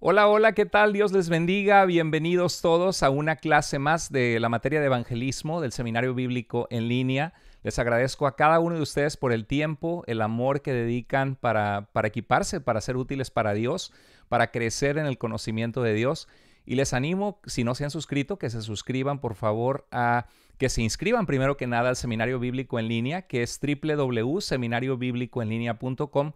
Hola, hola, ¿qué tal? Dios les bendiga. Bienvenidos todos a una clase más de la materia de evangelismo del Seminario Bíblico en línea. Les agradezco a cada uno de ustedes por el tiempo, el amor que dedican para, para equiparse, para ser útiles para Dios, para crecer en el conocimiento de Dios. Y les animo, si no se han suscrito, que se suscriban, por favor, a que se inscriban primero que nada al Seminario Bíblico en línea, que es www.seminariobiblicoenlinea.com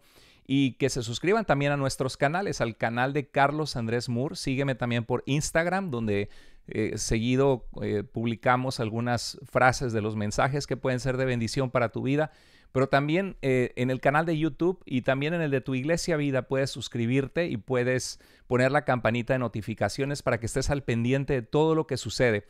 y que se suscriban también a nuestros canales, al canal de Carlos Andrés Moore. Sígueme también por Instagram, donde eh, seguido eh, publicamos algunas frases de los mensajes que pueden ser de bendición para tu vida. Pero también eh, en el canal de YouTube y también en el de tu iglesia vida puedes suscribirte y puedes poner la campanita de notificaciones para que estés al pendiente de todo lo que sucede.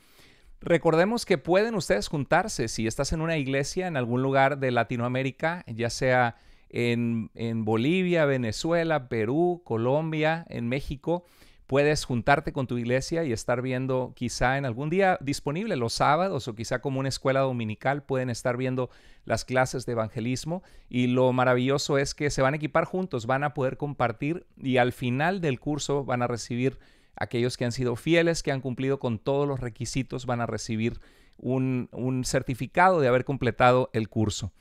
Recordemos que pueden ustedes juntarse si estás en una iglesia en algún lugar de Latinoamérica, ya sea en, Bolivia, Venezuela, Perú, Colombia, en México puedes juntarte con tu iglesia y estar viendo quizá en algún día disponible los sábados o quizá como una escuela dominical pueden estar viendo las clases de evangelismo y lo maravilloso es que se van a equipar juntos, van a poder compartir y al final del curso van a recibir aquellos que han sido fieles, que han cumplido con todos los requisitos, van a recibir un certificado de haber completado el curso.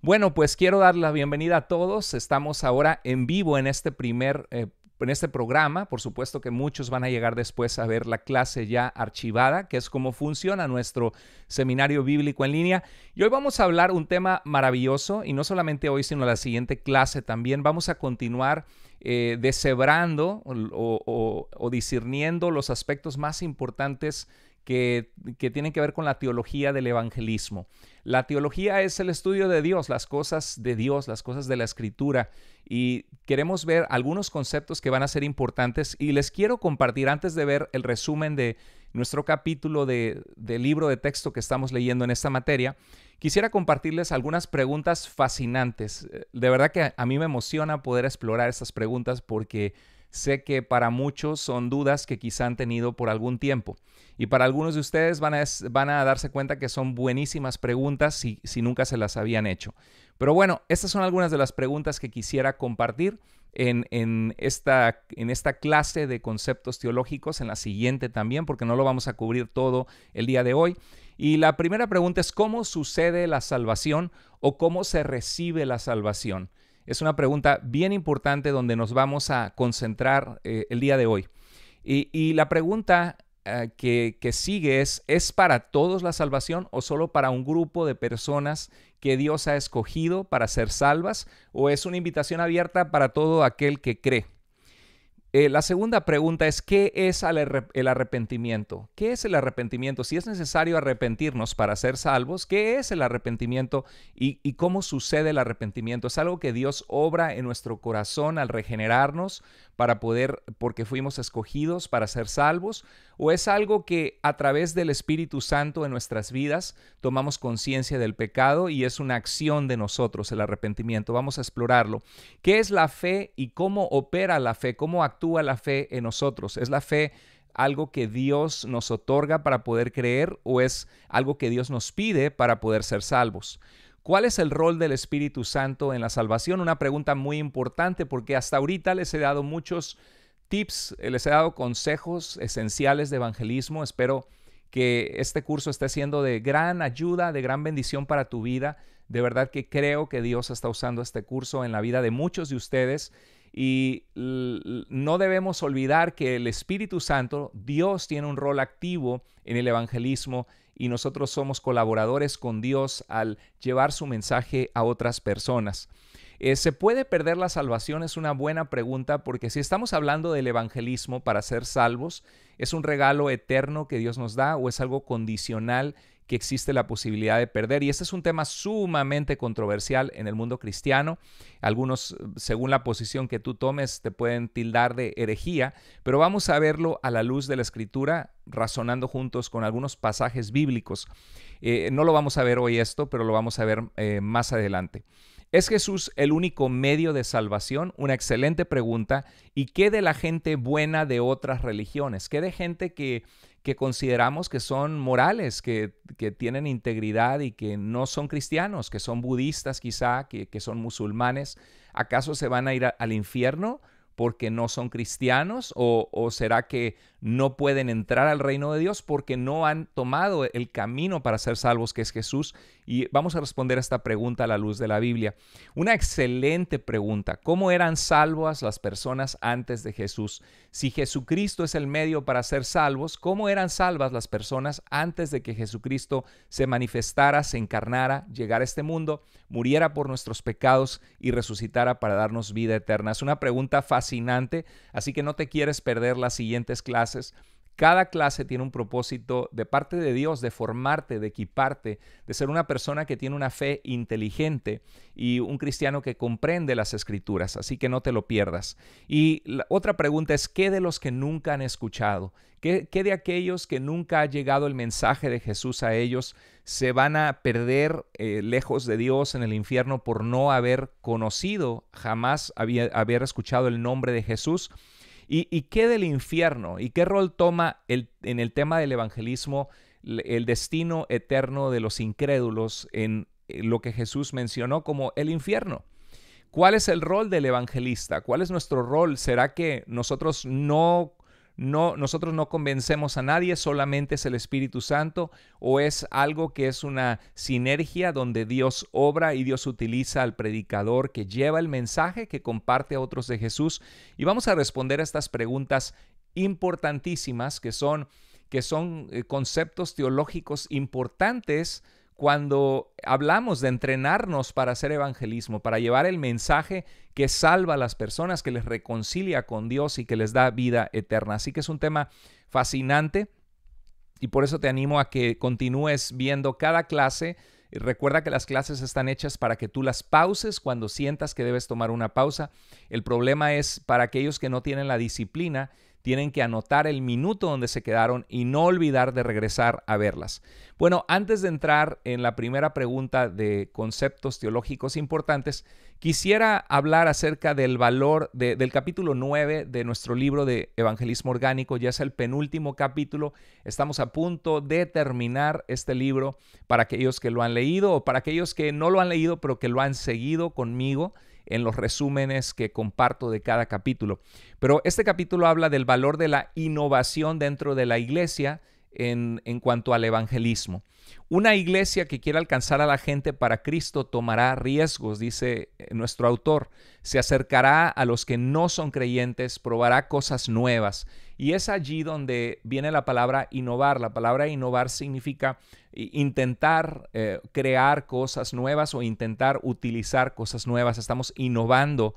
Bueno, pues quiero dar la bienvenida a todos. Estamos ahora en vivo en este primer eh, en este programa. Por supuesto que muchos van a llegar después a ver la clase ya archivada, que es cómo funciona nuestro seminario bíblico en línea. Y hoy vamos a hablar un tema maravilloso, y no solamente hoy, sino la siguiente clase también. Vamos a continuar eh, deshebrando o, discerniendo los aspectos más importantes que tienen que ver con la teología del evangelismo. La teología es el estudio de Dios, las cosas de Dios, las cosas de la escritura. Y queremos ver algunos conceptos que van a ser importantes y les quiero compartir antes de ver el resumen de nuestro capítulo de, libro de texto que estamos leyendo en esta materia. Quisiera compartirles algunas preguntas fascinantes. Eh, de verdad que a mí me emociona poder explorar estas preguntas porque Sé que para muchos son dudas que quizá han tenido por algún tiempo. Y para algunos de ustedes van a, darse cuenta que son buenísimas preguntas si, nunca se las habían hecho. Pero bueno, estas son algunas de las preguntas que quisiera compartir. esta, en, esta, clase de conceptos teológicos, en la siguiente también, porque no lo vamos a cubrir todo el día de hoy. Y la primera pregunta es, ¿cómo sucede la salvación o cómo se recibe la salvación? es una pregunta bien importante donde nos vamos a concentrar eh, el día de hoy. Y, la pregunta eh, que, que sigue es, ¿es para todos la salvación o solo para un grupo de personas que Dios ha escogido para ser salvas? ¿O es una invitación abierta para todo aquel que cree? Eh, la segunda pregunta es, ¿qué es el arrepentimiento? ¿Qué es el arrepentimiento? Si es necesario arrepentirnos para ser salvos, ¿qué es el arrepentimiento y, cómo sucede el arrepentimiento? Es algo que Dios obra en nuestro corazón al regenerarnos para poder, porque fuimos escogidos para ser salvos, o es algo que a través del Espíritu Santo en nuestras vidas tomamos conciencia del pecado y es una acción de nosotros el arrepentimiento. Vamos a explorarlo. ¿Qué es la fe y cómo opera la fe? ¿Cómo actúa la fe en nosotros? ¿Es la fe algo que Dios nos otorga para poder creer o es algo que Dios nos pide para poder ser salvos? ¿Cuál es el rol del Espíritu Santo en la salvación? Una pregunta muy importante porque hasta ahorita les he dado muchos tips, eh, les he dado consejos esenciales de evangelismo. Espero que este curso esté siendo de gran ayuda, de gran bendición para tu vida. De verdad que creo que Dios está usando este curso en la vida de muchos de ustedes y no debemos olvidar que el Espíritu Santo, Dios tiene un rol activo en el evangelismo y nosotros somos colaboradores con Dios al llevar su mensaje a otras personas. Eh, ¿Se puede perder la salvación? Es una buena pregunta porque si estamos hablando del evangelismo para ser salvos, ¿es un regalo eterno que Dios nos da o es algo condicional que existe la posibilidad de perder. Y este es un tema sumamente controversial en el mundo cristiano. Algunos, según la posición que tú tomes, te pueden tildar de herejía, pero vamos a verlo a la luz de la escritura, razonando juntos con algunos pasajes bíblicos. Eh, no lo vamos a ver hoy esto, pero lo vamos a ver eh, más adelante. ¿Es Jesús el único medio de salvación? Una excelente pregunta. ¿Y qué de la gente buena de otras religiones? ¿Qué de gente que que consideramos que son morales, que, tienen integridad y que no son cristianos, que son budistas quizá, que, son musulmanes, ¿acaso se van a ir al infierno porque no son cristianos? ¿O, ¿O, será que no pueden entrar al reino de Dios porque no han tomado el camino para ser salvos, que es Jesús. Y vamos a responder a esta pregunta a la luz de la Biblia. Una excelente pregunta. ¿Cómo eran salvas las personas antes de Jesús? Si Jesucristo es el medio para ser salvos, ¿cómo eran salvas las personas antes de que Jesucristo se manifestara, se encarnara, llegara a este mundo, muriera por nuestros pecados y resucitara para darnos vida eterna? Es una pregunta fascinante, así que no te quieres perder las siguientes clases cada clase tiene un propósito de parte de Dios, de formarte, de equiparte, de ser una persona que tiene una fe inteligente y un cristiano que comprende las escrituras, así que no te lo pierdas. Y la otra pregunta es, ¿qué de los que nunca han escuchado? ¿Qué, de aquellos que nunca ha llegado el mensaje de Jesús a ellos se van a perder eh, lejos de Dios en el infierno por no haber conocido, jamás había, haber escuchado el nombre de Jesús? ¿Y, qué del infierno? ¿Y qué rol toma el, en el tema del evangelismo el destino eterno de los incrédulos en eh, lo que Jesús mencionó como el infierno? ¿Cuál es el rol del evangelista? ¿Cuál es nuestro rol? ¿Será que nosotros no nosotros no convencemos a nadie, solamente es el Espíritu Santo o es algo que es una sinergia donde Dios obra y Dios utiliza al predicador que lleva el mensaje, que comparte a otros de Jesús. Y vamos a responder a estas preguntas importantísimas que son, que son eh, conceptos teológicos importantes cuando hablamos de entrenarnos para hacer evangelismo, para llevar el mensaje que salva a las personas, que les reconcilia con Dios y que les da vida eterna. Así que es un tema fascinante y por eso te animo a que continúes viendo cada clase. recuerda que las clases están hechas para que tú las pauses cuando sientas que debes tomar una pausa. El problema es para aquellos que no tienen la disciplina tienen que anotar el minuto donde se quedaron y no olvidar de regresar a verlas. Bueno, antes de entrar en la primera pregunta de conceptos teológicos importantes, quisiera hablar acerca del valor del capítulo 9 de nuestro libro de Evangelismo Orgánico, ya es el penúltimo capítulo, estamos a punto de terminar este libro para aquellos que lo han leído o para aquellos que no lo han leído pero que lo han seguido conmigo en los resúmenes que comparto de cada capítulo. Pero este capítulo habla del valor de la innovación dentro de la iglesia en, cuanto al evangelismo. Una iglesia que quiera alcanzar a la gente para Cristo tomará riesgos, dice eh, nuestro autor. Se acercará a los que no son creyentes, probará cosas nuevas. Y es allí donde viene la palabra innovar. La palabra innovar significa eh, intentar eh, crear cosas nuevas o intentar utilizar cosas nuevas. Estamos innovando,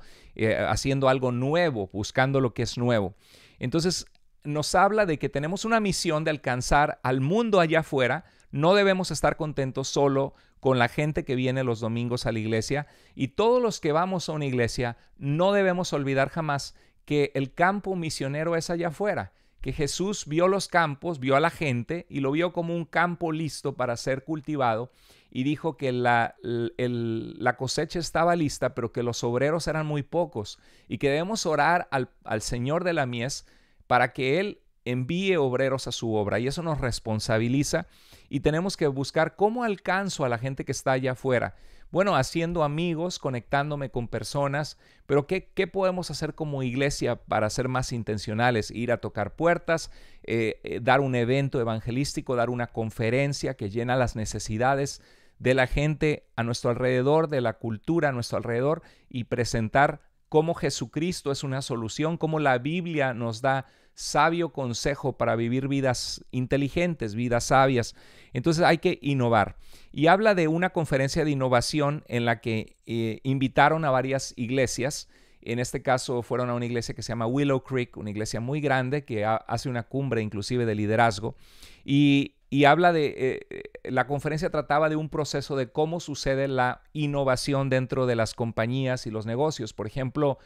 haciendo algo nuevo, buscando lo que es nuevo. Entonces, nos habla de que tenemos una misión de alcanzar al mundo allá afuera. No debemos estar contentos solo con la gente que viene los domingos a la iglesia y todos los que vamos a una iglesia, no debemos olvidar jamás que el campo misionero es allá afuera, que Jesús vio los campos, vio a la gente y lo vio como un campo listo para ser cultivado y dijo que la, la cosecha estaba lista, pero que los obreros eran muy pocos y que debemos orar al, al Señor de la mies para que Él envíe obreros a su obra y eso nos responsabiliza y tenemos que buscar cómo alcanzo a la gente que está allá afuera. Bueno, haciendo amigos, conectándome con personas, pero ¿qué, qué podemos hacer como iglesia para ser más intencionales? Ir a tocar puertas, eh, eh, dar un evento evangelístico, dar una conferencia que llena las necesidades de la gente a nuestro alrededor, de la cultura a nuestro alrededor y presentar cómo Jesucristo es una solución, cómo la Biblia nos da sabio consejo para vivir vidas inteligentes, vidas sabias. Entonces hay que innovar. Y habla de una conferencia de innovación en la que eh, invitaron a varias iglesias. En este caso fueron a una iglesia que se llama Willow Creek, una iglesia muy grande que hace una cumbre inclusive de liderazgo. Y y habla de, eh, eh, la conferencia trataba de un proceso de cómo sucede la innovación dentro de las compañías y los negocios. Por ejemplo,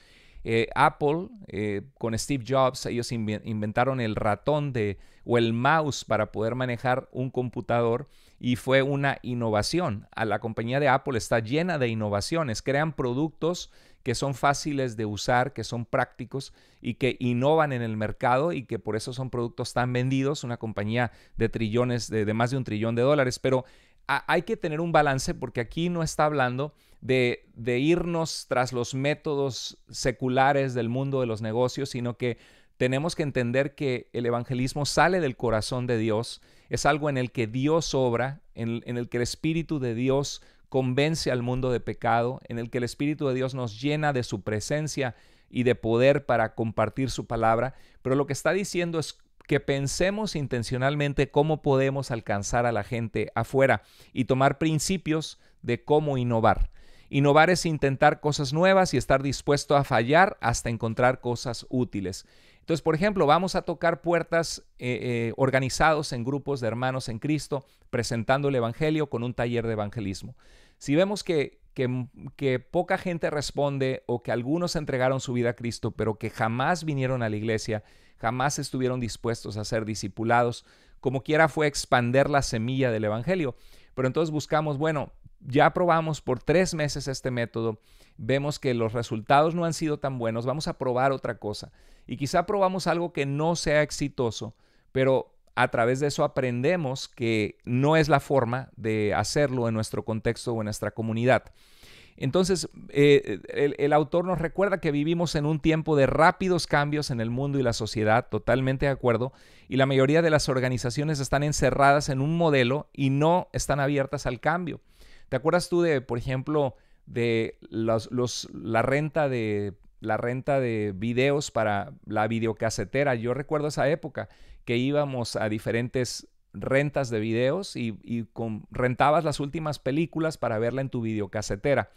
eh, Apple con Steve Jobs, ellos inventaron el ratón de, o el mouse para poder manejar un computador y fue una innovación. A la compañía de Apple está llena de innovaciones, crean productos que son fáciles de usar, que son prácticos y que innovan en el mercado y que por eso son productos tan vendidos, una compañía de trillones, de, más de un trillón de dólares. Pero hay que tener un balance porque aquí no está hablando de, irnos tras los métodos seculares del mundo de los negocios, sino que tenemos que entender que el evangelismo sale del corazón de Dios, es algo en el que Dios obra, en, en, el que el Espíritu de Dios convence al mundo de pecado, en el que el Espíritu de Dios nos llena de su presencia y de poder para compartir su palabra, pero lo que está diciendo es que pensemos intencionalmente cómo podemos alcanzar a la gente afuera y tomar principios de cómo innovar. Innovar es intentar cosas nuevas y estar dispuesto a fallar hasta encontrar cosas útiles. Entonces, por ejemplo, vamos a tocar puertas eh, eh, organizados en grupos de hermanos en Cristo, presentando el Evangelio con un taller de evangelismo. Si vemos que, que, poca gente responde o que algunos entregaron su vida a Cristo, pero que jamás vinieron a la iglesia, jamás estuvieron dispuestos a ser discipulados, como quiera fue expander la semilla del Evangelio. Pero entonces buscamos, bueno, ya probamos por tres meses este método, vemos que los resultados no han sido tan buenos, vamos a probar otra cosa. Y quizá probamos algo que no sea exitoso, pero a través de eso aprendemos que no es la forma de hacerlo en nuestro contexto o en nuestra comunidad. Entonces, eh, eh, el, el, autor nos recuerda que vivimos en un tiempo de rápidos cambios en el mundo y la sociedad, totalmente de acuerdo, y la mayoría de las organizaciones están encerradas en un modelo y no están abiertas al cambio. ¿Te acuerdas tú de, por ejemplo, de los, la renta de la renta de videos para la videocasetera. Yo recuerdo esa época que íbamos a diferentes rentas de videos y, rentabas las últimas películas para verla en tu videocasetera.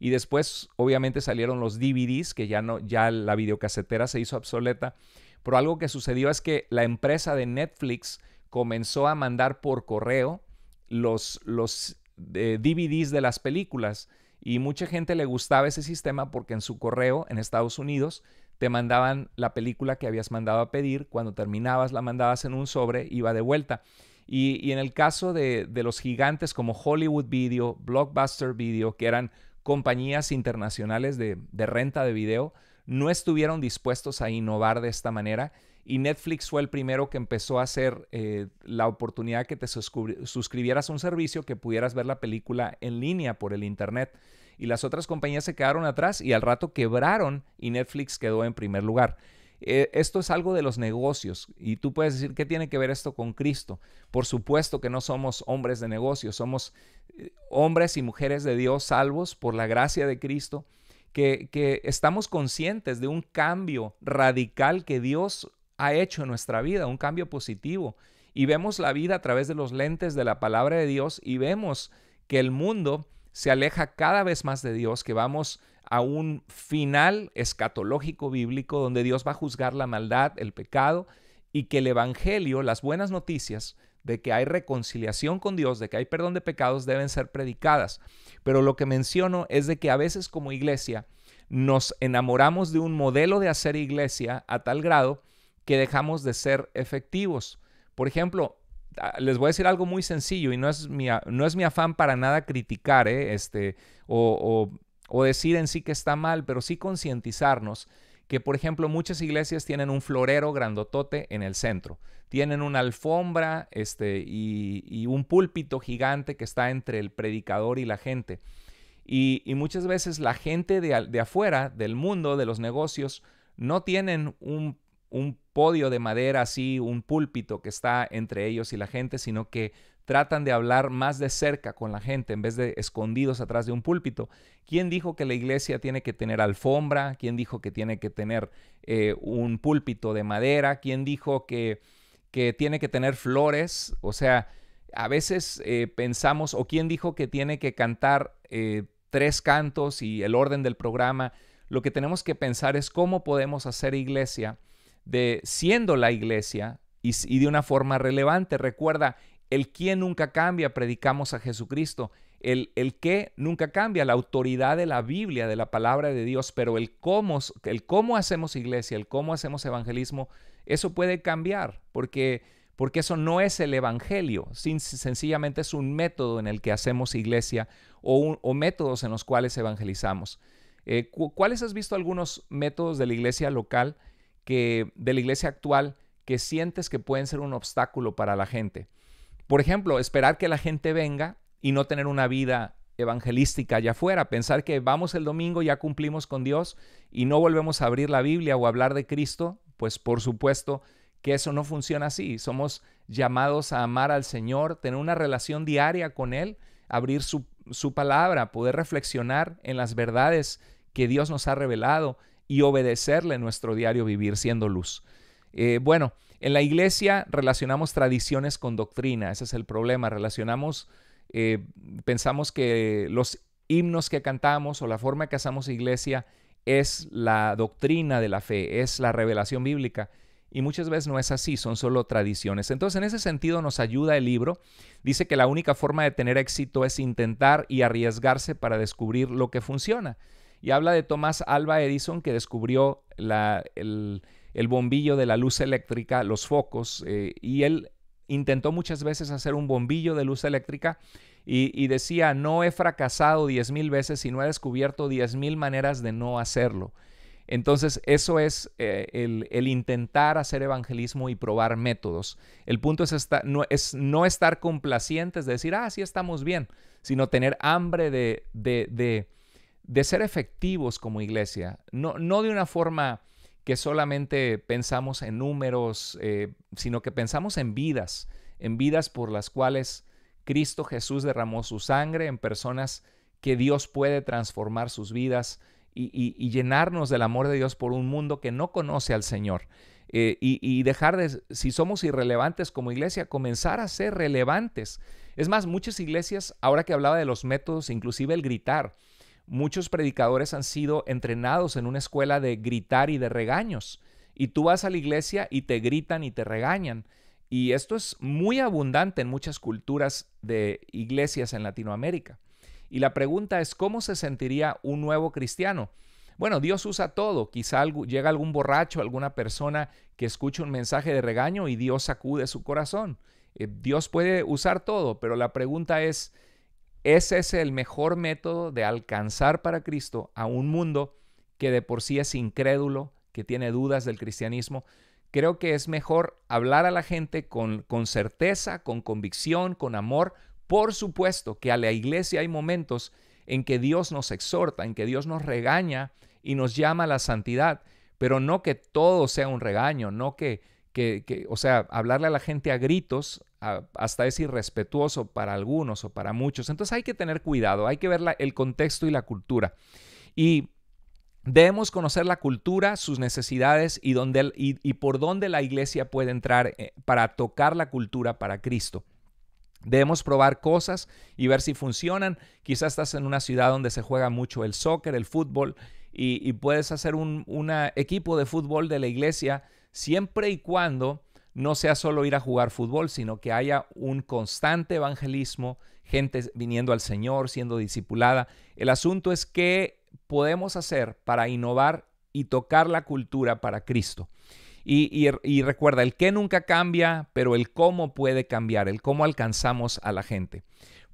Y después, obviamente, salieron los DVDs, que ya, no, ya la videocasetera se hizo obsoleta. Pero algo que sucedió es que la empresa de Netflix comenzó a mandar por correo los, los eh, DVDs de las películas. Y mucha gente le gustaba ese sistema porque en su correo en Estados Unidos te mandaban la película que habías mandado a pedir, cuando terminabas la mandabas en un sobre, iba de vuelta. Y, en el caso de, los gigantes como Hollywood Video, Blockbuster Video, que eran compañías internacionales de, de, renta de video no estuvieron dispuestos a innovar de esta manera y Netflix fue el primero que empezó a hacer eh, la oportunidad que te suscribieras a un servicio que pudieras ver la película en línea por el Internet. Y las otras compañías se quedaron atrás y al rato quebraron y Netflix quedó en primer lugar. Eh, esto es algo de los negocios y tú puedes decir, ¿qué tiene que ver esto con Cristo? Por supuesto que no somos hombres de negocios, somos eh, hombres y mujeres de Dios salvos por la gracia de Cristo. Que, que, estamos conscientes de un cambio radical que Dios ha hecho en nuestra vida, un cambio positivo. Y vemos la vida a través de los lentes de la palabra de Dios y vemos que el mundo se aleja cada vez más de Dios, que vamos a un final escatológico bíblico donde Dios va a juzgar la maldad, el pecado, y que el Evangelio, las buenas noticias de que hay reconciliación con Dios, de que hay perdón de pecados, deben ser predicadas. Pero lo que menciono es de que a veces como iglesia nos enamoramos de un modelo de hacer iglesia a tal grado que dejamos de ser efectivos. Por ejemplo, ah, les voy a decir algo muy sencillo y no es mi, no es mi afán para nada criticar eh, este, o, decir en sí que está mal, pero sí concientizarnos que, por ejemplo, muchas iglesias tienen un florero grandotote en el centro, tienen una alfombra este, y, un púlpito gigante que está entre el predicador y la gente. Y, muchas veces la gente de, de afuera, del mundo, de los negocios, no tienen un un podio de madera así, un púlpito que está entre ellos y la gente, sino que tratan de hablar más de cerca con la gente en vez de escondidos atrás de un púlpito. ¿Quién dijo que la iglesia tiene que tener alfombra? ¿Quién dijo que tiene que tener eh, un púlpito de madera? ¿Quién dijo que, que, tiene que tener flores? O sea, a veces eh, pensamos, o quién dijo que tiene que cantar eh, tres cantos y el orden del programa. Lo que tenemos que pensar es cómo podemos hacer iglesia de siendo la iglesia y, de una forma relevante. Recuerda, el quién nunca cambia, predicamos a Jesucristo. El, el qué nunca cambia, la autoridad de la Biblia, de la palabra de Dios, pero el cómo, el cómo hacemos iglesia, el cómo hacemos evangelismo, eso puede cambiar, porque, porque eso no es el evangelio, sin, sencillamente es un método en el que hacemos iglesia o, métodos en los cuales evangelizamos. Eh, ¿Cuáles has visto algunos métodos de la iglesia local? que de la iglesia actual que sientes que pueden ser un obstáculo para la gente. Por ejemplo, esperar que la gente venga y no tener una vida evangelística allá afuera, pensar que vamos el domingo, ya cumplimos con Dios y no volvemos a abrir la Biblia o hablar de Cristo, pues por supuesto que eso no funciona así. Somos llamados a amar al Señor, tener una relación diaria con Él, abrir su, su palabra, poder reflexionar en las verdades que Dios nos ha revelado y obedecerle en nuestro diario vivir siendo luz. Eh, bueno, en la iglesia relacionamos tradiciones con doctrina, ese es el problema, relacionamos, eh, pensamos que los himnos que cantamos o la forma que hacemos iglesia es la doctrina de la fe, es la revelación bíblica. Y muchas veces no es así, son solo tradiciones. Entonces, en ese sentido nos ayuda el libro. Dice que la única forma de tener éxito es intentar y arriesgarse para descubrir lo que funciona y habla de Tomás Alba Edison que descubrió el, bombillo de la luz eléctrica, los focos, eh, y él intentó muchas veces hacer un bombillo de luz eléctrica y, decía, no he fracasado diez mil veces y no he descubierto diez mil maneras de no hacerlo. Entonces, eso es eh, el, intentar hacer evangelismo y probar métodos. El punto es, no, es no estar complacientes de decir, ah, sí estamos bien, sino tener hambre de de ser efectivos como iglesia, no, de una forma que solamente pensamos en números, eh, sino que pensamos en vidas, en vidas por las cuales Cristo Jesús derramó su sangre, en personas que Dios puede transformar sus vidas y, llenarnos del amor de Dios por un mundo que no conoce al Señor. Eh, y, y, dejar de, si somos irrelevantes como iglesia, comenzar a ser relevantes. Es más, muchas iglesias, ahora que hablaba de los métodos, inclusive el gritar, Muchos predicadores han sido entrenados en una escuela de gritar y de regaños. Y tú vas a la iglesia y te gritan y te regañan. Y esto es muy abundante en muchas culturas de iglesias en Latinoamérica. Y la pregunta es, ¿cómo se sentiría un nuevo cristiano? Bueno, Dios usa todo. Quizá llega algún borracho, alguna persona que escucha un mensaje de regaño y Dios sacude su corazón. Eh, Dios puede usar todo, pero la pregunta es, ese es el mejor método de alcanzar para Cristo a un mundo que de por sí es incrédulo, que tiene dudas del cristianismo. Creo que es mejor hablar a la gente con, certeza, con convicción, con amor. Por supuesto que a la iglesia hay momentos en que Dios nos exhorta, en que Dios nos regaña y nos llama a la santidad, pero no que todo sea un regaño, no que, que, que o sea, hablarle a la gente a gritos hasta es irrespetuoso para algunos o para muchos. Entonces hay que tener cuidado, hay que ver el contexto y la cultura. Y debemos conocer la cultura, sus necesidades y, y, por dónde la iglesia puede entrar eh, para tocar la cultura para Cristo. Debemos probar cosas y ver si funcionan. Quizás estás en una ciudad donde se juega mucho el soccer, el fútbol, y, puedes hacer un equipo de fútbol de la iglesia siempre y cuando no sea solo ir a jugar fútbol, sino que haya un constante evangelismo, gente viniendo al Señor, siendo discipulada. El asunto es qué podemos hacer para innovar y tocar la cultura para Cristo. Y, recuerda, el qué nunca cambia, pero el cómo puede cambiar, el cómo alcanzamos a la gente.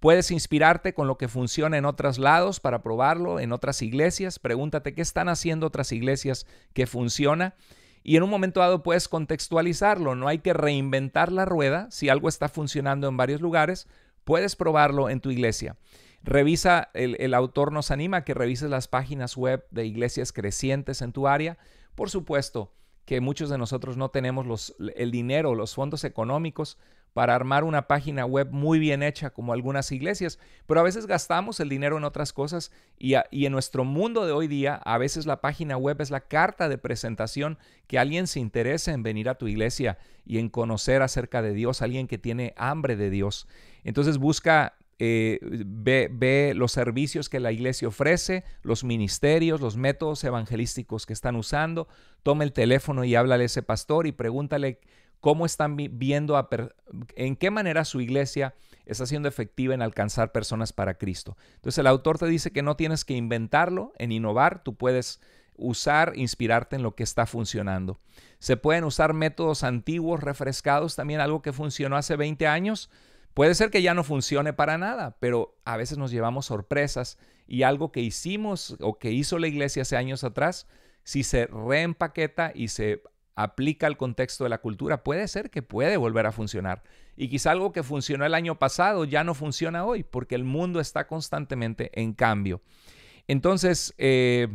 Puedes inspirarte con lo que funciona en otros lados para probarlo, en otras iglesias. Pregúntate qué están haciendo otras iglesias que funciona y en un momento dado puedes contextualizarlo, no hay que reinventar la rueda, si algo está funcionando en varios lugares, puedes probarlo en tu iglesia. Revisa, el, autor nos anima a que revises las páginas web de iglesias crecientes en tu área. Por supuesto que muchos de nosotros no tenemos el dinero, los fondos económicos para armar una página web muy bien hecha como algunas iglesias, pero a veces gastamos el dinero en otras cosas y, en nuestro mundo de hoy día a veces la página web es la carta de presentación que alguien se interesa en venir a tu iglesia y en conocer acerca de Dios, alguien que tiene hambre de Dios. Entonces busca eh, ve, ve, los servicios que la iglesia ofrece, los ministerios, los métodos evangelísticos que están usando, toma el teléfono y háblale a ese pastor y pregúntale cómo están viendo, en qué manera su iglesia está siendo efectiva en alcanzar personas para Cristo. Entonces el autor te dice que no tienes que inventarlo, en innovar, tú puedes usar, inspirarte en lo que está funcionando. Se pueden usar métodos antiguos, refrescados, también algo que funcionó hace 20 años. Puede ser que ya no funcione para nada, pero a veces nos llevamos sorpresas y algo que hicimos o que hizo la iglesia hace años atrás, si se reempaqueta y se aplica al contexto de la cultura, puede ser que puede volver a funcionar. Y quizá algo que funcionó el año pasado ya no funciona hoy, porque el mundo está constantemente en cambio. Entonces, eh,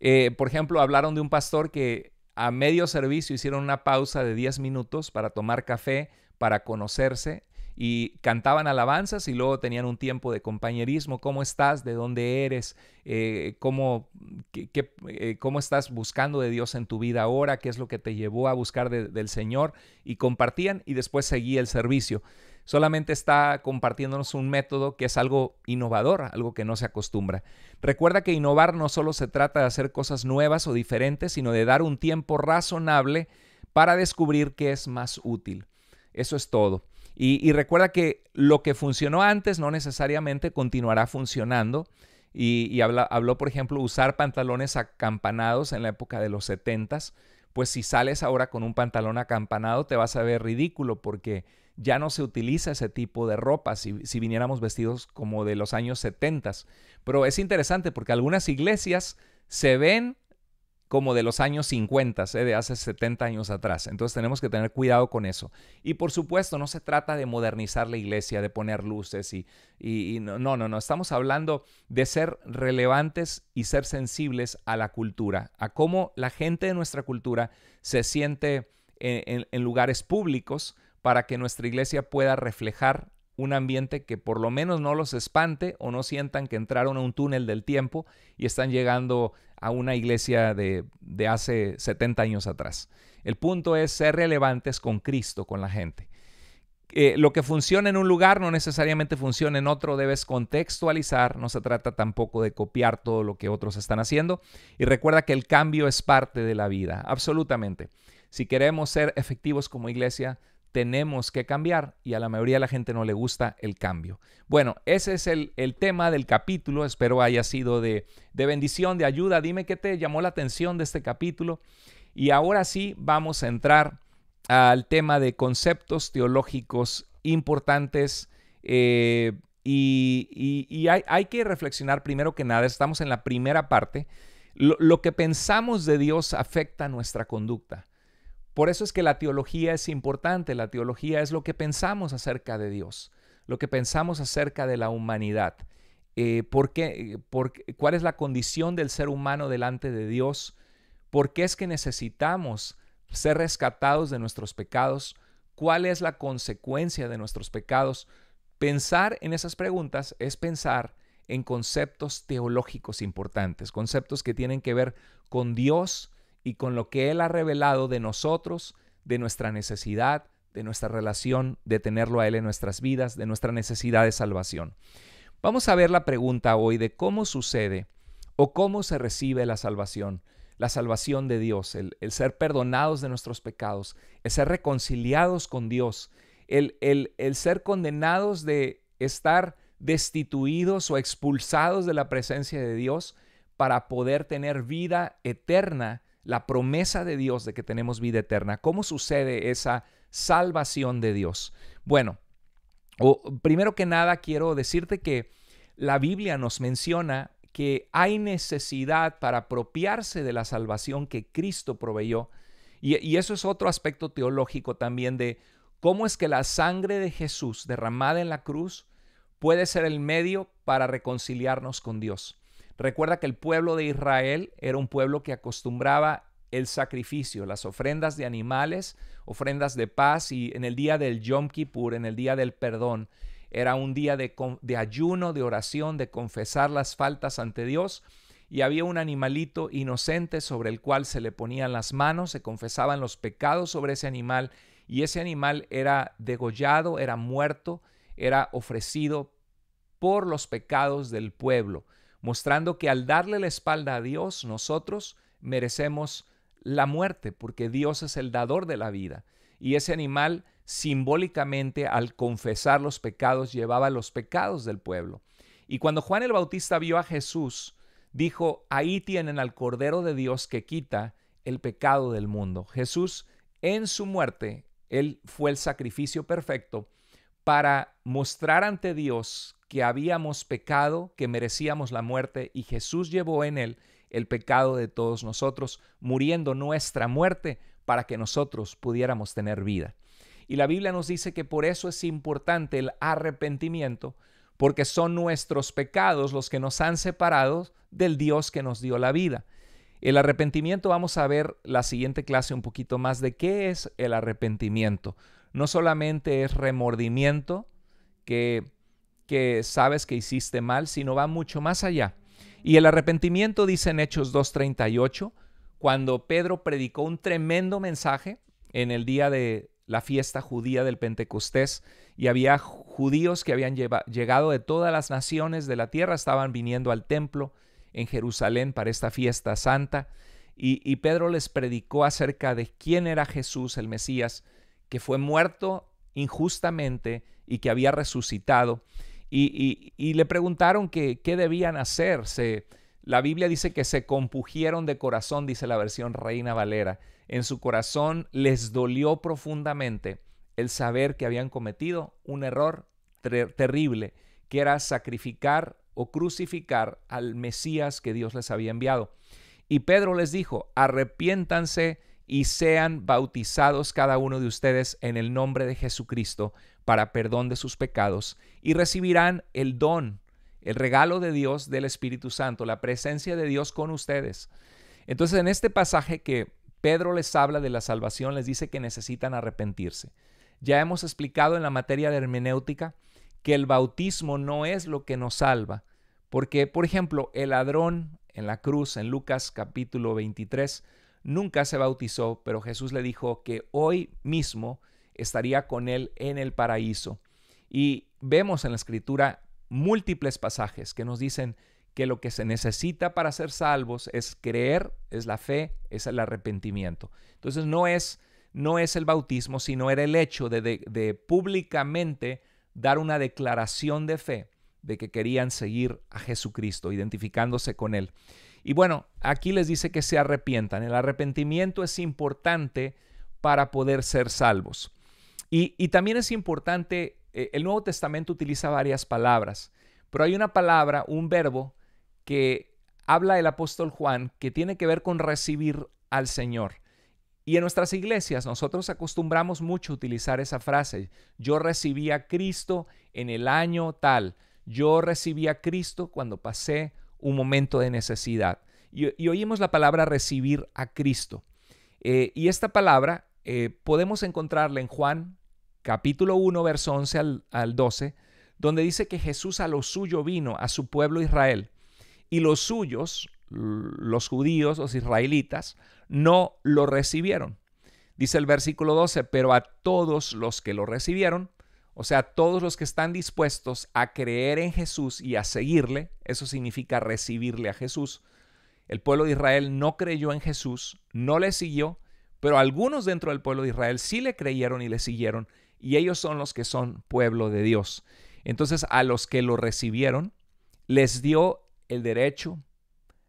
eh, por ejemplo, hablaron de un pastor que a medio servicio hicieron una pausa de 10 minutos para tomar café, para conocerse, y cantaban alabanzas y luego tenían un tiempo de compañerismo, cómo estás, de dónde eres, eh, cómo, eh, cómo estás buscando de Dios en tu vida ahora, qué es lo que te llevó a buscar del Señor y compartían y después seguía el servicio. Solamente está compartiéndonos un método que es algo innovador, algo que no se acostumbra. Recuerda que innovar no solo se trata de hacer cosas nuevas o diferentes, sino de dar un tiempo razonable para descubrir qué es más útil. Eso es todo. Y, recuerda que lo que funcionó antes no necesariamente continuará funcionando. Y, habló, por ejemplo, usar pantalones acampanados en la época de los 70s. Pues si sales ahora con un pantalón acampanado te vas a ver ridículo porque ya no se utiliza ese tipo de ropa si, si viniéramos vestidos como de los años 70. Pero es interesante porque algunas iglesias se ven como de los años 50, ¿eh? de hace 70 años atrás. Entonces tenemos que tener cuidado con eso. Y por supuesto, no se trata de modernizar la iglesia, de poner luces y, no, no, no. Estamos hablando de ser relevantes y ser sensibles a la cultura, a cómo la gente de nuestra cultura se siente en, en lugares públicos para que nuestra iglesia pueda reflejar un ambiente que por lo menos no los espante o no sientan que entraron a un túnel del tiempo y están llegando a una iglesia de, hace 70 años atrás. El punto es ser relevantes con Cristo, con la gente. Eh, lo que funciona en un lugar no necesariamente funciona en otro, debes contextualizar, no se trata tampoco de copiar todo lo que otros están haciendo y recuerda que el cambio es parte de la vida, absolutamente. Si queremos ser efectivos como iglesia, tenemos que cambiar y a la mayoría de la gente no le gusta el cambio. Bueno, ese es el, tema del capítulo. Espero haya sido de, bendición, de ayuda. Dime qué te llamó la atención de este capítulo. Y ahora sí vamos a entrar al tema de conceptos teológicos importantes. Eh, y, hay, que reflexionar primero que nada. Estamos en la primera parte. Lo, lo que pensamos de Dios afecta nuestra conducta. Por eso es que la teología es importante, la teología es lo que pensamos acerca de Dios, lo que pensamos acerca de la humanidad. Eh, ¿Cuál es la condición del ser humano delante de Dios? ¿Por qué es que necesitamos ser rescatados de nuestros pecados? ¿Cuál es la consecuencia de nuestros pecados? Pensar en esas preguntas es pensar en conceptos teológicos importantes, conceptos que tienen que ver con Dios, y con lo que Él ha revelado de nosotros, de nuestra necesidad, de nuestra relación, de tenerlo a Él en nuestras vidas, de nuestra necesidad de salvación. Vamos a ver la pregunta hoy de cómo sucede o cómo se recibe la salvación, la salvación de Dios, el, ser perdonados de nuestros pecados, el ser reconciliados con Dios, el ser condenados de estar destituidos o expulsados de la presencia de Dios para poder tener vida eterna la promesa de Dios de que tenemos vida eterna. ¿Cómo sucede esa salvación de Dios? Bueno, primero que nada quiero decirte que la Biblia nos menciona que hay necesidad para apropiarse de la salvación que Cristo proveyó. y eso es otro aspecto teológico también de cómo es que la sangre de Jesús derramada en la cruz puede ser el medio para reconciliarnos con Dios. Recuerda que el pueblo de Israel era un pueblo que acostumbraba el sacrificio, las ofrendas de animales, ofrendas de paz y en el día del Yom Kippur, en el día del perdón, era un día de, de ayuno, de oración, de confesar las faltas ante Dios y había un animalito inocente sobre el cual se le ponían las manos, se confesaban los pecados sobre ese animal y ese animal era degollado, era muerto, era ofrecido por los pecados del pueblo mostrando que al darle la espalda a Dios, nosotros merecemos la muerte, porque Dios es el dador de la vida. Y ese animal simbólicamente al confesar los pecados llevaba los pecados del pueblo. Y cuando Juan el Bautista vio a Jesús, dijo, ahí tienen al Cordero de Dios que quita el pecado del mundo. Jesús en su muerte, él fue el sacrificio perfecto para mostrar ante Dios que habíamos pecado, que merecíamos la muerte, y Jesús llevó en él el pecado de todos nosotros, muriendo nuestra muerte para que nosotros pudiéramos tener vida. Y la Biblia nos dice que por eso es importante el arrepentimiento, porque son nuestros pecados los que nos han separado del Dios que nos dio la vida. El arrepentimiento, vamos a ver la siguiente clase un poquito más de qué es el arrepentimiento no solamente es remordimiento que, que sabes que hiciste mal, sino va mucho más allá. Y el arrepentimiento dice en Hechos 2.38, cuando Pedro predicó un tremendo mensaje en el día de la fiesta judía del Pentecostés y había judíos que habían llegado de todas las naciones de la tierra, estaban viniendo al templo en Jerusalén para esta fiesta santa y, y Pedro les predicó acerca de quién era Jesús el Mesías que fue muerto injustamente y que había resucitado. Y, le preguntaron que, qué debían hacer. la Biblia dice que se compugieron de corazón, dice la versión Reina Valera. En su corazón les dolió profundamente el saber que habían cometido un error terrible, que era sacrificar o crucificar al Mesías que Dios les había enviado. Y Pedro les dijo, arrepiéntanse y sean bautizados cada uno de ustedes en el nombre de Jesucristo para perdón de sus pecados y recibirán el don, el regalo de Dios del Espíritu Santo, la presencia de Dios con ustedes. Entonces en este pasaje que Pedro les habla de la salvación, les dice que necesitan arrepentirse. Ya hemos explicado en la materia de hermenéutica que el bautismo no es lo que nos salva, porque por ejemplo el ladrón en la cruz en Lucas capítulo 23 nunca se bautizó, pero Jesús le dijo que hoy mismo estaría con él en el paraíso. Y vemos en la escritura múltiples pasajes que nos dicen que lo que se necesita para ser salvos es creer, es la fe, es el arrepentimiento. Entonces no es, no es el bautismo, sino era el hecho de, de públicamente dar una declaración de fe de que querían seguir a Jesucristo, identificándose con él. Y bueno, aquí les dice que se arrepientan. El arrepentimiento es importante para poder ser salvos. Y, también es importante, eh, el Nuevo Testamento utiliza varias palabras, pero hay una palabra, un verbo que habla el apóstol Juan que tiene que ver con recibir al Señor. Y en nuestras iglesias nosotros acostumbramos mucho a utilizar esa frase, yo recibí a Cristo en el año tal, yo recibí a Cristo cuando pasé un momento de necesidad. Y, oímos la palabra recibir a Cristo. Eh, y esta palabra eh, podemos encontrarla en Juan capítulo 1, verso 11 al, al 12, donde dice que Jesús a lo suyo vino, a su pueblo Israel, y los suyos, los judíos, los israelitas, no lo recibieron. Dice el versículo 12, pero a todos los que lo recibieron, o sea, todos los que están dispuestos a creer en Jesús y a seguirle, eso significa recibirle a Jesús. El pueblo de Israel no creyó en Jesús, no le siguió, pero algunos dentro del pueblo de Israel sí le creyeron y le siguieron, y ellos son los que son pueblo de Dios. Entonces, a los que lo recibieron, les dio el derecho,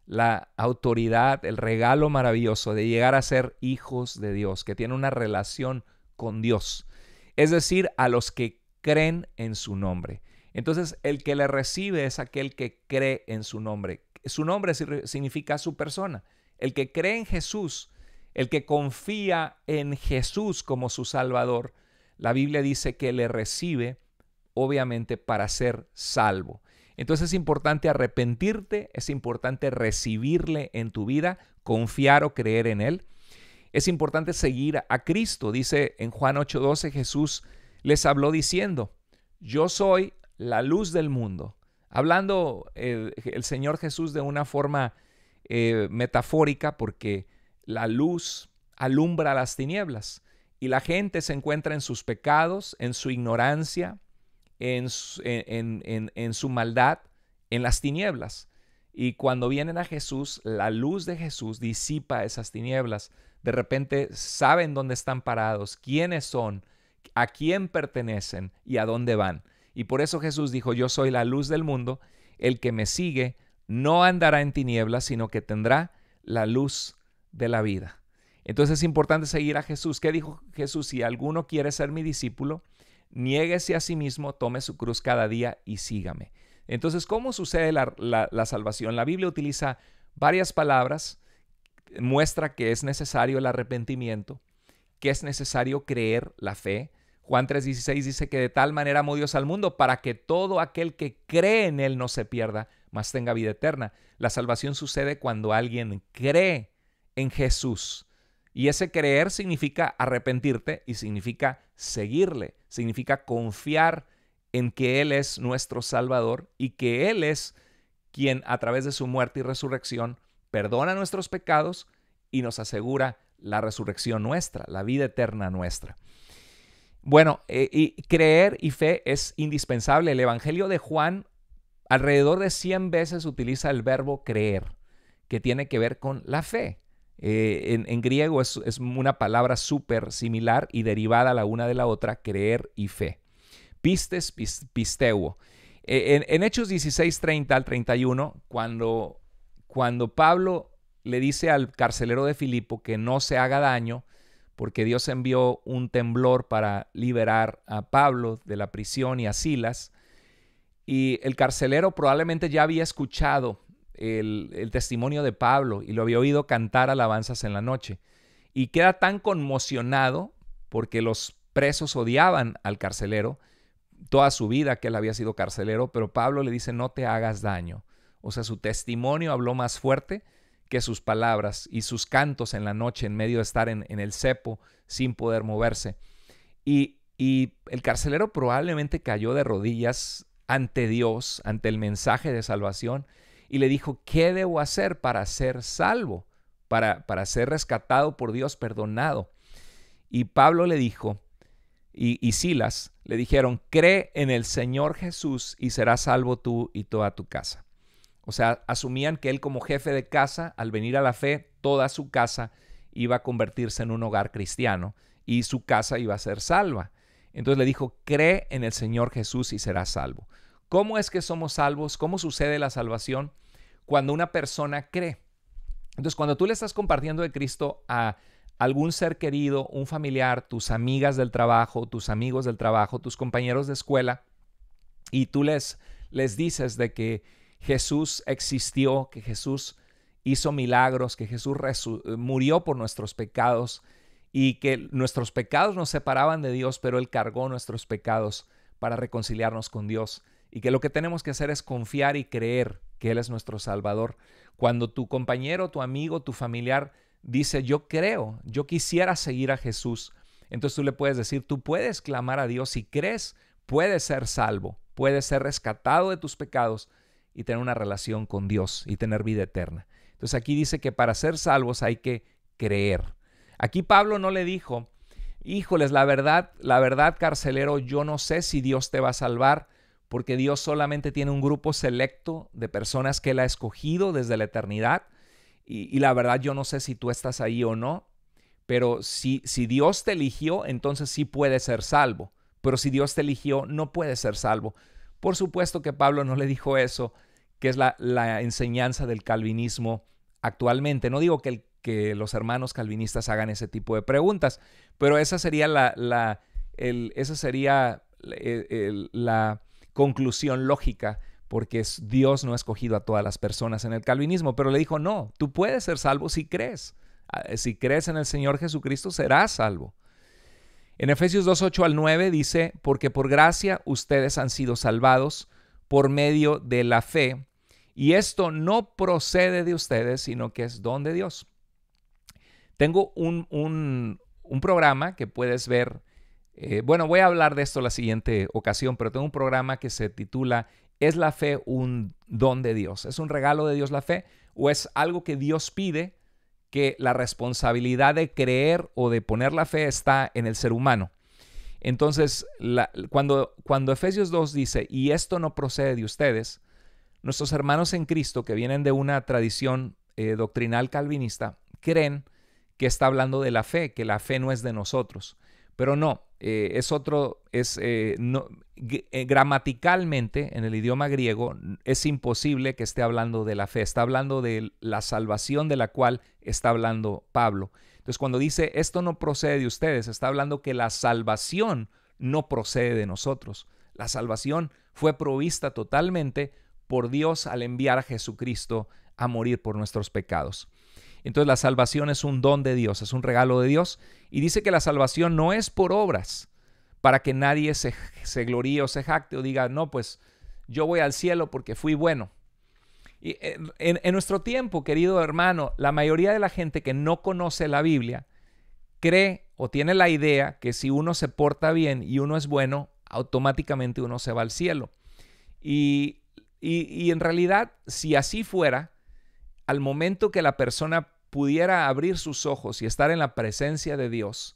la autoridad, el regalo maravilloso de llegar a ser hijos de Dios, que tiene una relación con Dios es decir, a los que creen en su nombre. Entonces, el que le recibe es aquel que cree en su nombre. Su nombre significa su persona. El que cree en Jesús, el que confía en Jesús como su Salvador, la Biblia dice que le recibe, obviamente, para ser salvo. Entonces es importante arrepentirte, es importante recibirle en tu vida, confiar o creer en Él. Es importante seguir a Cristo. Dice en Juan 8:12 Jesús les habló diciendo, yo soy la luz del mundo. Hablando eh, el Señor Jesús de una forma eh, metafórica porque la luz alumbra las tinieblas y la gente se encuentra en sus pecados, en su ignorancia, en su maldad, en las tinieblas. Y cuando vienen a Jesús, la luz de Jesús disipa esas tinieblas. De repente saben dónde están parados, quiénes son, a quién pertenecen y a dónde van. Y por eso Jesús dijo, yo soy la luz del mundo, el que me sigue no andará en tinieblas, sino que tendrá la luz de la vida. Entonces es importante seguir a Jesús. ¿Qué dijo Jesús? Si alguno quiere ser mi discípulo, niéguese a sí mismo, tome su cruz cada día y sígame. Entonces, ¿cómo sucede la, salvación? La Biblia utiliza varias palabras, muestra que es necesario el arrepentimiento, que es necesario creer la fe. Juan 3:16 dice que de tal manera amó Dios al mundo para que todo aquel que cree en Él no se pierda, mas tenga vida eterna. La salvación sucede cuando alguien cree en Jesús. Y ese creer significa arrepentirte y significa seguirle, significa confiar en en que Él es nuestro Salvador y que Él es quien a través de su muerte y resurrección perdona nuestros pecados y nos asegura la resurrección nuestra, la vida eterna nuestra. Bueno, eh, y creer y fe es indispensable. El Evangelio de Juan alrededor de 100 veces utiliza el verbo creer, que tiene que ver con la fe. Eh, en, griego es, es una palabra súper similar y derivada la una de la otra, creer y fe pistes, pisteuo. E-, en, Hechos 16, 30 al 31, cuando, cuando Pablo le dice al carcelero de Filipo que no se haga daño, porque Dios envió un temblor para liberar a Pablo de la prisión y a Silas, y el carcelero probablemente ya había escuchado el, testimonio de Pablo y lo había oído cantar alabanzas en la noche. Y queda tan conmocionado porque los presos odiaban al carcelero toda su vida que él había sido carcelero, pero Pablo le dice, no te hagas daño. O sea, su testimonio habló más fuerte que sus palabras y sus cantos en la noche en medio de estar en, el cepo sin poder moverse. Y, el carcelero probablemente cayó de rodillas ante Dios, ante el mensaje de salvación, y le dijo, ¿qué debo hacer para ser salvo? Para, para ser rescatado por Dios, perdonado. Y Pablo le dijo, y Silas, le dijeron, cree en el Señor Jesús y serás salvo tú y toda tu casa. O sea, asumían que él como jefe de casa, al venir a la fe, toda su casa iba a convertirse en un hogar cristiano y su casa iba a ser salva. Entonces le dijo, cree en el Señor Jesús y serás salvo. ¿Cómo es que somos salvos? ¿Cómo sucede la salvación? Cuando una persona cree. Entonces, cuando tú le estás compartiendo de Cristo a algún ser querido, un familiar, tus amigas del trabajo, tus amigos del trabajo, tus compañeros de escuela, y tú les, les dices de que Jesús existió, que Jesús hizo milagros, que Jesús murió por nuestros pecados y que nuestros pecados nos separaban de Dios, pero Él cargó nuestros pecados para reconciliarnos con Dios y que lo que tenemos que hacer es confiar y creer que Él es nuestro Salvador. Cuando tu compañero, tu amigo, tu familiar dice, yo creo, yo quisiera seguir a Jesús. Entonces tú le puedes decir, tú puedes clamar a Dios si crees, puedes ser salvo, puedes ser rescatado de tus pecados y tener una relación con Dios y tener vida eterna. Entonces aquí dice que para ser salvos hay que creer. Aquí Pablo no le dijo, híjoles, la verdad, la verdad carcelero, yo no sé si Dios te va a salvar, porque Dios solamente tiene un grupo selecto de personas que Él ha escogido desde la eternidad y, la verdad yo no sé si tú estás ahí o no, pero si, si Dios te eligió, entonces sí puedes ser salvo. Pero si Dios te eligió, no puedes ser salvo. Por supuesto que Pablo no le dijo eso, que es la, enseñanza del calvinismo actualmente. No digo que, los hermanos calvinistas hagan ese tipo de preguntas, pero esa sería la, esa sería eh, la conclusión lógica porque Dios no ha escogido a todas las personas en el calvinismo, pero le dijo, no, tú puedes ser salvo si crees. Ah, si crees en el Señor Jesucristo, serás salvo. En Efesios 2, 8 al 9 dice, porque por gracia ustedes han sido salvados por medio de la fe, y esto no procede de ustedes, sino que es don de Dios. Tengo un, programa que puedes ver. Eh, bueno, voy a hablar de esto la siguiente ocasión, pero tengo un programa que se titula ¿Es la fe un don de Dios? ¿Es un regalo de Dios la fe? ¿O es algo que Dios pide que la responsabilidad de creer o de poner la fe está en el ser humano? Entonces, cuando, cuando Efesios 2 dice, y esto no procede de ustedes, nuestros hermanos en Cristo que vienen de una tradición eh, doctrinal calvinista creen que está hablando de la fe, que la fe no es de nosotros. Pero no, eh, es otro, es eh, no, eh, gramaticalmente en el idioma griego es imposible que esté hablando de la fe, está hablando de la salvación de la cual está hablando Pablo. Entonces cuando dice esto no procede de ustedes, está hablando que la salvación no procede de nosotros. La salvación fue provista totalmente por Dios al enviar a Jesucristo a morir por nuestros pecados. Entonces la salvación es un don de Dios, es un regalo de Dios. Y dice que la salvación no es por obras, para que nadie se, se gloríe o se jacte o diga, no, pues yo voy al cielo porque fui bueno. Eh, en, nuestro tiempo, querido hermano, la mayoría de la gente que no conoce la Biblia cree o tiene la idea que si uno se porta bien y uno es bueno, automáticamente uno se va al cielo. y en realidad, si así fuera, al momento que la persona pudiera abrir sus ojos y estar en la presencia de Dios,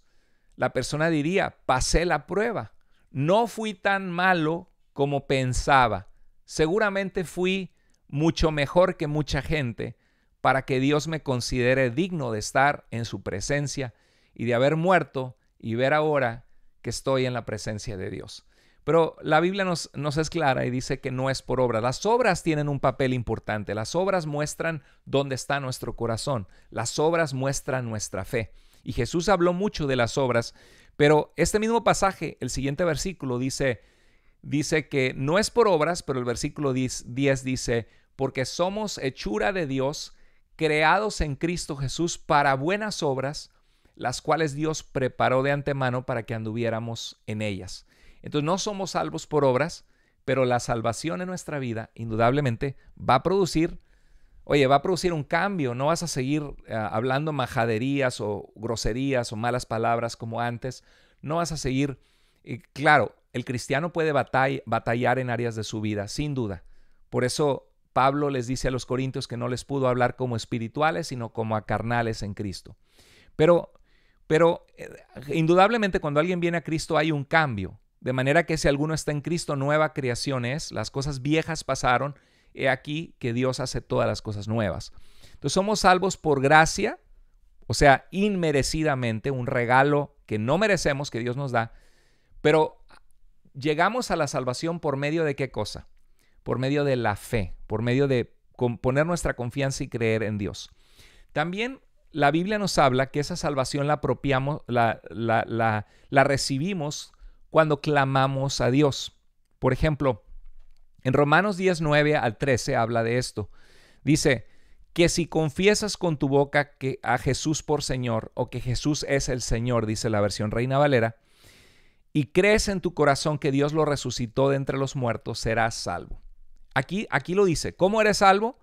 la persona diría, pasé la prueba, no fui tan malo como pensaba, seguramente fui mucho mejor que mucha gente para que Dios me considere digno de estar en su presencia y de haber muerto y ver ahora que estoy en la presencia de Dios. Pero la Biblia nos, es clara y dice que no es por obra. Las obras tienen un papel importante. Las obras muestran dónde está nuestro corazón. Las obras muestran nuestra fe. Y Jesús habló mucho de las obras, pero este mismo pasaje, el siguiente versículo dice, dice que no es por obras, pero el versículo 10 dice, porque somos hechura de Dios, creados en Cristo Jesús para buenas obras, las cuales Dios preparó de antemano para que anduviéramos en ellas. Entonces no somos salvos por obras, pero la salvación en nuestra vida indudablemente va a producir, oye, va a producir un cambio, no vas a seguir eh, hablando majaderías o groserías o malas palabras como antes, no vas a seguir, claro, el cristiano puede batallar en áreas de su vida, sin duda. Por eso Pablo les dice a los corintios que no les pudo hablar como espirituales, sino como a carnales en Cristo. Pero, pero eh, indudablemente cuando alguien viene a Cristo hay un cambio. De manera que si alguno está en Cristo, nueva creación es, las cosas viejas pasaron, he aquí que Dios hace todas las cosas nuevas. Entonces somos salvos por gracia, o sea, inmerecidamente, un regalo que no merecemos, que Dios nos da, pero llegamos a la salvación por medio de qué cosa? Por medio de la fe, por medio de poner nuestra confianza y creer en Dios. También la Biblia nos habla que esa salvación la apropiamos, la, la, la, la recibimos cuando clamamos a Dios. Por ejemplo, en Romanos 19 al 13 habla de esto. Dice que si confiesas con tu boca que a Jesús por Señor o que Jesús es el Señor, dice la versión Reina Valera, y crees en tu corazón que Dios lo resucitó de entre los muertos, serás salvo. Aquí, aquí lo dice, ¿cómo eres salvo?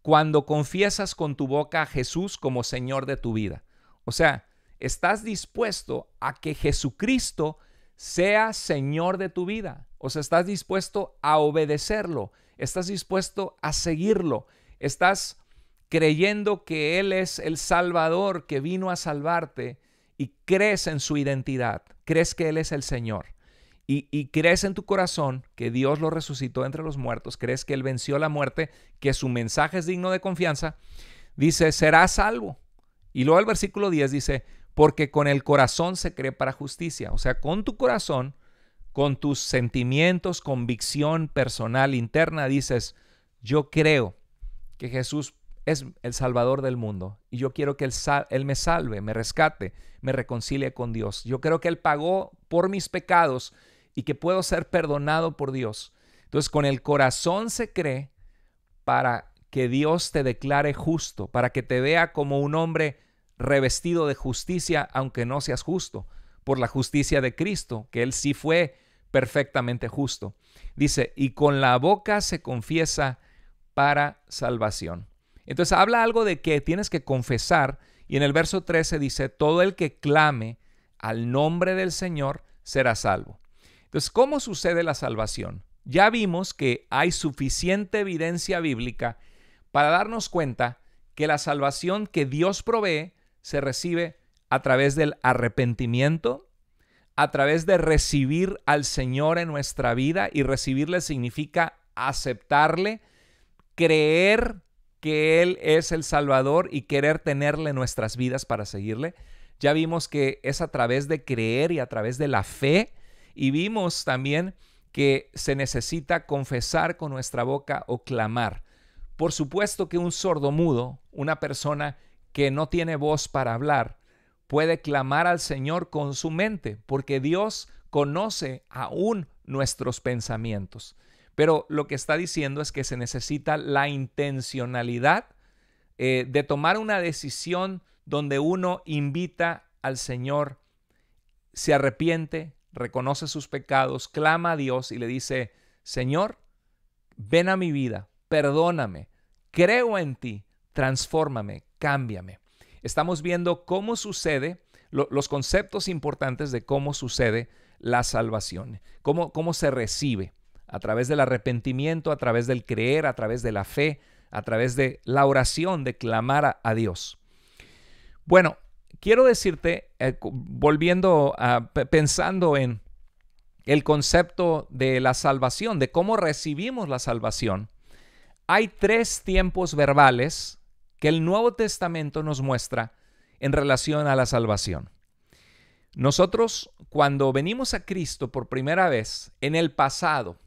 Cuando confiesas con tu boca a Jesús como Señor de tu vida. O sea, estás dispuesto a que Jesucristo sea Señor de tu vida. O sea, estás dispuesto a obedecerlo, estás dispuesto a seguirlo, estás creyendo que Él es el Salvador que vino a salvarte y crees en su identidad, crees que Él es el Señor. Y, crees en tu corazón que Dios lo resucitó entre los muertos, crees que Él venció la muerte, que su mensaje es digno de confianza, dice, serás salvo. Y luego el versículo 10 dice, porque con el corazón se cree para justicia. O sea, con tu corazón, con tus sentimientos, convicción personal interna, dices, yo creo que Jesús es el Salvador del mundo y yo quiero que él, me salve, me rescate, me reconcilie con Dios. Yo creo que Él pagó por mis pecados y que puedo ser perdonado por Dios. Entonces con el corazón se cree para que Dios te declare justo, para que te vea como un hombre revestido de justicia, aunque no seas justo, por la justicia de Cristo, que Él sí fue perfectamente justo. Dice, y con la boca se confiesa para salvación. Entonces habla algo de que tienes que confesar y en el verso 13 dice, todo el que clame al nombre del Señor será salvo. Entonces, ¿cómo sucede la salvación? Ya vimos que hay suficiente evidencia bíblica para darnos cuenta que la salvación que Dios provee se recibe a través del arrepentimiento, a través de recibir al Señor en nuestra vida y recibirle significa aceptarle, creer que Él es el Salvador y querer tenerle nuestras vidas para seguirle. Ya vimos que es a través de creer y a través de la fe y vimos también que se necesita confesar con nuestra boca o clamar. Por supuesto que un sordomudo, una persona que no tiene voz para hablar puede clamar al Señor con su mente, porque Dios conoce aún nuestros pensamientos. Pero lo que está diciendo es que se necesita la intencionalidad eh, de tomar una decisión donde uno invita al Señor, se arrepiente, reconoce sus pecados, clama a Dios y le dice, Señor, ven a mi vida, perdóname, creo en ti, transfórmame, cámbiame. Estamos viendo cómo sucede, los conceptos importantes de cómo sucede la salvación, cómo, cómo se recibe a través del arrepentimiento, a través del creer, a través de la fe, a través de la oración, de clamar a, Dios. Bueno, quiero decirte, eh, volviendo a, pensando en el concepto de la salvación, de cómo recibimos la salvación, hay tres tiempos verbales que el Nuevo Testamento nos muestra en relación a la salvación. Nosotros cuando venimos a Cristo por primera vez, en el pasado,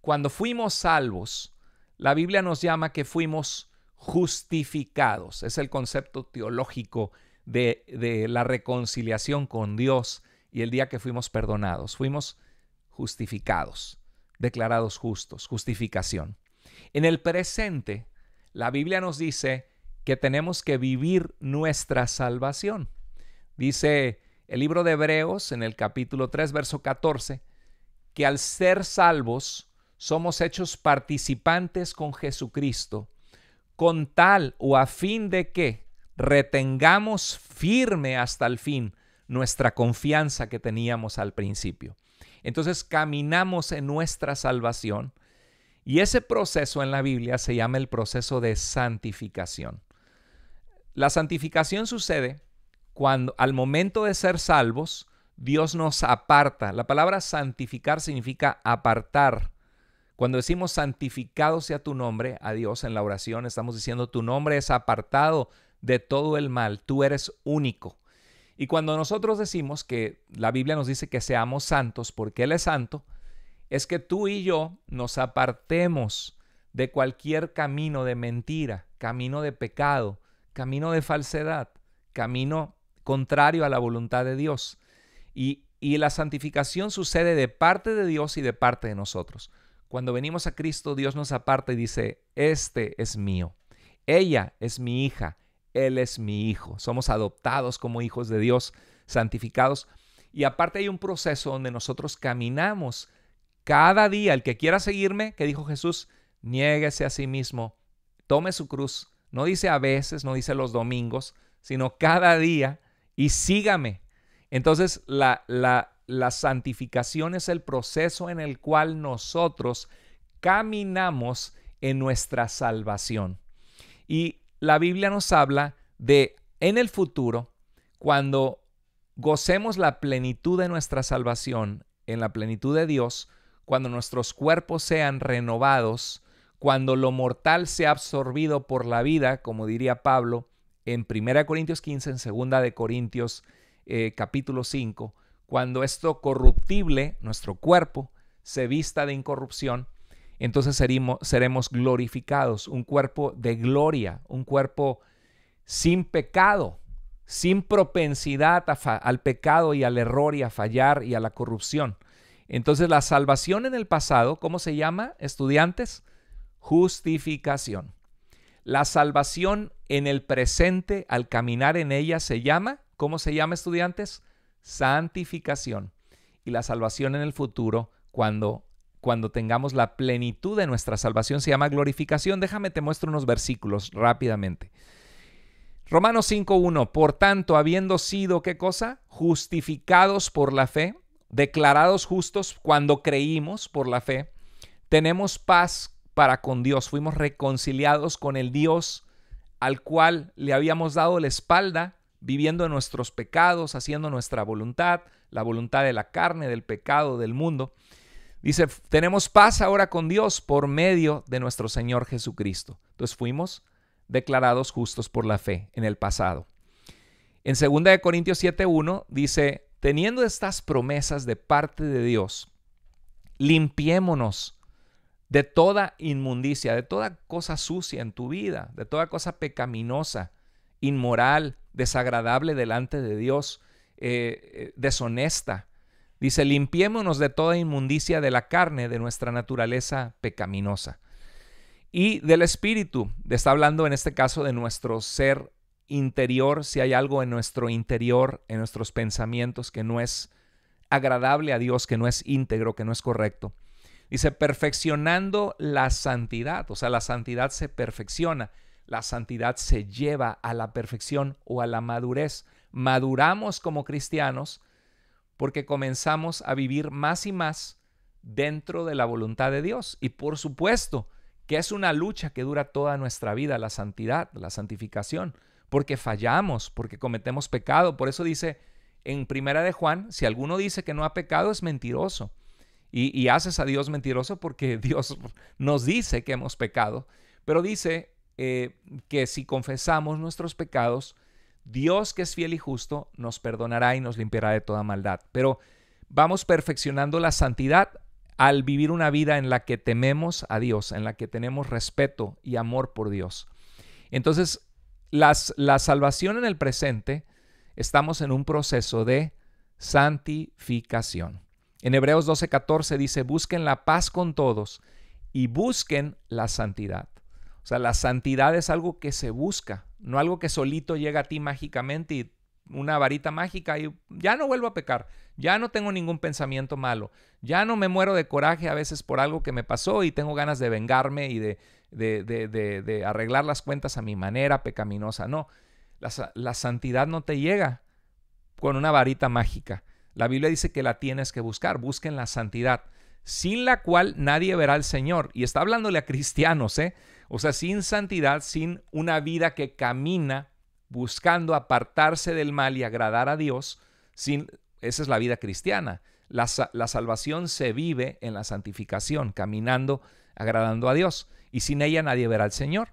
cuando fuimos salvos, la Biblia nos llama que fuimos justificados. Es el concepto teológico de, la reconciliación con Dios y el día que fuimos perdonados. Fuimos justificados, declarados justos, justificación. En el presente, la Biblia nos dice que tenemos que vivir nuestra salvación. Dice el libro de Hebreos en el capítulo 3, verso 14, que al ser salvos somos hechos participantes con Jesucristo, con tal o a fin de que retengamos firme hasta el fin nuestra confianza que teníamos al principio. Entonces caminamos en nuestra salvación y ese proceso en la Biblia se llama el proceso de santificación. La santificación sucede cuando al momento de ser salvos, Dios nos aparta. La palabra santificar significa apartar. Cuando decimos santificado sea tu nombre a Dios en la oración, estamos diciendo tu nombre es apartado de todo el mal, tú eres único. Y cuando nosotros decimos que la Biblia nos dice que seamos santos porque Él es santo, es que tú y yo nos apartemos de cualquier camino de mentira, camino de pecado, camino de falsedad, camino contrario a la voluntad de Dios. Y, la santificación sucede de parte de Dios y de parte de nosotros. Cuando venimos a Cristo, Dios nos aparta y dice, este es mío, ella es mi hija, él es mi hijo. Somos adoptados como hijos de Dios, santificados. Y aparte hay un proceso donde nosotros caminamos cada día. El que quiera seguirme, que dijo Jesús, niéguese a sí mismo, tome su cruz no dice a veces, no dice los domingos, sino cada día y sígame. Entonces, la, santificación es el proceso en el cual nosotros caminamos en nuestra salvación. Y la Biblia nos habla de en el futuro, cuando gocemos la plenitud de nuestra salvación en la plenitud de Dios, cuando nuestros cuerpos sean renovados cuando lo mortal se ha absorbido por la vida, como diría Pablo en 1 Corintios 15, en 2 de Corintios eh, capítulo 5, cuando esto corruptible, nuestro cuerpo, se vista de incorrupción, entonces seremos, glorificados, un cuerpo de gloria, un cuerpo sin pecado, sin propensidad al pecado y al error y a fallar y a la corrupción. Entonces la salvación en el pasado, ¿cómo se llama, estudiantes? justificación. La salvación en el presente, al caminar en ella, se llama, ¿cómo se llama estudiantes? Santificación. Y la salvación en el futuro, cuando, cuando tengamos la plenitud de nuestra salvación, se llama glorificación. Déjame, te muestro unos versículos rápidamente. Romanos 5.1, por tanto, habiendo sido, ¿qué cosa? Justificados por la fe, declarados justos cuando creímos por la fe, tenemos paz para con Dios. Fuimos reconciliados con el Dios al cual le habíamos dado la espalda, viviendo nuestros pecados, haciendo nuestra voluntad, la voluntad de la carne, del pecado, del mundo. Dice, tenemos paz ahora con Dios por medio de nuestro Señor Jesucristo. Entonces fuimos declarados justos por la fe en el pasado. En 2 Corintios 7.1 dice, teniendo estas promesas de parte de Dios, limpiémonos de toda inmundicia, de toda cosa sucia en tu vida, de toda cosa pecaminosa, inmoral, desagradable delante de Dios, eh, eh, deshonesta. Dice, limpiémonos de toda inmundicia de la carne, de nuestra naturaleza pecaminosa. Y del espíritu, está hablando en este caso de nuestro ser interior, si hay algo en nuestro interior, en nuestros pensamientos que no es agradable a Dios, que no es íntegro, que no es correcto. Dice, perfeccionando la santidad, o sea, la santidad se perfecciona, la santidad se lleva a la perfección o a la madurez. Maduramos como cristianos porque comenzamos a vivir más y más dentro de la voluntad de Dios. Y por supuesto que es una lucha que dura toda nuestra vida, la santidad, la santificación, porque fallamos, porque cometemos pecado. Por eso dice en Primera de Juan, si alguno dice que no ha pecado es mentiroso y, haces a Dios mentiroso porque Dios nos dice que hemos pecado, pero dice eh, que si confesamos nuestros pecados, Dios que es fiel y justo nos perdonará y nos limpiará de toda maldad. Pero vamos perfeccionando la santidad al vivir una vida en la que tememos a Dios, en la que tenemos respeto y amor por Dios. Entonces, la salvación en el presente, estamos en un proceso de santificación. En Hebreos 12:14 dice, busquen la paz con todos y busquen la santidad. O sea, la santidad es algo que se busca, no algo que solito llega a ti mágicamente y una varita mágica y ya no vuelvo a pecar, ya no tengo ningún pensamiento malo, ya no me muero de coraje a veces por algo que me pasó y tengo ganas de vengarme y de, de, arreglar las cuentas a mi manera pecaminosa. No, la, la santidad no te llega con una varita mágica. La Biblia dice que la tienes que buscar, busquen la santidad, sin la cual nadie verá al Señor. Y está hablándole a cristianos, ¿eh? O sea, sin santidad, sin una vida que camina buscando apartarse del mal y agradar a Dios, sin, esa es la vida cristiana. La, la, salvación se vive en la santificación, caminando, agradando a Dios. Y sin ella nadie verá al Señor.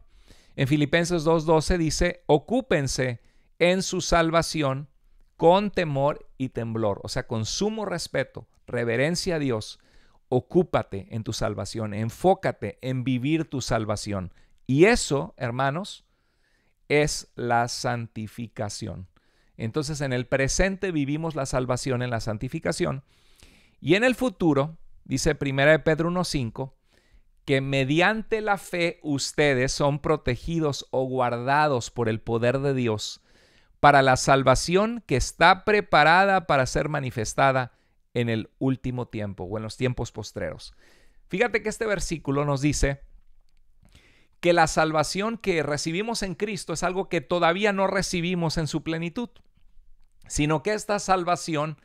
En Filipenses 2.12 dice, ocúpense en su salvación con temor y temblor, o sea, con sumo respeto, reverencia a Dios. Ocúpate en tu salvación, enfócate en vivir tu salvación. Y eso, hermanos, es la santificación. Entonces, en el presente vivimos la salvación en la santificación. Y en el futuro, dice 1 Pedro 1.5, que mediante la fe ustedes son protegidos o guardados por el poder de Dios para la salvación que está preparada para ser manifestada en el último tiempo o en los tiempos postreros. Fíjate que este versículo nos dice que la salvación que recibimos en Cristo es algo que todavía no recibimos en su plenitud, sino que esta salvación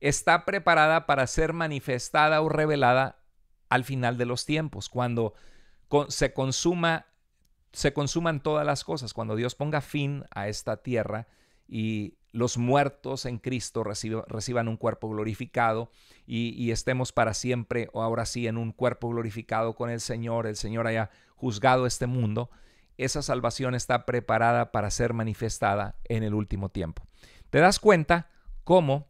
está preparada para ser manifestada o revelada al final de los tiempos, cuando se consuma se consuman todas las cosas, cuando Dios ponga fin a esta tierra y los muertos en Cristo reciban un cuerpo glorificado y, y, estemos para siempre, o ahora sí, en un cuerpo glorificado con el Señor, el Señor haya juzgado este mundo, esa salvación está preparada para ser manifestada en el último tiempo. ¿Te das cuenta cómo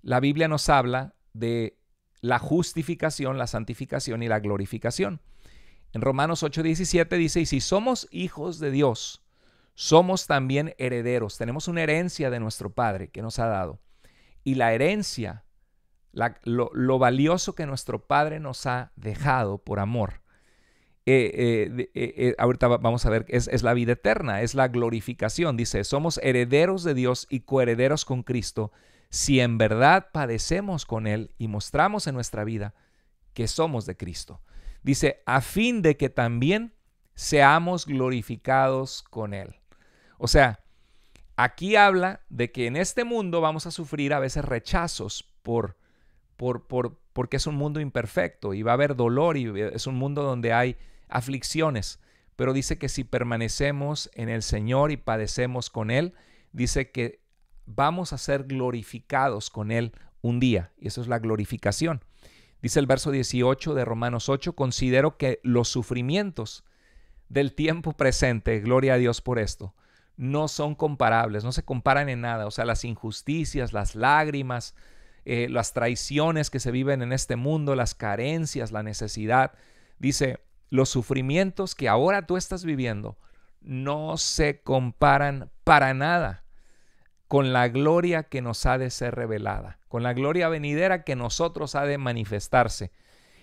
la Biblia nos habla de la justificación, la santificación y la glorificación? En Romanos 8:17 dice, y si somos hijos de Dios, somos también herederos, tenemos una herencia de nuestro Padre que nos ha dado. Y la herencia, lo, valioso que nuestro Padre nos ha dejado por amor, eh, eh, eh, ahorita vamos a ver, es, es la vida eterna, es la glorificación. Dice, somos herederos de Dios y coherederos con Cristo si en verdad padecemos con Él y mostramos en nuestra vida que somos de Cristo. Dice, a fin de que también seamos glorificados con Él. O sea, aquí habla de que en este mundo vamos a sufrir a veces rechazos por, por, porque es un mundo imperfecto y va a haber dolor y es un mundo donde hay aflicciones. Pero dice que si permanecemos en el Señor y padecemos con Él, dice que vamos a ser glorificados con Él un día. Y eso es la glorificación. Dice el verso 18 de Romanos 8, considero que los sufrimientos del tiempo presente, gloria a Dios por esto, no son comparables, no se comparan en nada. O sea, las injusticias, las lágrimas, eh, las traiciones que se viven en este mundo, las carencias, la necesidad. Dice, los sufrimientos que ahora tú estás viviendo no se comparan para nada con la gloria que nos ha de ser revelada, con la gloria venidera que nosotros ha de manifestarse.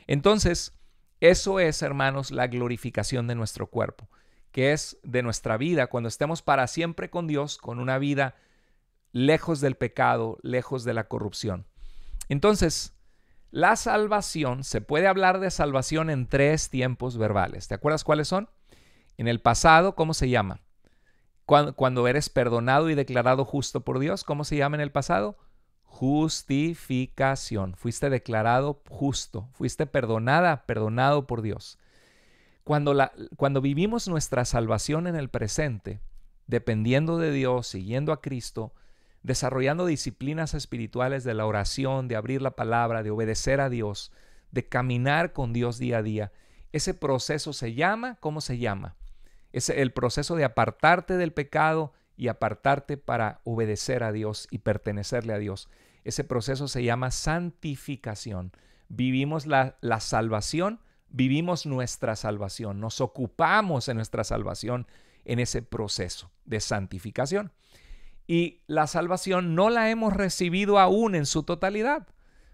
Entonces, eso es, hermanos, la glorificación de nuestro cuerpo que es de nuestra vida, cuando estemos para siempre con Dios, con una vida lejos del pecado, lejos de la corrupción. Entonces, la salvación, se puede hablar de salvación en tres tiempos verbales. ¿Te acuerdas cuáles son? En el pasado, ¿cómo se llama? Cuando, eres perdonado y declarado justo por Dios, ¿cómo se llama en el pasado? Justificación. Fuiste declarado justo, fuiste perdonada, perdonado por Dios. Cuando, vivimos nuestra salvación en el presente, dependiendo de Dios, siguiendo a Cristo, desarrollando disciplinas espirituales de la oración, de abrir la palabra, de obedecer a Dios, de caminar con Dios día a día. Ese proceso se llama, ¿cómo se llama? Es el proceso de apartarte del pecado y apartarte para obedecer a Dios y pertenecerle a Dios. Ese proceso se llama santificación. Vivimos la salvación vivimos nuestra salvación, nos ocupamos en nuestra salvación en ese proceso de santificación. Y la salvación no la hemos recibido aún en su totalidad,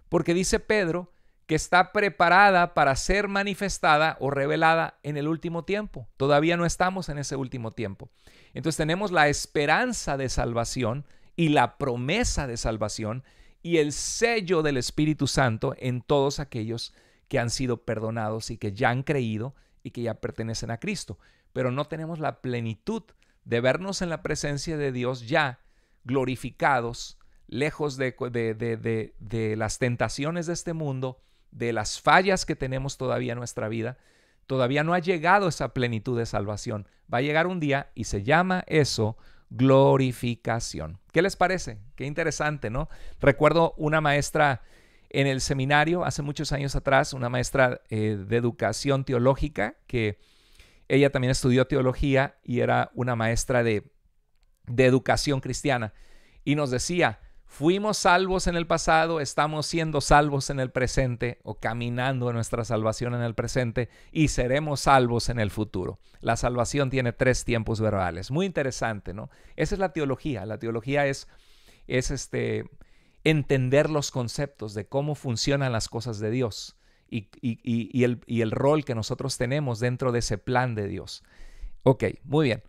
porque dice Pedro que está preparada para ser manifestada o revelada en el último tiempo. Todavía no estamos en ese último tiempo. Entonces tenemos la esperanza de salvación y la promesa de salvación y el sello del Espíritu Santo en todos aquellos que han sido perdonados y que ya han creído y que ya pertenecen a Cristo. Pero no tenemos la plenitud de vernos en la presencia de Dios ya glorificados, lejos de, de, de, de, las tentaciones de este mundo, de las fallas que tenemos todavía en nuestra vida. Todavía no ha llegado esa plenitud de salvación. Va a llegar un día y se llama eso glorificación. ¿Qué les parece? Qué interesante, ¿no? Recuerdo una maestra en el seminario hace muchos años atrás, una maestra eh, de educación teológica, que ella también estudió teología y era una maestra de, educación cristiana, y nos decía, fuimos salvos en el pasado, estamos siendo salvos en el presente o caminando nuestra salvación en el presente y seremos salvos en el futuro. La salvación tiene tres tiempos verbales. Muy interesante, ¿no? Esa es la teología. La teología es, es este, entender los conceptos de cómo funcionan las cosas de Dios y, el, rol que nosotros tenemos dentro de ese plan de Dios. Ok, muy bien.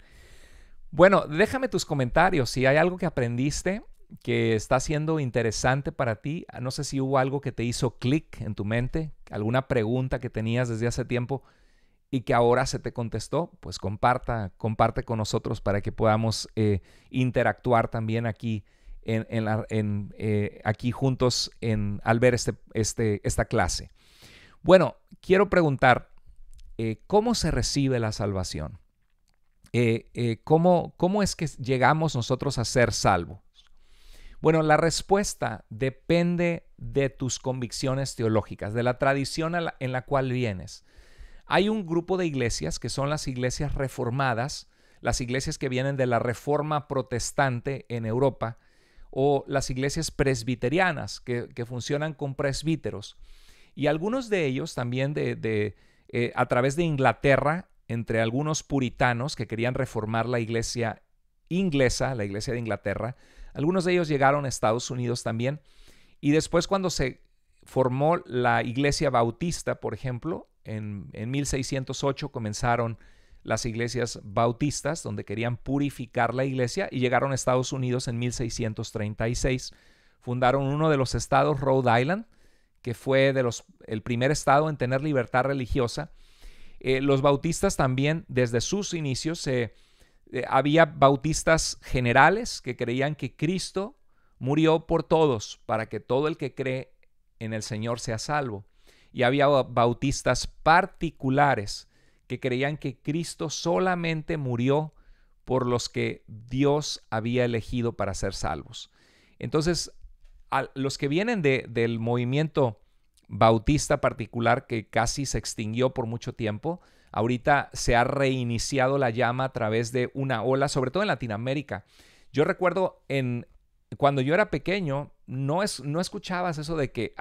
Bueno, déjame tus comentarios. Si hay algo que aprendiste que está siendo interesante para ti, no sé si hubo algo que te hizo clic en tu mente, alguna pregunta que tenías desde hace tiempo y que ahora se te contestó, pues comparta, comparte con nosotros para que podamos eh, interactuar también aquí en, eh, aquí juntos en, al ver este, este esta clase. Bueno, quiero preguntar, eh, ¿cómo se recibe la salvación? Eh, ¿cómo, ¿Cómo es que llegamos nosotros a ser salvos? Bueno, la respuesta depende de tus convicciones teológicas, de la tradición en la cual vienes. Hay un grupo de iglesias que son las iglesias reformadas, las iglesias que vienen de la reforma protestante en Europa, o las iglesias presbiterianas que, funcionan con presbíteros. Y algunos de ellos también de, de eh, a través de Inglaterra, entre algunos puritanos que querían reformar la iglesia inglesa, la iglesia de Inglaterra, algunos de ellos llegaron a Estados Unidos también. Y después cuando se formó la iglesia bautista, por ejemplo, en, en 1608 comenzaron las iglesias bautistas, donde querían purificar la iglesia y llegaron a Estados Unidos en 1636. Fundaron uno de los estados, Rhode Island, que fue de los, el primer estado en tener libertad religiosa. Eh, los bautistas también, desde sus inicios, eh, había bautistas generales que creían que Cristo murió por todos, para que todo el que cree en el Señor sea salvo. Y había bautistas particulares que creían que Cristo solamente murió por los que Dios había elegido para ser salvos. Entonces, los que vienen del movimiento bautista particular que casi se extinguió por mucho tiempo, ahorita se ha reiniciado la llama a través de una ola, sobre todo en Latinoamérica. Yo recuerdo en, cuando yo era pequeño, no, es, no escuchabas eso de que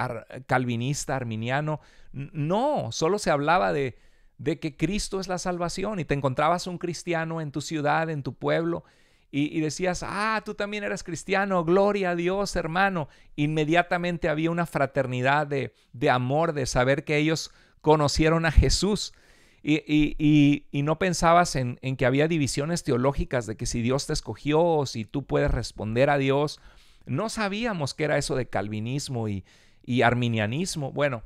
calvinista, arminiano, no, solo se hablaba de de que Cristo es la salvación y te encontrabas un cristiano en tu ciudad, en tu pueblo, y, decías, ah, tú también eres cristiano, gloria a Dios, hermano. Inmediatamente había una fraternidad de, amor, de saber que ellos conocieron a Jesús. Y, y, no pensabas en, en, que había divisiones teológicas de que si Dios te escogió o si tú puedes responder a Dios. No sabíamos que era eso de calvinismo y arminianismo. Bueno,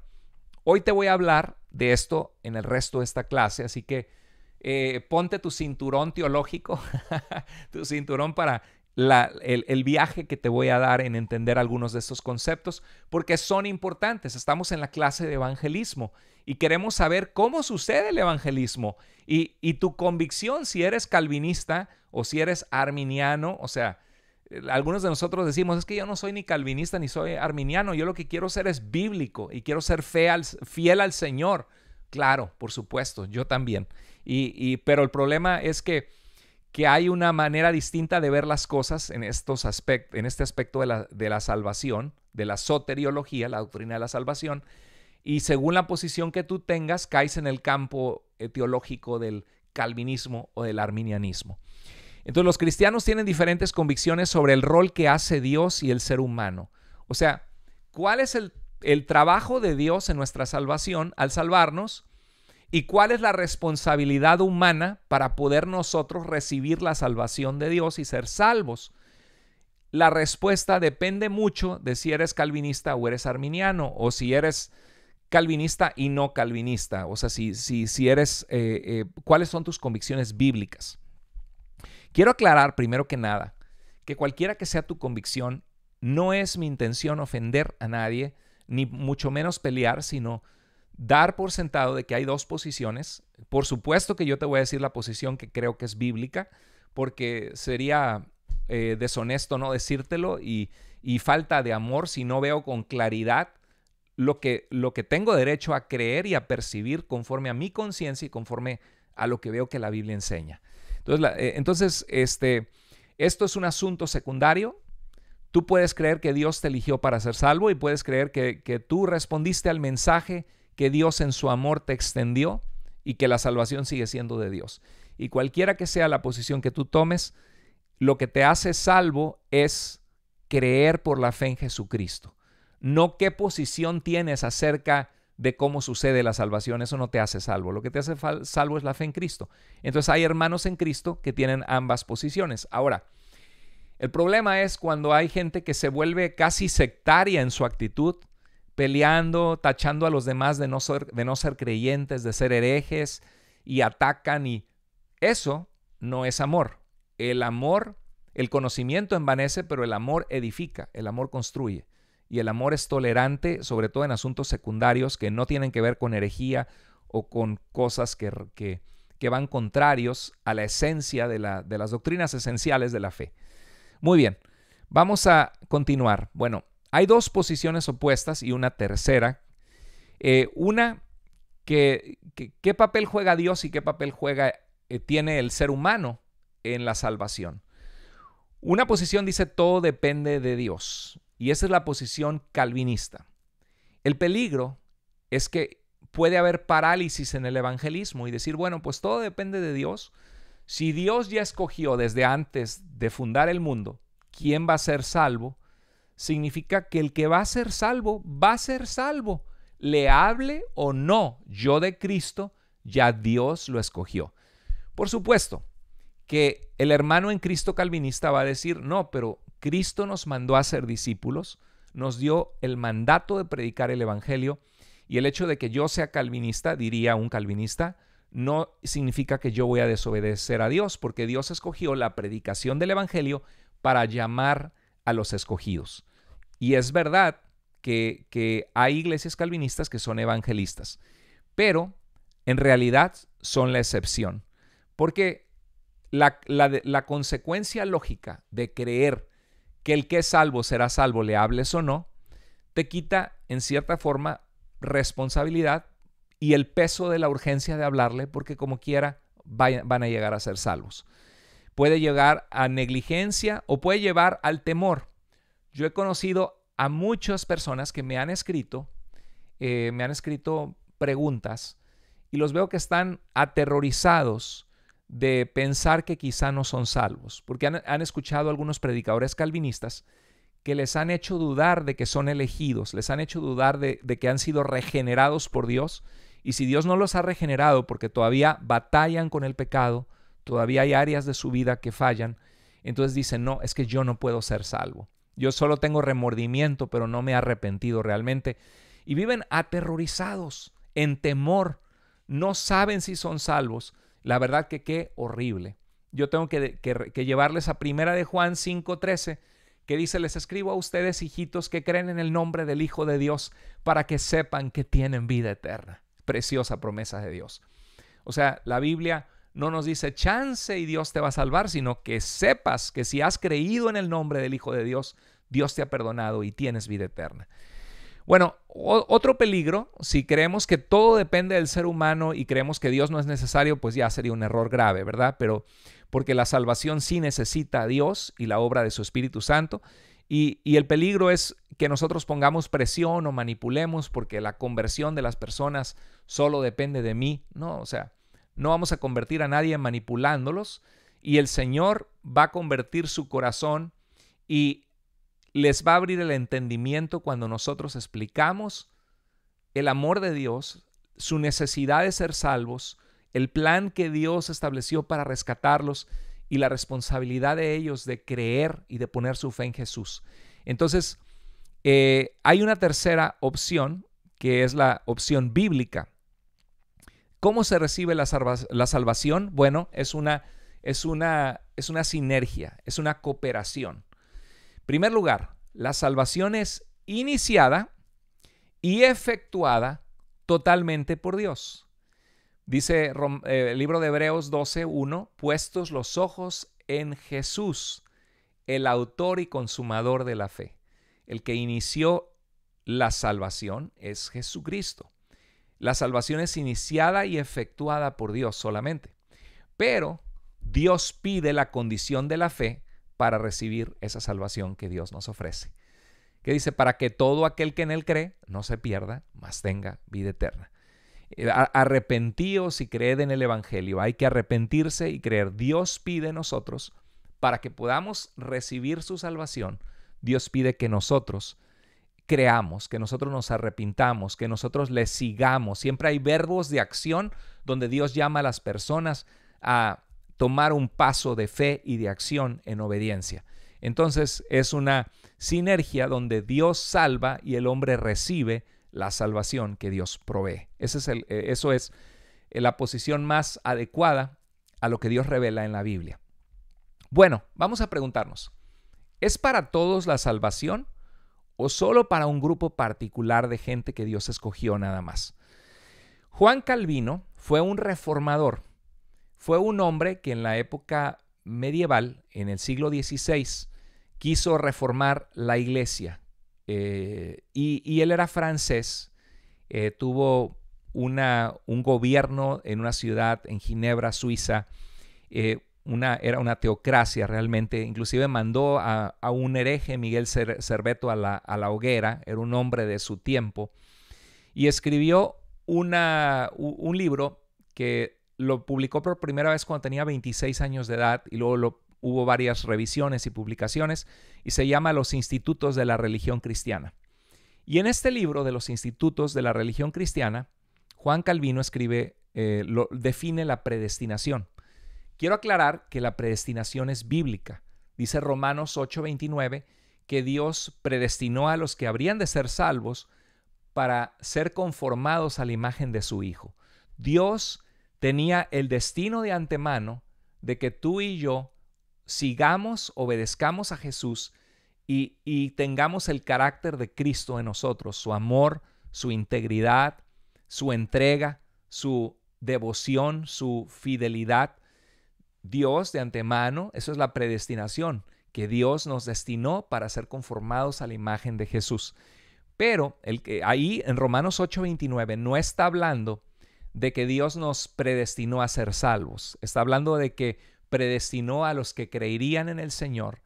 Hoy te voy a hablar de esto en el resto de esta clase, así que eh, ponte tu cinturón teológico, tu cinturón para el, viaje que te voy a dar en entender algunos de estos conceptos, porque son importantes. Estamos en la clase de evangelismo y queremos saber cómo sucede el evangelismo y, y tu convicción, si eres calvinista o si eres arminiano, o sea, eh, algunos de nosotros decimos, es que yo no soy ni calvinista ni soy arminiano, yo lo que quiero ser es bíblico y quiero ser fiel al Señor. Claro, por supuesto, yo también. Y, pero el problema es que, hay una manera distinta de ver las cosas en, estos aspectos, en este aspecto de la, salvación, de la soteriología, la doctrina de la salvación. Y según la posición que tú tengas, caes en el campo teológico del calvinismo o del arminianismo. Entonces los cristianos tienen diferentes convicciones sobre el rol que hace Dios y el ser humano. O sea, ¿cuál es el, trabajo de Dios en nuestra salvación al salvarnos? ¿Y cuál es la responsabilidad humana para poder nosotros recibir la salvación de Dios y ser salvos? La respuesta depende mucho de si eres calvinista o eres arminiano, o si eres calvinista y no calvinista, o sea, si, si eres, eh, eh, cuáles son tus convicciones bíblicas. Quiero aclarar primero que nada que cualquiera que sea tu convicción, no es mi intención ofender a nadie, ni mucho menos pelear, sino dar por sentado de que hay dos posiciones. Por supuesto que yo te voy a decir la posición que creo que es bíblica, porque sería eh, deshonesto no decírtelo y, y, falta de amor si no veo con claridad lo que, lo que tengo derecho a creer y a percibir conforme a mi conciencia y conforme a lo que veo que la Biblia enseña. Eh, entonces, este, esto es un asunto secundario. Tú puedes creer que Dios te eligió para ser salvo y puedes creer que, tú respondiste al mensaje que Dios en su amor te extendió y que la salvación sigue siendo de Dios. Y cualquiera que sea la posición que tú tomes, lo que te hace salvo es creer por la fe en Jesucristo. No qué posición tienes acerca de de cómo sucede la salvación, eso no te hace salvo. Lo que te hace salvo es la fe en Cristo. Entonces hay hermanos en Cristo que tienen ambas posiciones. Ahora, el problema es cuando hay gente que se vuelve casi sectaria en su actitud, peleando, tachando a los demás de no ser, de no ser creyentes, de ser herejes, y atacan y eso no es amor. El amor, el conocimiento envanece, pero el amor edifica, el amor construye y el amor es tolerante, sobre todo en asuntos secundarios que no tienen que ver con herejía o con cosas que, van contrarios a la esencia de, las doctrinas esenciales de la fe. Muy bien, vamos a continuar. Bueno, hay dos posiciones opuestas y una tercera. Eh, una, que, qué papel juega Dios y qué papel juega, eh, tiene el ser humano en la salvación. Una posición dice todo depende de Dios. Y esa es la posición calvinista. El peligro es que puede haber parálisis en el evangelismo y decir, bueno, pues todo depende de Dios. Si Dios ya escogió desde antes de fundar el mundo quién va a ser salvo, significa que el que va a ser salvo va a ser salvo. Le hable o no yo de Cristo, ya Dios lo escogió. Por supuesto que el hermano en Cristo calvinista va a decir, no, pero Cristo nos mandó a ser discípulos, nos dio el mandato de predicar el Evangelio y el hecho de que yo sea calvinista, diría un calvinista, no significa que yo voy a desobedecer a Dios, porque Dios escogió la predicación del Evangelio para llamar a los escogidos. Y es verdad que, hay iglesias calvinistas que son evangelistas, pero en realidad son la excepción, porque la, la consecuencia lógica de creer que el que es salvo será salvo, le hables o no, te quita en cierta forma responsabilidad y el peso de la urgencia de hablarle porque como quiera van a llegar a ser salvos. Puede llegar a negligencia o puede llevar al temor. Yo he conocido a muchas personas que me han escrito, eh, me han escrito preguntas y los veo que están aterrorizados de pensar que quizá no son salvos, porque han, escuchado algunos predicadores calvinistas que les han hecho dudar de que son elegidos, les han hecho dudar de, de, que han sido regenerados por Dios, y si Dios no los ha regenerado porque todavía batallan con el pecado, todavía hay áreas de su vida que fallan, entonces dicen, no, es que yo no puedo ser salvo, yo solo tengo remordimiento, pero no me he arrepentido realmente, y viven aterrorizados, en temor, no saben si son salvos, la verdad que qué horrible. Yo tengo que, llevarles a primera de Juan 5:13 que dice, les escribo a ustedes, hijitos, que creen en el nombre del Hijo de Dios, para que sepan que tienen vida eterna. Preciosa promesa de Dios. O sea, la Biblia no nos dice chance y Dios te va a salvar, sino que sepas que si has creído en el nombre del Hijo de Dios, Dios te ha perdonado y tienes vida eterna. Bueno, otro peligro, si creemos que todo depende del ser humano y creemos que Dios no es necesario, pues ya sería un error grave, ¿verdad? Pero porque la salvación sí necesita a Dios y la obra de su Espíritu Santo. Y, el peligro es que nosotros pongamos presión o manipulemos porque la conversión de las personas solo depende de mí. No, o sea, no vamos a convertir a nadie manipulándolos y el Señor va a convertir su corazón y les va a abrir el entendimiento cuando nosotros explicamos el amor de Dios, su necesidad de ser salvos, el plan que Dios estableció para rescatarlos y la responsabilidad de ellos de creer y de poner su fe en Jesús. Entonces, eh, hay una tercera opción, que es la opción bíblica. ¿Cómo se recibe la, salvación? Bueno, es una, es, una, es una sinergia, es una cooperación. Primer lugar, la salvación es iniciada y efectuada totalmente por Dios. Dice eh, el libro de Hebreos 12:1, puestos los ojos en Jesús, el autor y consumador de la fe. El que inició la salvación es Jesucristo. La salvación es iniciada y efectuada por Dios solamente. Pero Dios pide la condición de la fe para recibir esa salvación que Dios nos ofrece. Que dice, para que todo aquel que en él cree no se pierda, mas tenga vida eterna. Eh, arrepentíos y creed en el Evangelio. Hay que arrepentirse y creer. Dios pide nosotros, para que podamos recibir su salvación, Dios pide que nosotros creamos, que nosotros nos arrepintamos, que nosotros le sigamos. Siempre hay verbos de acción donde Dios llama a las personas a tomar un paso de fe y de acción en obediencia. Entonces es una sinergia donde Dios salva y el hombre recibe la salvación que Dios provee. es eh, eso es eh, la posición más adecuada a lo que Dios revela en la Biblia. Bueno, vamos a preguntarnos, ¿es para todos la salvación o solo para un grupo particular de gente que Dios escogió nada más? Juan Calvino fue un reformador fue un hombre que en la época medieval, en el siglo XVI, quiso reformar la iglesia. Eh, y, él era francés, eh, tuvo una, un gobierno en una ciudad en Ginebra, Suiza, eh, una, era una teocracia realmente, inclusive mandó a, un hereje, Miguel Cerveto, a la, hoguera, era un hombre de su tiempo, y escribió una, un libro que lo publicó por primera vez cuando tenía 26 años de edad y luego hubo varias revisiones y publicaciones y se llama Los Institutos de la Religión Cristiana. Y en este libro de los Institutos de la Religión Cristiana, Juan Calvino escribe, eh, lo, define la predestinación. Quiero aclarar que la predestinación es bíblica. Dice Romanos 8:29 que Dios predestinó a los que habrían de ser salvos para ser conformados a la imagen de su Hijo. Dios tenía el destino de antemano de que tú y yo sigamos, obedezcamos a Jesús y, tengamos el carácter de Cristo en nosotros, su amor, su integridad, su entrega, su devoción, su fidelidad. Dios de antemano, eso es la predestinación, que Dios nos destinó para ser conformados a la imagen de Jesús. Pero el que ahí en Romanos 8:29 no está hablando de que Dios nos predestinó a ser salvos. Está hablando de que predestinó a los que creerían en el Señor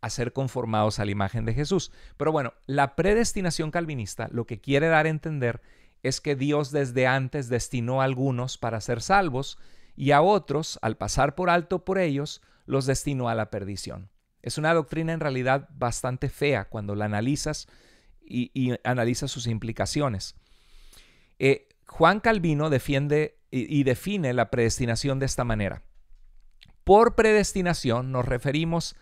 a ser conformados a la imagen de Jesús. Pero bueno, la predestinación calvinista lo que quiere dar a entender es que Dios desde antes destinó a algunos para ser salvos y a otros, al pasar por alto por ellos, los destinó a la perdición. Es una doctrina en realidad bastante fea cuando la analizas y, analizas sus implicaciones. Eh, Juan Calvino defiende y, define la predestinación de esta manera. Por predestinación nos referimos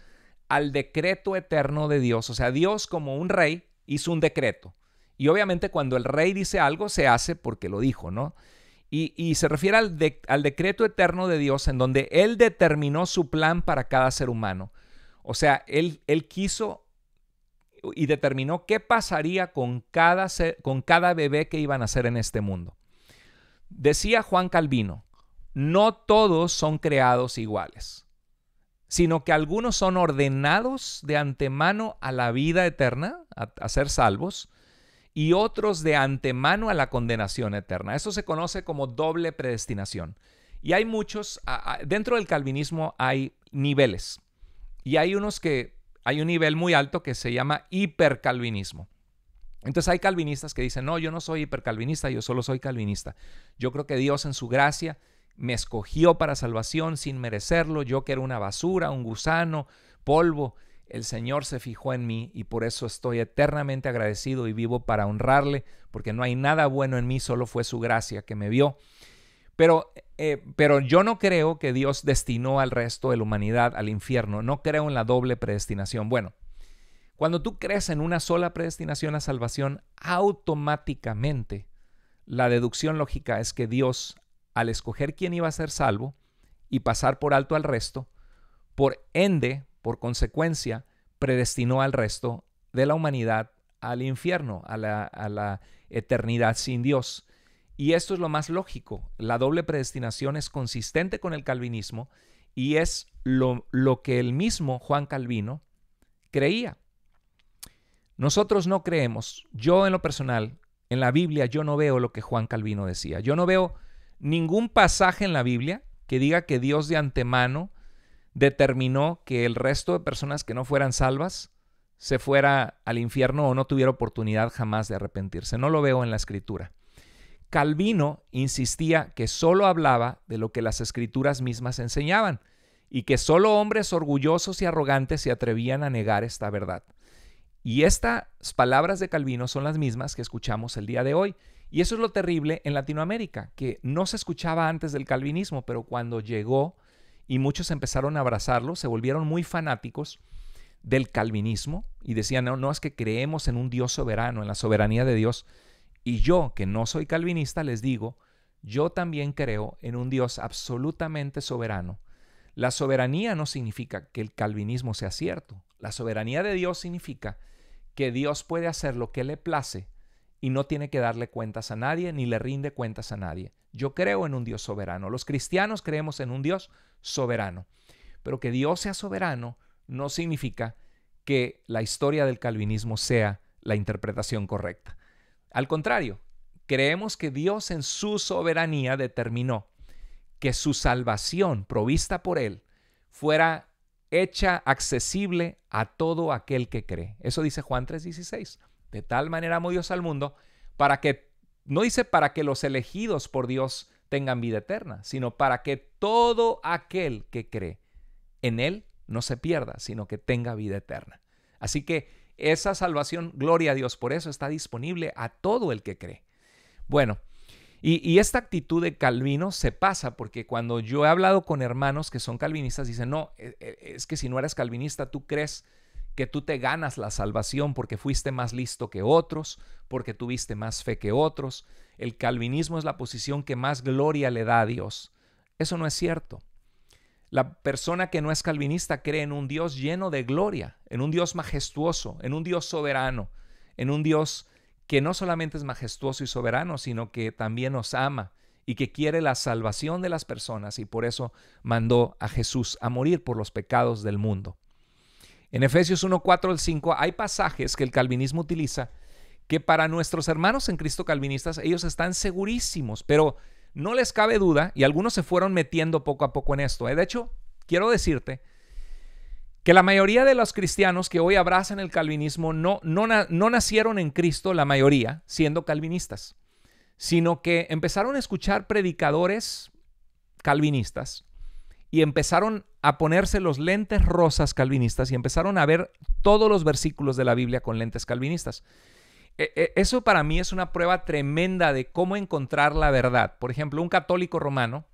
al decreto eterno de Dios, o sea, Dios como un rey hizo un decreto. Y obviamente cuando el rey dice algo se hace porque lo dijo, ¿no? Y, se refiere al, decreto eterno de Dios en donde Él determinó su plan para cada ser humano. O sea, él quiso y determinó qué pasaría con cada, con cada bebé que iban a ser en este mundo. Decía Juan Calvino, no todos son creados iguales, sino que algunos son ordenados de antemano a la vida eterna, a, ser salvos, y otros de antemano a la condenación eterna. Eso se conoce como doble predestinación. Y hay muchos, dentro del calvinismo hay niveles. Y hay unos que hay un nivel muy alto que se llama hipercalvinismo. Entonces hay calvinistas que dicen, no, yo no soy hipercalvinista, yo solo soy calvinista. Yo creo que Dios en su gracia me escogió para salvación sin merecerlo, yo que era una basura, un gusano, polvo. El Señor se fijó en mí y por eso estoy eternamente agradecido y vivo para honrarle, porque no hay nada bueno en mí, solo fue su gracia que me vio. Pero, eh, pero yo no creo que Dios destinó al resto de la humanidad al infierno. No creo en la doble predestinación. Bueno, cuando tú crees en una sola predestinación a salvación, automáticamente la deducción lógica es que Dios, al escoger quién iba a ser salvo y pasar por alto al resto, por ende, por consecuencia, predestinó al resto de la humanidad al infierno, a la eternidad sin Dios. Y esto es lo más lógico. La doble predestinación es consistente con el calvinismo y es lo, que el mismo Juan Calvino creía. Nosotros no creemos, yo en lo personal, en la Biblia yo no veo lo que Juan Calvino decía. Yo no veo ningún pasaje en la Biblia que diga que Dios de antemano determinó que el resto de personas que no fueran salvas se fuera al infierno o no tuviera oportunidad jamás de arrepentirse. No lo veo en la escritura. Calvino insistía que solo hablaba de lo que las escrituras mismas enseñaban y que solo hombres orgullosos y arrogantes se atrevían a negar esta verdad. Y estas palabras de Calvino son las mismas que escuchamos el día de hoy. Y eso es lo terrible en Latinoamérica, que no se escuchaba antes del calvinismo, pero cuando llegó y muchos empezaron a abrazarlo, se volvieron muy fanáticos del calvinismo y decían, no, no es que creemos en un Dios soberano, en la soberanía de Dios, y yo, que no soy calvinista, les digo, yo también creo en un Dios absolutamente soberano. La soberanía no significa que el calvinismo sea cierto. La soberanía de Dios significa que Dios puede hacer lo que le place y no tiene que darle cuentas a nadie ni le rinde cuentas a nadie. Yo creo en un Dios soberano. Los cristianos creemos en un Dios soberano. Pero que Dios sea soberano no significa que la historia del calvinismo sea la interpretación correcta. Al contrario, creemos que Dios en su soberanía determinó que su salvación provista por Él fuera hecha accesible a todo aquel que cree. Eso dice Juan 3:16. De tal manera amó Dios al mundo para que, no dice para que los elegidos por Dios tengan vida eterna, sino para que todo aquel que cree en Él no se pierda, sino que tenga vida eterna. Así que esa salvación, gloria a Dios, por eso está disponible a todo el que cree. Bueno, y, esta actitud de Calvino se pasa porque cuando yo he hablado con hermanos que son calvinistas, dicen, no, e, e, es que si no eres calvinista, tú crees que tú te ganas la salvación porque fuiste más listo que otros, porque tuviste más fe que otros. El calvinismo es la posición que más gloria le da a Dios. Eso no es cierto. La persona que no es calvinista cree en un Dios lleno de gloria, en un Dios majestuoso, en un Dios soberano, en un Dios que no solamente es majestuoso y soberano, sino que también nos ama y que quiere la salvación de las personas y por eso mandó a Jesús a morir por los pecados del mundo. En Efesios 1, 4 al 5 hay pasajes que el calvinismo utiliza que para nuestros hermanos en Cristo calvinistas ellos están segurísimos, pero no les cabe duda, y algunos se fueron metiendo poco a poco en esto. ¿eh? De hecho, quiero decirte que la mayoría de los cristianos que hoy abrazan el calvinismo no, no, no nacieron en Cristo, la mayoría, siendo calvinistas, sino que empezaron a escuchar predicadores calvinistas y empezaron a ponerse los lentes rosas calvinistas y empezaron a ver todos los versículos de la Biblia con lentes calvinistas. E, e, eso para mí es una prueba tremenda de cómo encontrar la verdad. Por ejemplo, un católico romano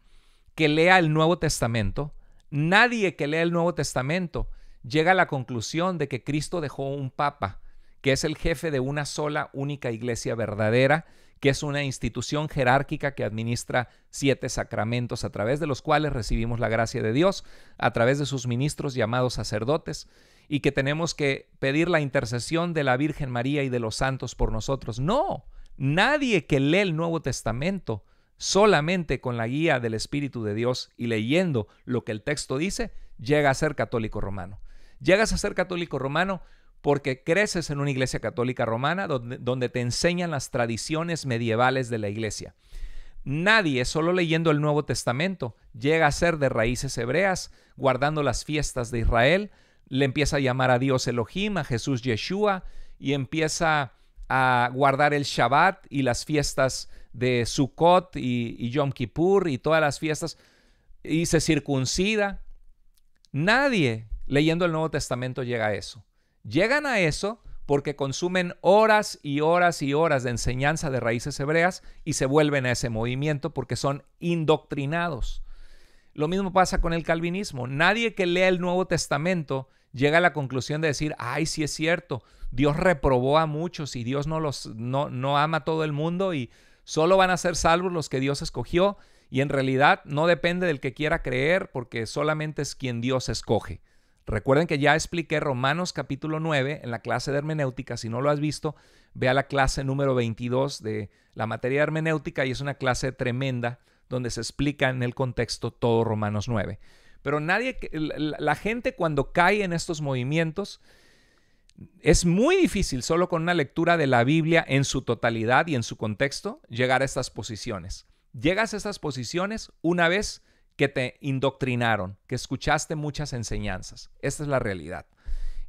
que lea el Nuevo Testamento, nadie que lea el Nuevo Testamento llega a la conclusión de que Cristo dejó un papa, que es el jefe de una sola única iglesia verdadera, que es una institución jerárquica que administra siete sacramentos a través de los cuales recibimos la gracia de Dios, a través de sus ministros llamados sacerdotes y que tenemos que pedir la intercesión de la Virgen María y de los santos por nosotros. No, nadie que lee el Nuevo Testamento solamente con la guía del Espíritu de Dios y leyendo lo que el texto dice, llega a ser católico romano. Llegas a ser católico romano porque creces en una iglesia católica romana donde, te enseñan las tradiciones medievales de la iglesia. Nadie, solo leyendo el Nuevo Testamento, llega a ser de raíces hebreas, guardando las fiestas de Israel, le empieza a llamar a Dios Elohim, a Jesús Yeshua, y empieza a guardar el Shabbat y las fiestas de Sukkot y, y Yom Kippur y todas las fiestas, y se circuncida. Nadie leyendo el Nuevo Testamento llega a eso. Llegan a eso porque consumen horas y horas y horas de enseñanza de raíces hebreas y se vuelven a ese movimiento porque son indoctrinados. Lo mismo pasa con el calvinismo. Nadie que lea el Nuevo Testamento llega a la conclusión de decir, ay, sí es cierto, Dios reprobó a muchos y Dios no, los, no, no ama a todo el mundo y solo van a ser salvos los que Dios escogió y en realidad no depende del que quiera creer porque solamente es quien Dios escoge. Recuerden que ya expliqué Romanos capítulo 9 en la clase de hermenéutica, si no lo has visto, ve a la clase número 22 de la materia de hermenéutica y es una clase tremenda donde se explica en el contexto todo Romanos 9. Pero nadie, la, la gente cuando cae en estos movimientos, es muy difícil solo con una lectura de la Biblia en su totalidad y en su contexto llegar a estas posiciones. Llegas a estas posiciones una vez que te indoctrinaron, que escuchaste muchas enseñanzas. Esta es la realidad.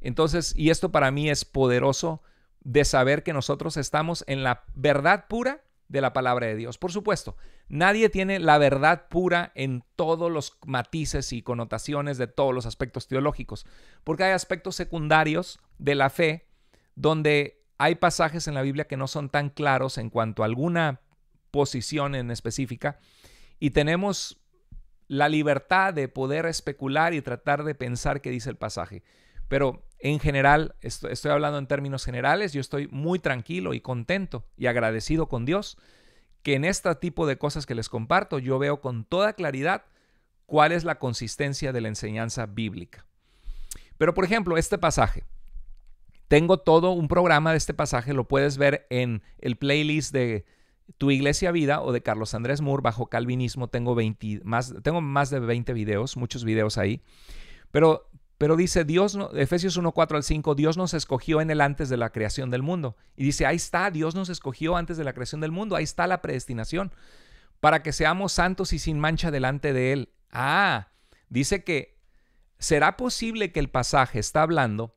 Entonces, y esto para mí es poderoso de saber que nosotros estamos en la verdad pura de la palabra de Dios. Por supuesto, nadie tiene la verdad pura en todos los matices y connotaciones de todos los aspectos teológicos, porque hay aspectos secundarios de la fe donde hay pasajes en la Biblia que no son tan claros en cuanto a alguna posición en específica y tenemos la libertad de poder especular y tratar de pensar qué dice el pasaje. Pero en general, estoy, hablando en términos generales, yo estoy muy tranquilo y contento y agradecido con Dios que en este tipo de cosas que les comparto yo veo con toda claridad cuál es la consistencia de la enseñanza bíblica. Pero por ejemplo, este pasaje. Tengo todo un programa de este pasaje, lo puedes ver en el playlist de Tu Iglesia Vida o de Carlos Andrés Moore bajo Calvinismo. Tengo, 20, más, tengo más de 20 videos, muchos videos ahí. Pero pero dice Dios, Efesios 1, 4 al 5, Dios nos escogió en el antes de la creación del mundo. Y dice, ahí está, Dios nos escogió antes de la creación del mundo, ahí está la predestinación, para que seamos santos y sin mancha delante de Él. Ah, dice que será posible que el pasaje está hablando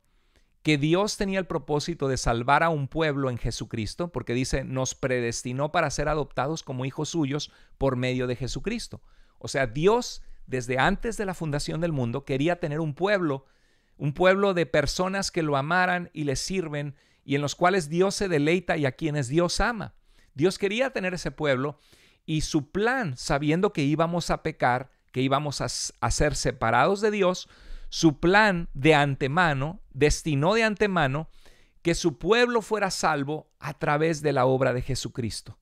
que Dios tenía el propósito de salvar a un pueblo en Jesucristo, porque dice, nos predestinó para ser adoptados como hijos suyos por medio de Jesucristo. O sea, Dios desde antes de la fundación del mundo, quería tener un pueblo, un pueblo de personas que lo amaran y le sirven y en los cuales Dios se deleita y a quienes Dios ama. Dios quería tener ese pueblo y su plan, sabiendo que íbamos a pecar, que íbamos a, a ser separados de Dios, su plan de antemano, destinó de antemano que su pueblo fuera salvo a través de la obra de Jesucristo.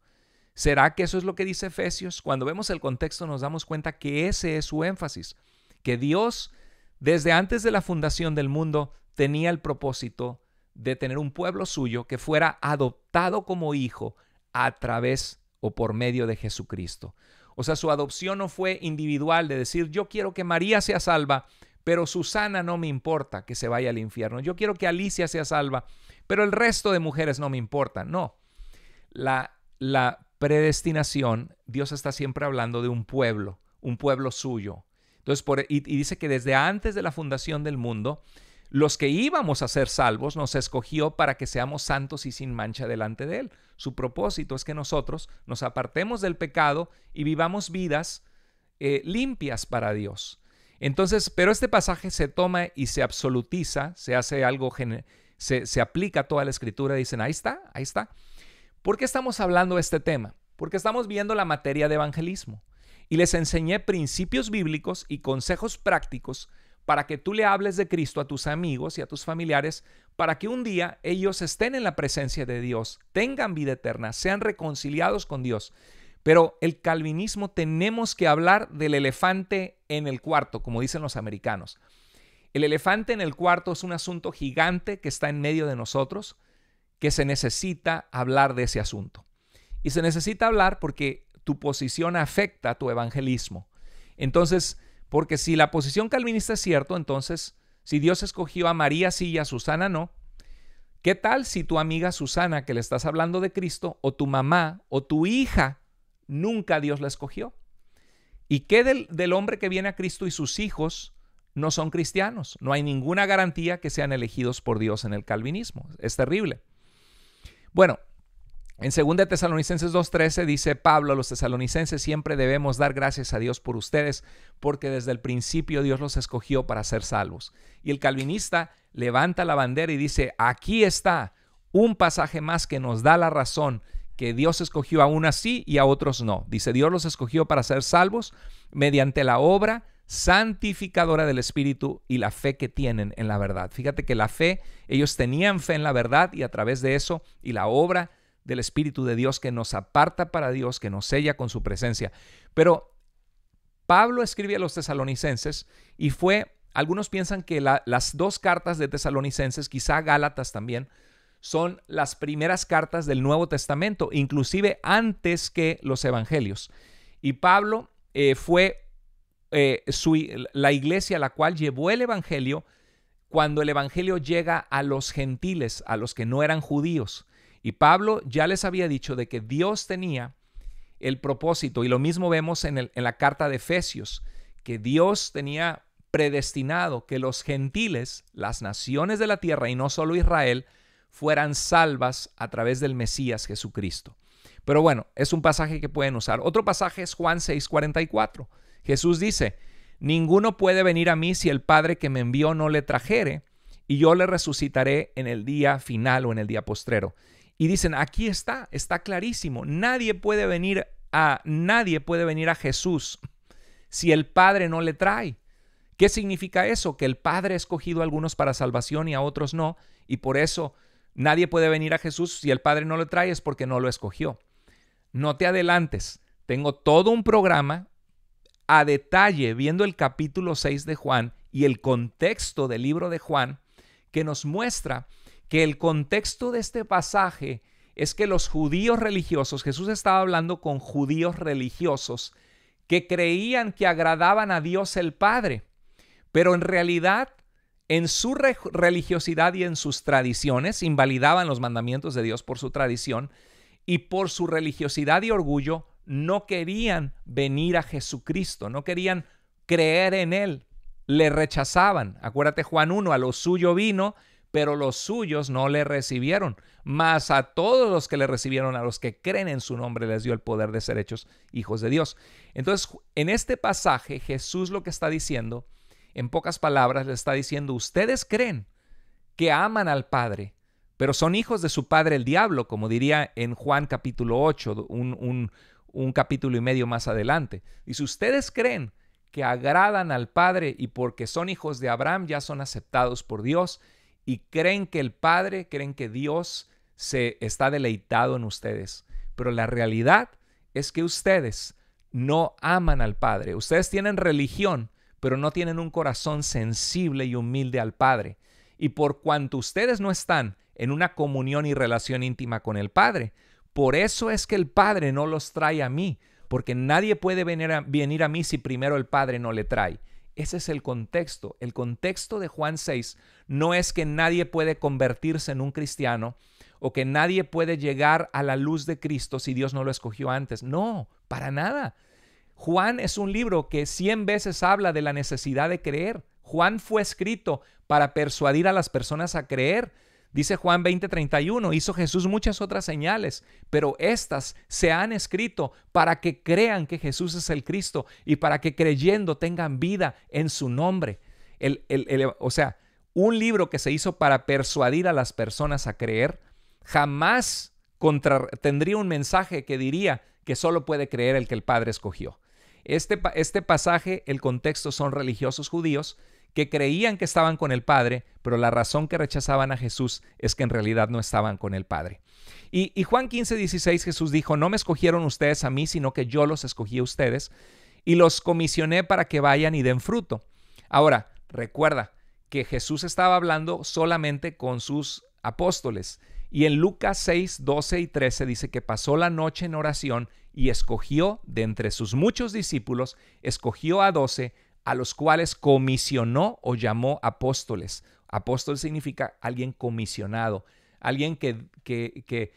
¿Será que eso es lo que dice Efesios? Cuando vemos el contexto nos damos cuenta que ese es su énfasis, que Dios desde antes de la fundación del mundo tenía el propósito de tener un pueblo suyo que fuera adoptado como hijo a través o por medio de Jesucristo. O sea, su adopción no fue individual de decir, yo quiero que María sea salva, pero Susana no me importa que se vaya al infierno. Yo quiero que Alicia sea salva, pero el resto de mujeres no me importa. No. La, la predestinación, Dios está siempre hablando de un pueblo, un pueblo suyo. Entonces, por, e, y, dice que desde antes de la fundación del mundo, los que íbamos a ser salvos nos escogió para que seamos santos y sin mancha delante de Él. Su propósito es que nosotros nos apartemos del pecado y vivamos vidas eh, limpias para Dios. Entonces, pero este pasaje se toma y se absolutiza, se hace algo, se, se aplica toda la escritura, dicen, ahí está, ahí está. ¿Por qué estamos hablando de este tema? Porque estamos viendo la materia de evangelismo y les enseñé principios bíblicos y consejos prácticos para que tú le hables de Cristo a tus amigos y a tus familiares, para que un día ellos estén en la presencia de Dios, tengan vida eterna, sean reconciliados con Dios. Pero el calvinismo tenemos que hablar del elefante en el cuarto, como dicen los americanos. El elefante en el cuarto es un asunto gigante que está en medio de nosotros, que se necesita hablar de ese asunto. Y se necesita hablar porque tu posición afecta a tu evangelismo. Entonces, porque si la posición calvinista es cierto, entonces, si Dios escogió a María sí y a Susana no, ¿qué tal si tu amiga Susana que le estás hablando de Cristo, o tu mamá, o tu hija, nunca Dios la escogió? ¿Y qué del, del hombre que viene a Cristo y sus hijos no son cristianos? No hay ninguna garantía que sean elegidos por Dios en el calvinismo. Es terrible. Bueno, en 2 Tesalonicenses 2.13 dice Pablo a los tesalonicenses, siempre debemos dar gracias a Dios por ustedes, porque desde el principio Dios los escogió para ser salvos. Y el calvinista levanta la bandera y dice, aquí está un pasaje más que nos da la razón que Dios escogió a unos sí y a otros no. Dice, Dios los escogió para ser salvos mediante la obra santificadora del Espíritu y la fe que tienen en la verdad. Fíjate que la fe, ellos tenían fe en la verdad y a través de eso y la obra del Espíritu de Dios que nos aparta para Dios, que nos sella con su presencia. Pero Pablo escribe a los tesalonicenses y fue, algunos piensan que las dos cartas de tesalonicenses, quizá Gálatas también, son las primeras cartas del Nuevo Testamento, inclusive antes que los Evangelios. Y Pablo eh, fue eh, la iglesia a la cual llevó el Evangelio cuando el Evangelio llega a los gentiles, a los que no eran judíos. Y Pablo ya les había dicho de que Dios tenía el propósito, y lo mismo vemos en, la carta de Efesios, que Dios tenía predestinado que los gentiles, las naciones de la tierra y no solo Israel, fueran salvas a través del Mesías Jesucristo. Pero bueno, es un pasaje que pueden usar. Otro pasaje es Juan 6:44. Jesús dice, ninguno puede venir a mí si el Padre que me envió no le trajere, y yo le resucitaré en el día final o en el día postrero. Y dicen, aquí está, está clarísimo, nadie puede venir a nadie puede venir a Jesús si el Padre no le trae. ¿Qué significa eso? Que el Padre ha escogido a algunos para salvación y a otros no, y por eso nadie puede venir a Jesús si el Padre no le trae es porque no lo escogió. No te adelantes, tengo todo un programa a detalle viendo el capítulo 6 de Juan y el contexto del libro de Juan, que nos muestra que el contexto de este pasaje es que los judíos religiosos, Jesús estaba hablando con judíos religiosos que creían que agradaban a Dios el Padre, pero en realidad en su religiosidad y en sus tradiciones invalidaban los mandamientos de Dios por su tradición y por su religiosidad y orgullo no querían venir a Jesucristo, no querían creer en Él, le rechazaban. Acuérdate Juan 1, a lo suyo vino, pero los suyos no le recibieron. Mas a todos los que le recibieron, a los que creen en su nombre, les dio el poder de ser hechos hijos de Dios. Entonces, en este pasaje, Jesús lo que está diciendo, en pocas palabras, le está diciendo, ustedes creen que aman al Padre, pero son hijos de su padre el diablo, como diría en Juan capítulo 8, un, un, un capítulo y medio más adelante. Y si ustedes creen que agradan al Padre y porque son hijos de Abraham ya son aceptados por Dios y creen que el Padre, creen que Dios se está deleitado en ustedes. Pero la realidad es que ustedes no aman al Padre. Ustedes tienen religión, pero no tienen un corazón sensible y humilde al Padre. Y por cuanto ustedes no están en una comunión y relación íntima con el Padre, por eso es que el Padre no los trae a mí, porque nadie puede venir a, mí si primero el Padre no le trae. Ese es el contexto. El contexto de Juan 6 no es que nadie puede convertirse en un cristiano o que nadie puede llegar a la luz de Cristo si Dios no lo escogió antes. No, para nada. Juan es un libro que 100 veces habla de la necesidad de creer. Juan fue escrito para persuadir a las personas a creer. Dice Juan 20:31, hizo Jesús muchas otras señales, pero estas se han escrito para que crean que Jesús es el Cristo y para que creyendo tengan vida en su nombre. o sea, un libro que se hizo para persuadir a las personas a creer, jamás contra, tendría un mensaje que diría que solo puede creer el que el Padre escogió. Este, este pasaje, el contexto son religiosos judíos que creían que estaban con el Padre, pero la razón que rechazaban a Jesús es que en realidad no estaban con el Padre. Y, Juan 15, 16 Jesús dijo, no me escogieron ustedes a mí, sino que yo los escogí a ustedes y los comisioné para que vayan y den fruto. Ahora, recuerda que Jesús estaba hablando solamente con sus apóstoles. Y en Lucas 6, 12 y 13 dice que pasó la noche en oración y escogió de entre sus muchos discípulos, escogió a doce a los cuales comisionó o llamó apóstoles. Apóstol significa alguien comisionado, alguien que, que,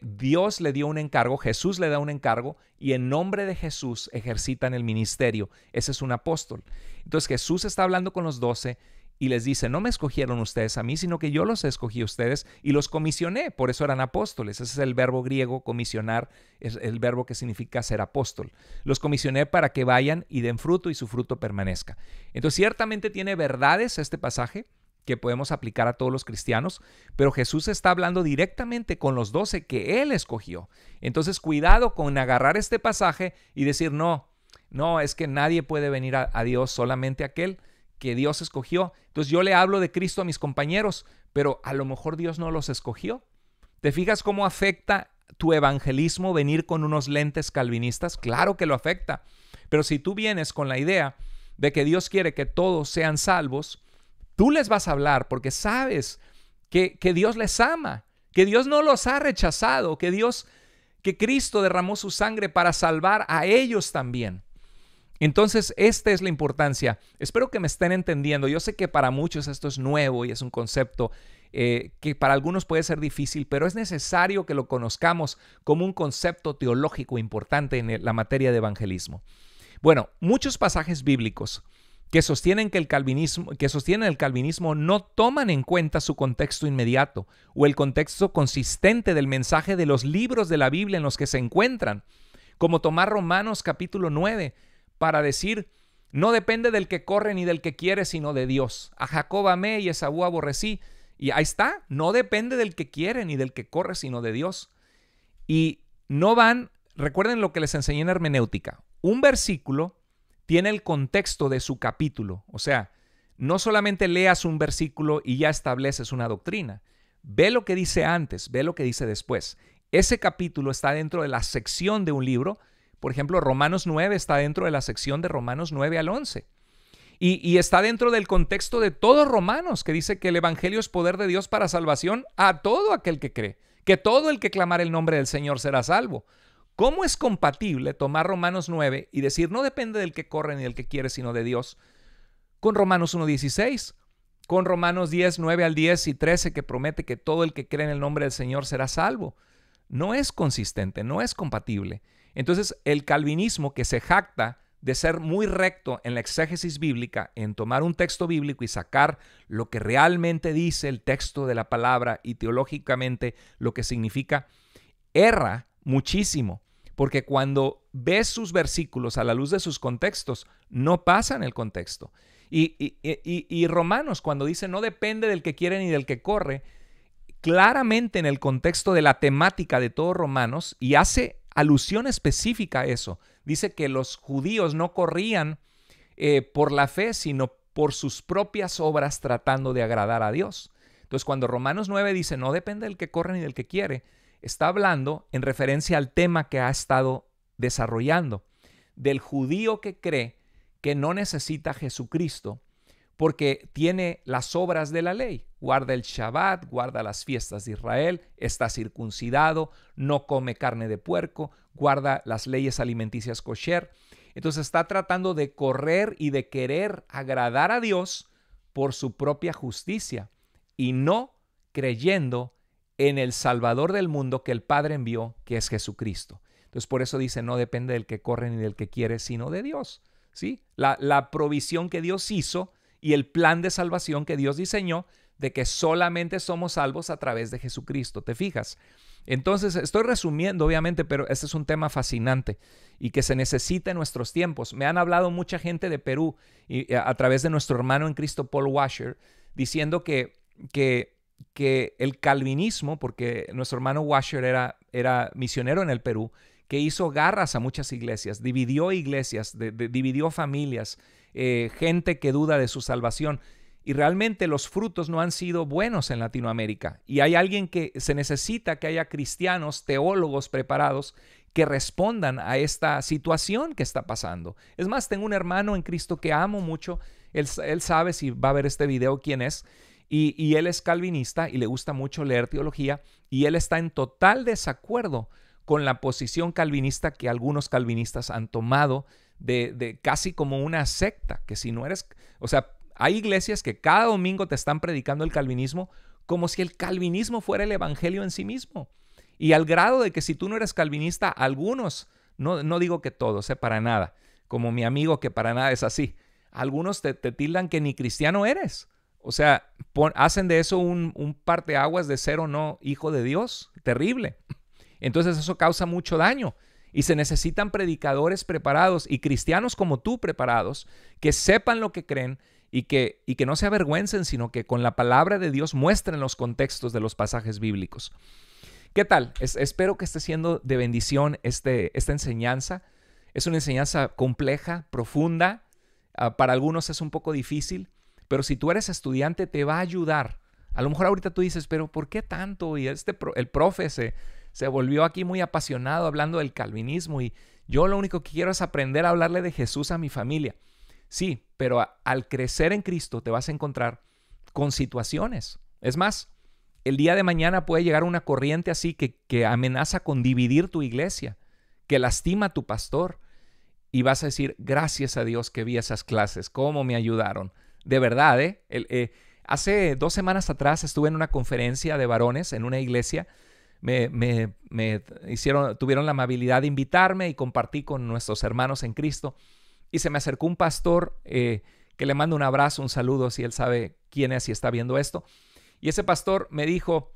Dios le dio un encargo, Jesús le da un encargo y en nombre de Jesús ejercitan el ministerio. Ese es un apóstol. Entonces Jesús está hablando con los doce y les dice, no me escogieron ustedes a mí, sino que yo los escogí a ustedes y los comisioné, por eso eran apóstoles. Ese es el verbo griego, comisionar, es el verbo que significa ser apóstol. Los comisioné para que vayan y den fruto y su fruto permanezca. Entonces, ciertamente tiene verdades este pasaje que podemos aplicar a todos los cristianos, pero Jesús está hablando directamente con los doce que él escogió. Entonces, cuidado con agarrar este pasaje y decir, no, no, es que nadie puede venir a, a Dios, solamente aquel que Dios escogió. Entonces yo le hablo de Cristo a mis compañeros, pero a lo mejor Dios no los escogió. ¿Te fijas cómo afecta tu evangelismo venir con unos lentes calvinistas? Claro que lo afecta. Pero si tú vienes con la idea de que Dios quiere que todos sean salvos, tú les vas a hablar porque sabes que, que Dios les ama, que Dios no los ha rechazado, que Dios, que Cristo derramó su sangre para salvar a ellos también. Entonces, esta es la importancia. Espero que me estén entendiendo. Yo sé que para muchos esto es nuevo y es un concepto eh, que para algunos puede ser difícil, pero es necesario que lo conozcamos como un concepto teológico importante en la materia de evangelismo. Bueno, muchos pasajes bíblicos que sostienen que el calvinismo, que sostienen el calvinismo no toman en cuenta su contexto inmediato o el contexto consistente del mensaje de los libros de la Biblia en los que se encuentran, como tomar Romanos capítulo 9, para decir, no depende del que corre ni del que quiere, sino de Dios. A Jacob amé y a Esaú aborrecí. Y ahí está, no depende del que quiere ni del que corre, sino de Dios. Y no van, recuerden lo que les enseñé en hermenéutica, un versículo tiene el contexto de su capítulo, o sea, no solamente leas un versículo y ya estableces una doctrina, ve lo que dice antes, ve lo que dice después. Ese capítulo está dentro de la sección de un libro por ejemplo, Romanos 9 está dentro de la sección de Romanos 9 al 11. Y, está dentro del contexto de todos Romanos, que dice que el Evangelio es poder de Dios para salvación a todo aquel que cree, que todo el que clamar el nombre del Señor será salvo. ¿Cómo es compatible tomar Romanos 9 y decir no depende del que corre ni del que quiere, sino de Dios? Con Romanos 16 con Romanos 10, 9 al 10 y 13 que promete que todo el que cree en el nombre del Señor será salvo. No es consistente, no es compatible. Entonces, el calvinismo que se jacta de ser muy recto en la exégesis bíblica, en tomar un texto bíblico y sacar lo que realmente dice el texto de la palabra y teológicamente lo que significa, erra muchísimo, porque cuando ves sus versículos a la luz de sus contextos, no pasan el contexto. Y, y Romanos, cuando dice no depende del que quiere ni del que corre, claramente en el contexto de la temática de todos Romanos y hace alusión específica a eso. Dice que los judíos no corrían eh, por la fe, sino por sus propias obras tratando de agradar a Dios. Entonces, cuando Romanos 9 dice, no depende del que corre ni del que quiere, está hablando en referencia al tema que ha estado desarrollando, del judío que cree que no necesita Jesucristo porque tiene las obras de la ley. Guarda el Shabbat, guarda las fiestas de Israel, está circuncidado, no come carne de puerco, guarda las leyes alimenticias kosher. Entonces está tratando de correr y de querer agradar a Dios por su propia justicia y no creyendo en el Salvador del mundo que el Padre envió, que es Jesucristo. Entonces por eso dice, no depende del que corre ni del que quiere, sino de Dios. ¿Sí? la provisión que Dios hizo y el plan de salvación que Dios diseñó de que solamente somos salvos a través de Jesucristo, ¿te fijas? Entonces, estoy resumiendo, obviamente, pero este es un tema fascinante y que se necesita en nuestros tiempos. Me han hablado mucha gente de Perú y eh, a, través de nuestro hermano en Cristo, Paul Washer, diciendo que, que, que el calvinismo, porque nuestro hermano Washer era, era misionero en el Perú, que hizo garras a muchas iglesias, dividió iglesias, dividió familias, eh, gente que duda de su salvación. Y realmente los frutos no han sido buenos en Latinoamérica. Y hay alguien que se necesita que haya cristianos, teólogos preparados que respondan a esta situación que está pasando. Es más, tengo un hermano en Cristo que amo mucho. Él, sabe si va a ver este video quién es. Y, y él es calvinista y le gusta mucho leer teología. Y él está en total desacuerdo con la posición calvinista que algunos calvinistas han tomado de, casi como una secta, que si no eres, o sea, hay iglesias que cada domingo te están predicando el calvinismo como si el calvinismo fuera el evangelio en sí mismo. Y al grado de que si tú no eres calvinista, algunos, no, no digo que todos, eh, para nada, como mi amigo que para nada es así, algunos te, tildan que ni cristiano eres. O sea, hacen de eso un, un parteaguas de ser o no hijo de Dios. Terrible. Entonces eso causa mucho daño. Y se necesitan predicadores preparados y cristianos como tú preparados que sepan lo que creen y que, y que no se avergüencen, sino que con la palabra de Dios muestren los contextos de los pasajes bíblicos. ¿Qué tal? espero que esté siendo de bendición este, esta enseñanza. Es una enseñanza compleja, profunda. Ah, para algunos es un poco difícil, pero si tú eres estudiante te va a ayudar. A lo mejor ahorita tú dices, pero ¿por qué tanto? Y este el profe se, se volvió aquí muy apasionado hablando del calvinismo y yo lo único que quiero es aprender a hablarle de Jesús a mi familia. Sí, pero al crecer en Cristo te vas a encontrar con situaciones. Es más, el día de mañana puede llegar una corriente así que, amenaza con dividir tu iglesia, que lastima a tu pastor. Y vas a decir, gracias a Dios que vi esas clases, cómo me ayudaron. De verdad, ¿eh? Eh, hace dos semanas atrás estuve en una conferencia de varones en una iglesia me, me, hicieron, tuvieron la amabilidad de invitarme y compartí con nuestros hermanos en Cristo. Y se me acercó un pastor eh, que le mando un abrazo, un saludo, si él sabe quién es y está viendo esto. Y ese pastor me dijo,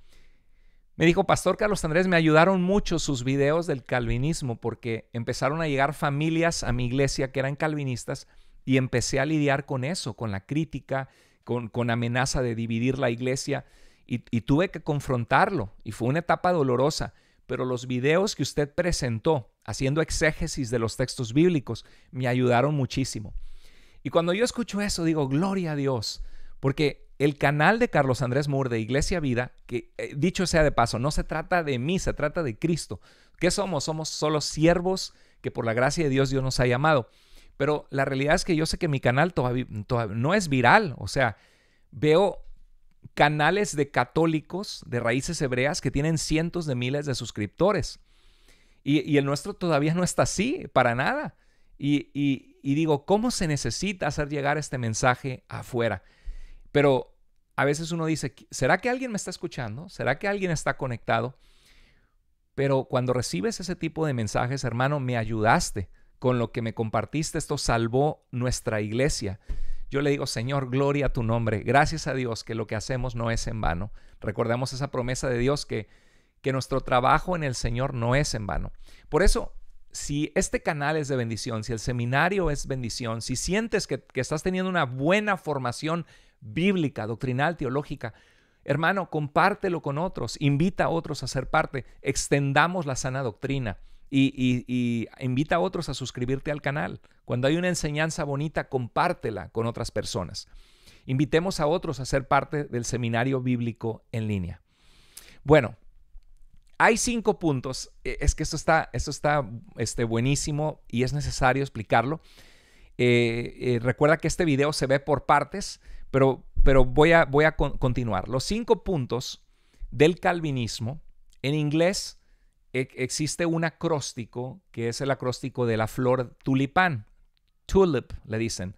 me dijo, Pastor Carlos Andrés, me ayudaron mucho sus videos del calvinismo porque empezaron a llegar familias a mi iglesia que eran calvinistas y empecé a lidiar con eso, con la crítica, con, con amenaza de dividir la iglesia y, tuve que confrontarlo y fue una etapa dolorosa, pero los videos que usted presentó haciendo exégesis de los textos bíblicos me ayudaron muchísimo. Y cuando yo escucho eso, digo, gloria a Dios, porque el canal de Carlos Andrés Moore de Iglesia Vida, que eh, dicho sea de paso, no se trata de mí, se trata de Cristo. ¿Qué somos? Somos solo siervos que por la gracia de Dios Dios nos ha llamado. Pero la realidad es que yo sé que mi canal todavía no es viral, o sea, veo canales de católicos de raíces hebreas que tienen cientos de miles de suscriptores. Y, el nuestro todavía no está así, para nada. Y, y digo, ¿cómo se necesita hacer llegar este mensaje afuera? Pero a veces uno dice, ¿será que alguien me está escuchando? ¿Será que alguien está conectado? Pero cuando recibes ese tipo de mensajes, hermano, me ayudaste con lo que me compartiste, esto salvó nuestra iglesia yo le digo, Señor, gloria a tu nombre. Gracias a Dios que lo que hacemos no es en vano. Recordamos esa promesa de Dios que, que nuestro trabajo en el Señor no es en vano. Por eso, si este canal es de bendición, si el seminario es bendición, si sientes que, que estás teniendo una buena formación bíblica, doctrinal, teológica, hermano, compártelo con otros, invita a otros a ser parte, extendamos la sana doctrina y, invita a otros a suscribirte al canal. Cuando hay una enseñanza bonita, compártela con otras personas. Invitemos a otros a ser parte del seminario bíblico en línea. Bueno, hay cinco puntos. E, es que esto está, esto está este, buenísimo y es necesario explicarlo. Eh, eh, recuerda que este video se ve por partes, pero, pero voy a, voy a continuar. Los cinco puntos del calvinismo en inglés e, existe un acróstico que es el acróstico de la flor tulipán. Tulip, le dicen.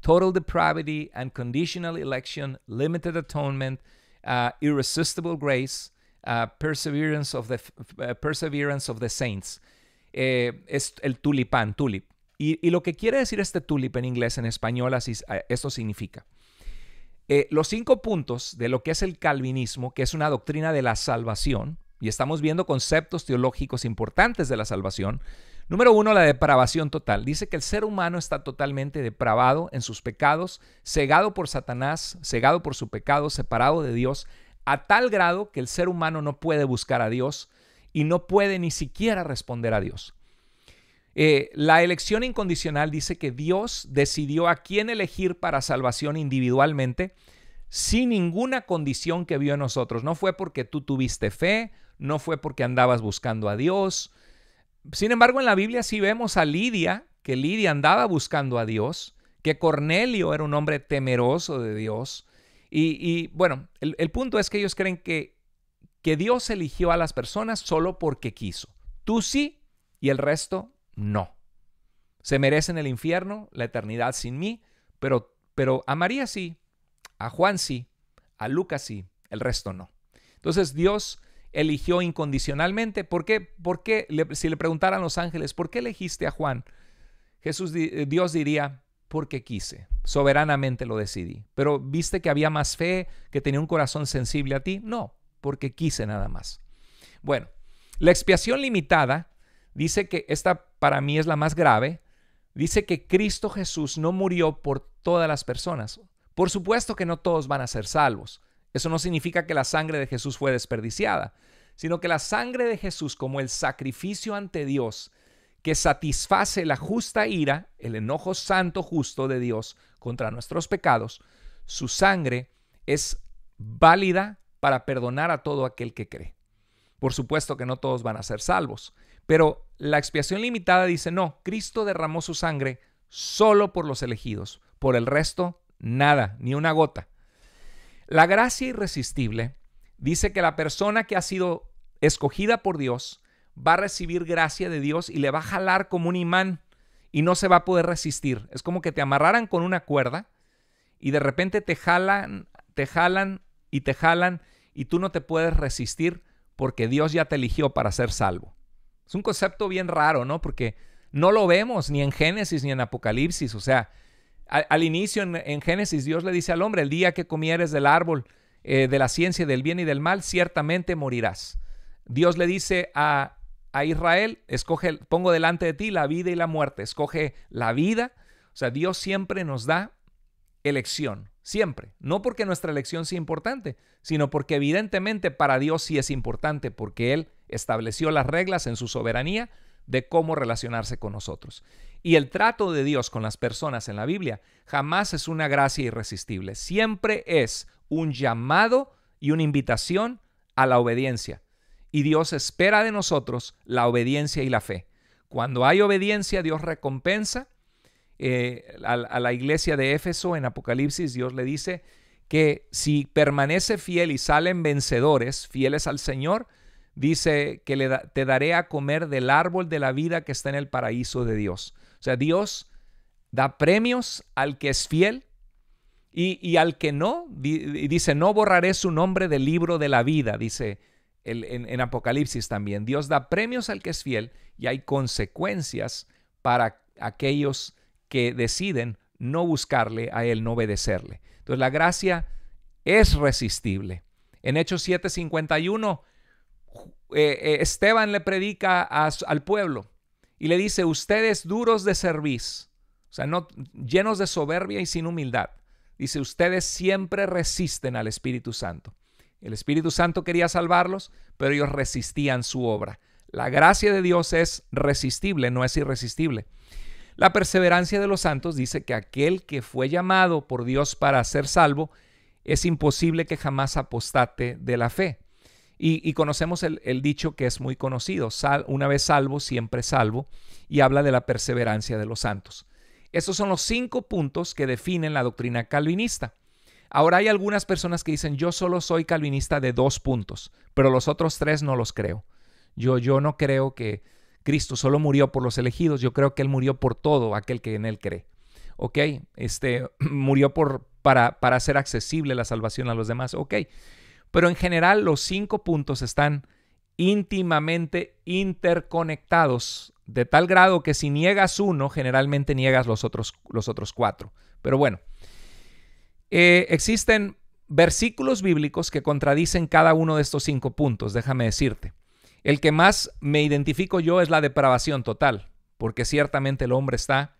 Total depravity, unconditional election, limited atonement, uh, irresistible grace, uh, uh, perseverance, of the, saints. Eh, es el tulipán, tulip. Y, lo que quiere decir este tulip en inglés, en español, así, esto significa. Eh, los cinco puntos de lo que es el calvinismo, que es una doctrina de la salvación, y estamos viendo conceptos teológicos importantes de la salvación. Número uno, la depravación total. Dice que el ser humano está totalmente depravado en sus pecados, cegado por Satanás, cegado por su pecado, separado de Dios, a tal grado que el ser humano no puede buscar a Dios y no puede ni siquiera responder a Dios. Eh, la elección incondicional dice que Dios decidió a quién elegir para salvación individualmente sin ninguna condición que vio en nosotros. No fue porque tú tuviste fe no fue porque andabas buscando a Dios. Sin embargo, en la Biblia sí vemos a Lidia, que Lidia andaba buscando a Dios, que Cornelio era un hombre temeroso de Dios. Y, bueno, el, punto es que ellos creen que, que Dios eligió a las personas solo porque quiso. Tú sí y el resto no. Se merecen el infierno, la eternidad sin mí, pero, pero a María sí, a Juan sí, a Lucas sí, el resto no. Entonces Dios eligió incondicionalmente. ¿Por qué? si le preguntaran los ángeles, ¿por qué elegiste a Juan? Jesús, eh, Dios diría, porque quise, soberanamente lo decidí. Pero viste que había más fe, que tenía un corazón sensible a ti. No, porque quise nada más. Bueno, la expiación limitada dice que esta para mí es la más grave. Dice que Cristo Jesús no murió por todas las personas. Por supuesto que no todos van a ser salvos. Eso no significa que la sangre de Jesús fue desperdiciada, sino que la sangre de Jesús como el sacrificio ante Dios que satisface la justa ira, el enojo santo justo de Dios contra nuestros pecados, su sangre es válida para perdonar a todo aquel que cree. Por supuesto que no todos van a ser salvos, pero la expiación limitada dice, no, Cristo derramó su sangre solo por los elegidos, por el resto, nada, ni una gota. La gracia irresistible dice que la persona que ha sido escogida por Dios va a recibir gracia de Dios y le va a jalar como un imán y no se va a poder resistir. Es como que te amarraran con una cuerda y de repente te jalan, te jalan y te jalan y tú no te puedes resistir porque Dios ya te eligió para ser salvo. Es un concepto bien raro, ¿no? Porque no lo vemos ni en Génesis ni en Apocalipsis, o sea, al, inicio en, Génesis Dios le dice al hombre, el día que comieres del árbol eh, de la ciencia del bien y del mal, ciertamente morirás. Dios le dice a, a Israel, escoge, pongo delante de ti la vida y la muerte, escoge la vida. O sea, Dios siempre nos da elección, siempre. No porque nuestra elección sea importante, sino porque evidentemente para Dios sí es importante, porque Él estableció las reglas en su soberanía de cómo relacionarse con nosotros. Y el trato de Dios con las personas en la Biblia jamás es una gracia irresistible, siempre es un llamado y una invitación a la obediencia. Y Dios espera de nosotros la obediencia y la fe. Cuando hay obediencia, Dios recompensa. Eh, a, la iglesia de Éfeso en Apocalipsis, Dios le dice que si permanece fiel y salen vencedores, fieles al Señor, dice que te daré a comer del árbol de la vida que está en el paraíso de Dios sea, Dios da premios al que es fiel y, al que no. y dice, no borraré su nombre del libro de la vida, dice en, Apocalipsis también. Dios da premios al que es fiel y hay consecuencias para aquellos que deciden no buscarle a Él, no obedecerle. Entonces la gracia es resistible. En Hechos 7:51, eh, eh, Esteban le predica al pueblo y le dice, ustedes duros de cerviz, o sea, no, llenos de soberbia y sin humildad. Dice, ustedes siempre resisten al Espíritu Santo. El Espíritu Santo quería salvarlos, pero ellos resistían su obra. La gracia de Dios es resistible, no es irresistible. La perseverancia de los santos dice que aquel que fue llamado por Dios para ser salvo, es imposible que jamás apostate de la fe. Y, conocemos el, dicho que es muy conocido, una vez salvo, siempre salvo, y habla de la perseverancia de los santos. esos son los cinco puntos que definen la doctrina calvinista. Ahora hay algunas personas que dicen, yo solo soy calvinista de dos puntos, pero los otros tres no los creo. Yo, yo no creo que Cristo solo murió por los elegidos, yo creo que Él murió por todo aquel que en Él cree. ¿Ok? Este, murió por, para, para hacer accesible la salvación a los demás. Ok. Pero en general los cinco puntos están íntimamente interconectados, de tal grado que si niegas uno, generalmente niegas los otros, los otros cuatro. Pero bueno, eh, existen versículos bíblicos que contradicen cada uno de estos cinco puntos, déjame decirte. El que más me identifico yo es la depravación total, porque ciertamente el hombre está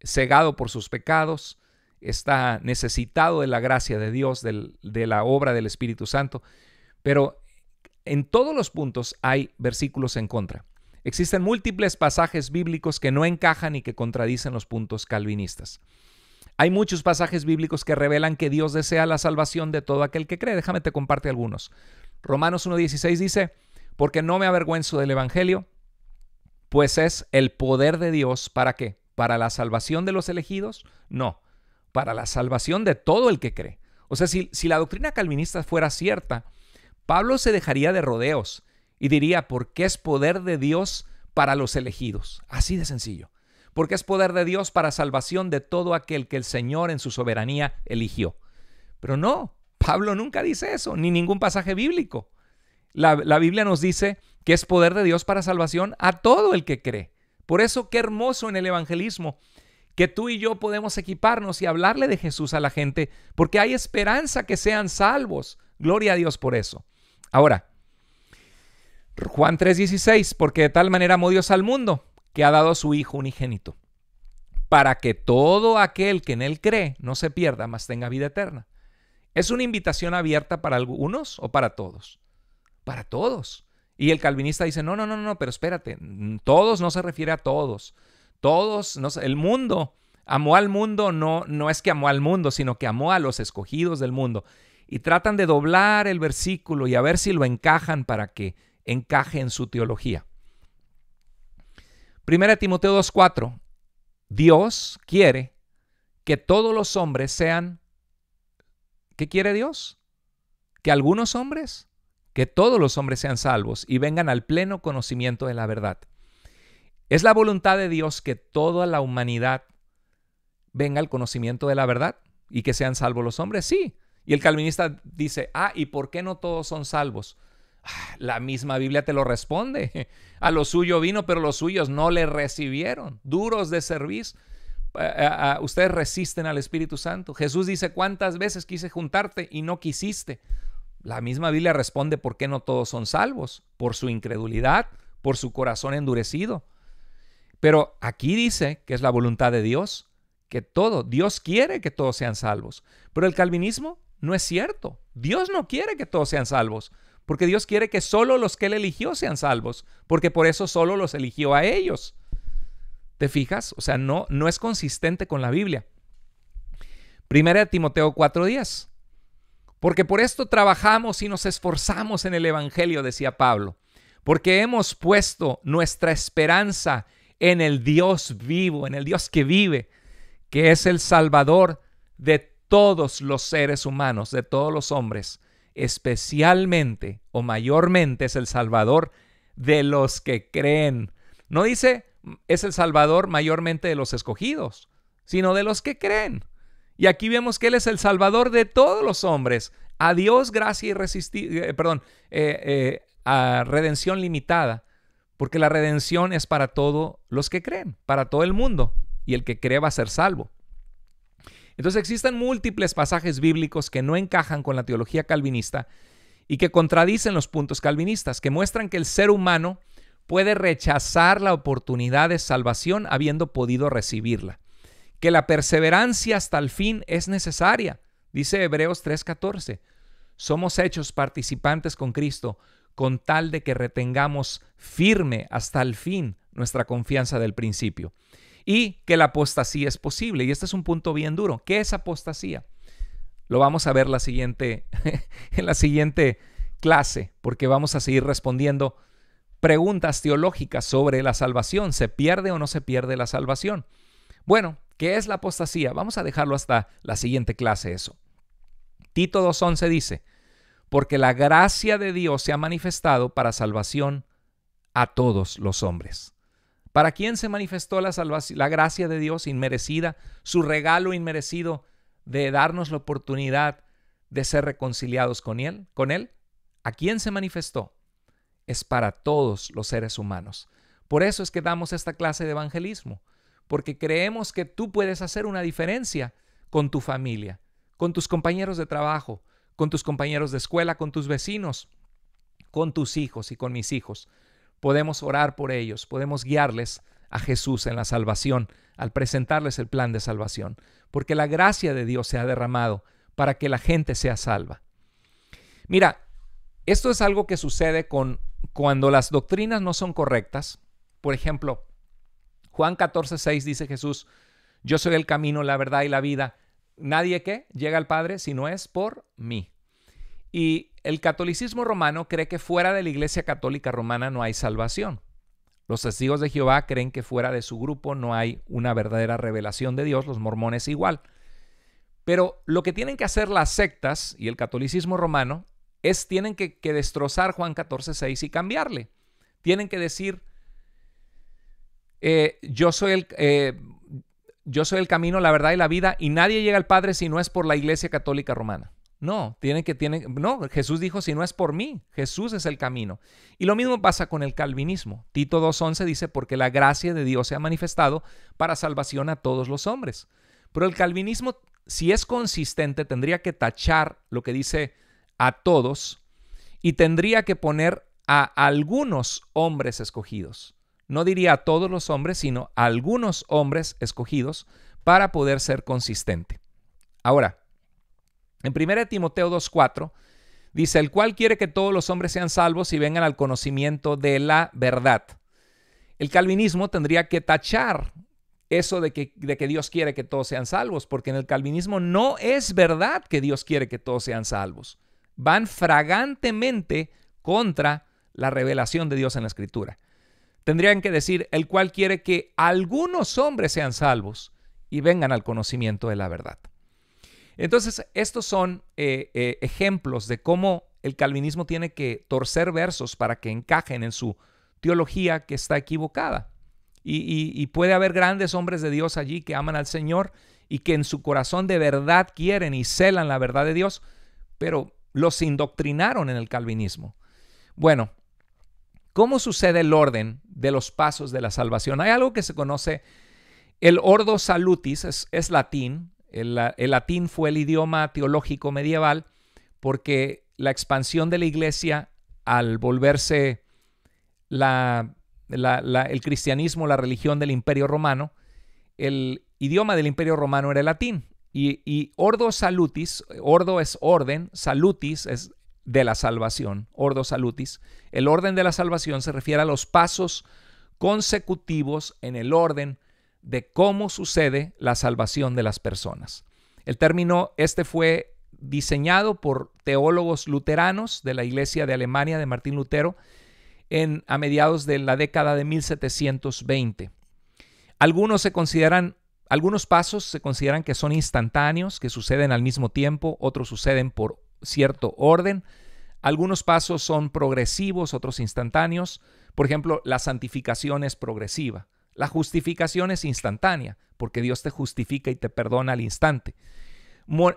cegado por sus pecados, está necesitado de la gracia de Dios, de la obra del Espíritu Santo, pero en todos los puntos hay versículos en contra. Existen múltiples pasajes bíblicos que no encajan y que contradicen los puntos calvinistas. Hay muchos pasajes bíblicos que revelan que Dios desea la salvación de todo aquel que cree. Déjame te comparte algunos. Romanos 1.16 dice, porque no me avergüenzo del Evangelio, pues es el poder de Dios para qué? Para la salvación de los elegidos? No, para la salvación de todo el que cree. O sea, si, la doctrina calvinista fuera cierta, Pablo se dejaría de rodeos y diría, porque es poder de Dios para los elegidos. Así de sencillo. Porque es poder de Dios para salvación de todo aquel que el Señor en su soberanía eligió. Pero no, Pablo nunca dice eso, ni ningún pasaje bíblico. La, la, Biblia nos dice que es poder de Dios para salvación a todo el que cree. Por eso qué hermoso en el evangelismo que tú y yo podemos equiparnos y hablarle de Jesús a la gente, porque hay esperanza que sean salvos. Gloria a Dios por eso. Ahora, Juan 3:16, porque de tal manera amó Dios al mundo, que ha dado a su Hijo unigénito, para que todo aquel que en Él cree no se pierda, mas tenga vida eterna. Es una invitación abierta para algunos o para todos. Para todos. Y el calvinista dice, no, no, no, no, pero espérate, todos no se refiere a todos. Todos, el mundo, amó al mundo, no, no es que amó al mundo, sino que amó a los escogidos del mundo. Y tratan de doblar el versículo y a ver si lo encajan para que encaje en su teología. Primera Timoteo 2.4. Dios quiere que todos los hombres sean... ¿Qué quiere Dios? Que algunos hombres, que todos los hombres sean salvos y vengan al pleno conocimiento de la verdad. Es la voluntad de Dios que toda la humanidad venga al conocimiento de la verdad y que sean salvos los hombres, sí. Y el calvinista dice, ah, ¿y por qué no todos son salvos? Ah, la misma Biblia te lo responde. A lo suyo vino, pero los suyos no le recibieron. Duros de servicio. Eh, eh, eh, ustedes resisten al Espíritu Santo. Jesús dice, ¿cuántas veces quise juntarte y no quisiste? La misma Biblia responde, ¿por qué no todos son salvos? Por su incredulidad, por su corazón endurecido. Pero aquí dice que es la voluntad de Dios, que todo, Dios quiere que todos sean salvos. Pero el calvinismo no es cierto. Dios no quiere que todos sean salvos, porque Dios quiere que solo los que él eligió sean salvos, porque por eso solo los eligió a ellos. ¿Te fijas? O sea, no, no es consistente con la Biblia. Primera de Timoteo 4:10. Porque por esto trabajamos y nos esforzamos en el Evangelio, decía Pablo, porque hemos puesto nuestra esperanza en en el Dios vivo, en el Dios que vive, que es el Salvador de todos los seres humanos, de todos los hombres, especialmente o mayormente es el Salvador de los que creen. No dice es el Salvador mayormente de los escogidos, sino de los que creen. Y aquí vemos que Él es el Salvador de todos los hombres. A Dios gracia y eh, perdón, eh, eh, a redención limitada porque la redención es para todos los que creen, para todo el mundo, y el que cree va a ser salvo. Entonces existen múltiples pasajes bíblicos que no encajan con la teología calvinista y que contradicen los puntos calvinistas, que muestran que el ser humano puede rechazar la oportunidad de salvación habiendo podido recibirla, que la perseverancia hasta el fin es necesaria, dice Hebreos 3:14. Somos hechos participantes con Cristo con tal de que retengamos firme hasta el fin nuestra confianza del principio. Y que la apostasía es posible. Y este es un punto bien duro. ¿Qué es apostasía? Lo vamos a ver la siguiente, en la siguiente clase, porque vamos a seguir respondiendo preguntas teológicas sobre la salvación. ¿Se pierde o no se pierde la salvación? Bueno, ¿qué es la apostasía? Vamos a dejarlo hasta la siguiente clase eso. Tito 2.11 dice, porque la gracia de Dios se ha manifestado para salvación a todos los hombres. ¿Para quién se manifestó la, gracia de Dios inmerecida, su regalo inmerecido de darnos la oportunidad de ser reconciliados con él, con él? ¿A quién se manifestó? Es para todos los seres humanos. Por eso es que damos esta clase de evangelismo, porque creemos que tú puedes hacer una diferencia con tu familia, con tus compañeros de trabajo, con tus compañeros de escuela, con tus vecinos, con tus hijos y con mis hijos. Podemos orar por ellos, podemos guiarles a Jesús en la salvación, al presentarles el plan de salvación, porque la gracia de Dios se ha derramado para que la gente sea salva. Mira, esto es algo que sucede con cuando las doctrinas no son correctas. Por ejemplo, Juan 14, dice Jesús, yo soy el camino, la verdad y la vida. Nadie que llega al Padre si no es por mí. Y el catolicismo romano cree que fuera de la Iglesia Católica Romana no hay salvación. Los testigos de Jehová creen que fuera de su grupo no hay una verdadera revelación de Dios, los mormones igual. Pero lo que tienen que hacer las sectas y el catolicismo romano es tienen que, destrozar Juan 14, 6 y cambiarle. Tienen que decir, eh, yo soy el, eh, yo soy el camino, la verdad y la vida, y nadie llega al Padre si no es por la Iglesia Católica Romana. No, tienen que, no, Jesús dijo, si no es por mí, Jesús es el camino. Y lo mismo pasa con el calvinismo. Tito 2.11 dice, porque la gracia de Dios se ha manifestado para salvación a todos los hombres. Pero el calvinismo, si es consistente, tendría que tachar lo que dice a todos y tendría que poner a algunos hombres escogidos no diría a todos los hombres, sino a algunos hombres escogidos para poder ser consistente. Ahora, en 1 Timoteo 2.4 dice, el cual quiere que todos los hombres sean salvos y vengan al conocimiento de la verdad. El calvinismo tendría que tachar eso de que, de que Dios quiere que todos sean salvos, porque en el calvinismo no es verdad que Dios quiere que todos sean salvos. Van fragantemente contra la revelación de Dios en la escritura. Tendrían que decir, el cual quiere que algunos hombres sean salvos y vengan al conocimiento de la verdad. Entonces, estos son eh, eh, ejemplos de cómo el calvinismo tiene que torcer versos para que encajen en su teología que está equivocada. Y, y, puede haber grandes hombres de Dios allí que aman al Señor y que en su corazón de verdad quieren y celan la verdad de Dios, pero los indoctrinaron en el calvinismo. Bueno, ¿Cómo sucede el orden de los pasos de la salvación? Hay algo que se conoce, el ordo salutis es, latín, el, latín fue el idioma teológico medieval porque la expansión de la iglesia al volverse la, el cristianismo, la religión del imperio romano, el idioma del imperio romano era el latín. Y, y ordo salutis, ordo es orden, salutis es de la salvación, ordo salutis. El orden de la salvación se refiere a los pasos consecutivos en el orden de cómo sucede la salvación de las personas. El término este fue diseñado por teólogos luteranos de la Iglesia de Alemania de Martín Lutero en, a mediados de la década de 1720. Algunos se consideran algunos pasos se consideran que son instantáneos, que suceden al mismo tiempo, otros suceden por cierto orden. Algunos pasos son progresivos, otros instantáneos. Por ejemplo, la santificación es progresiva. La justificación es instantánea, porque Dios te justifica y te perdona al instante.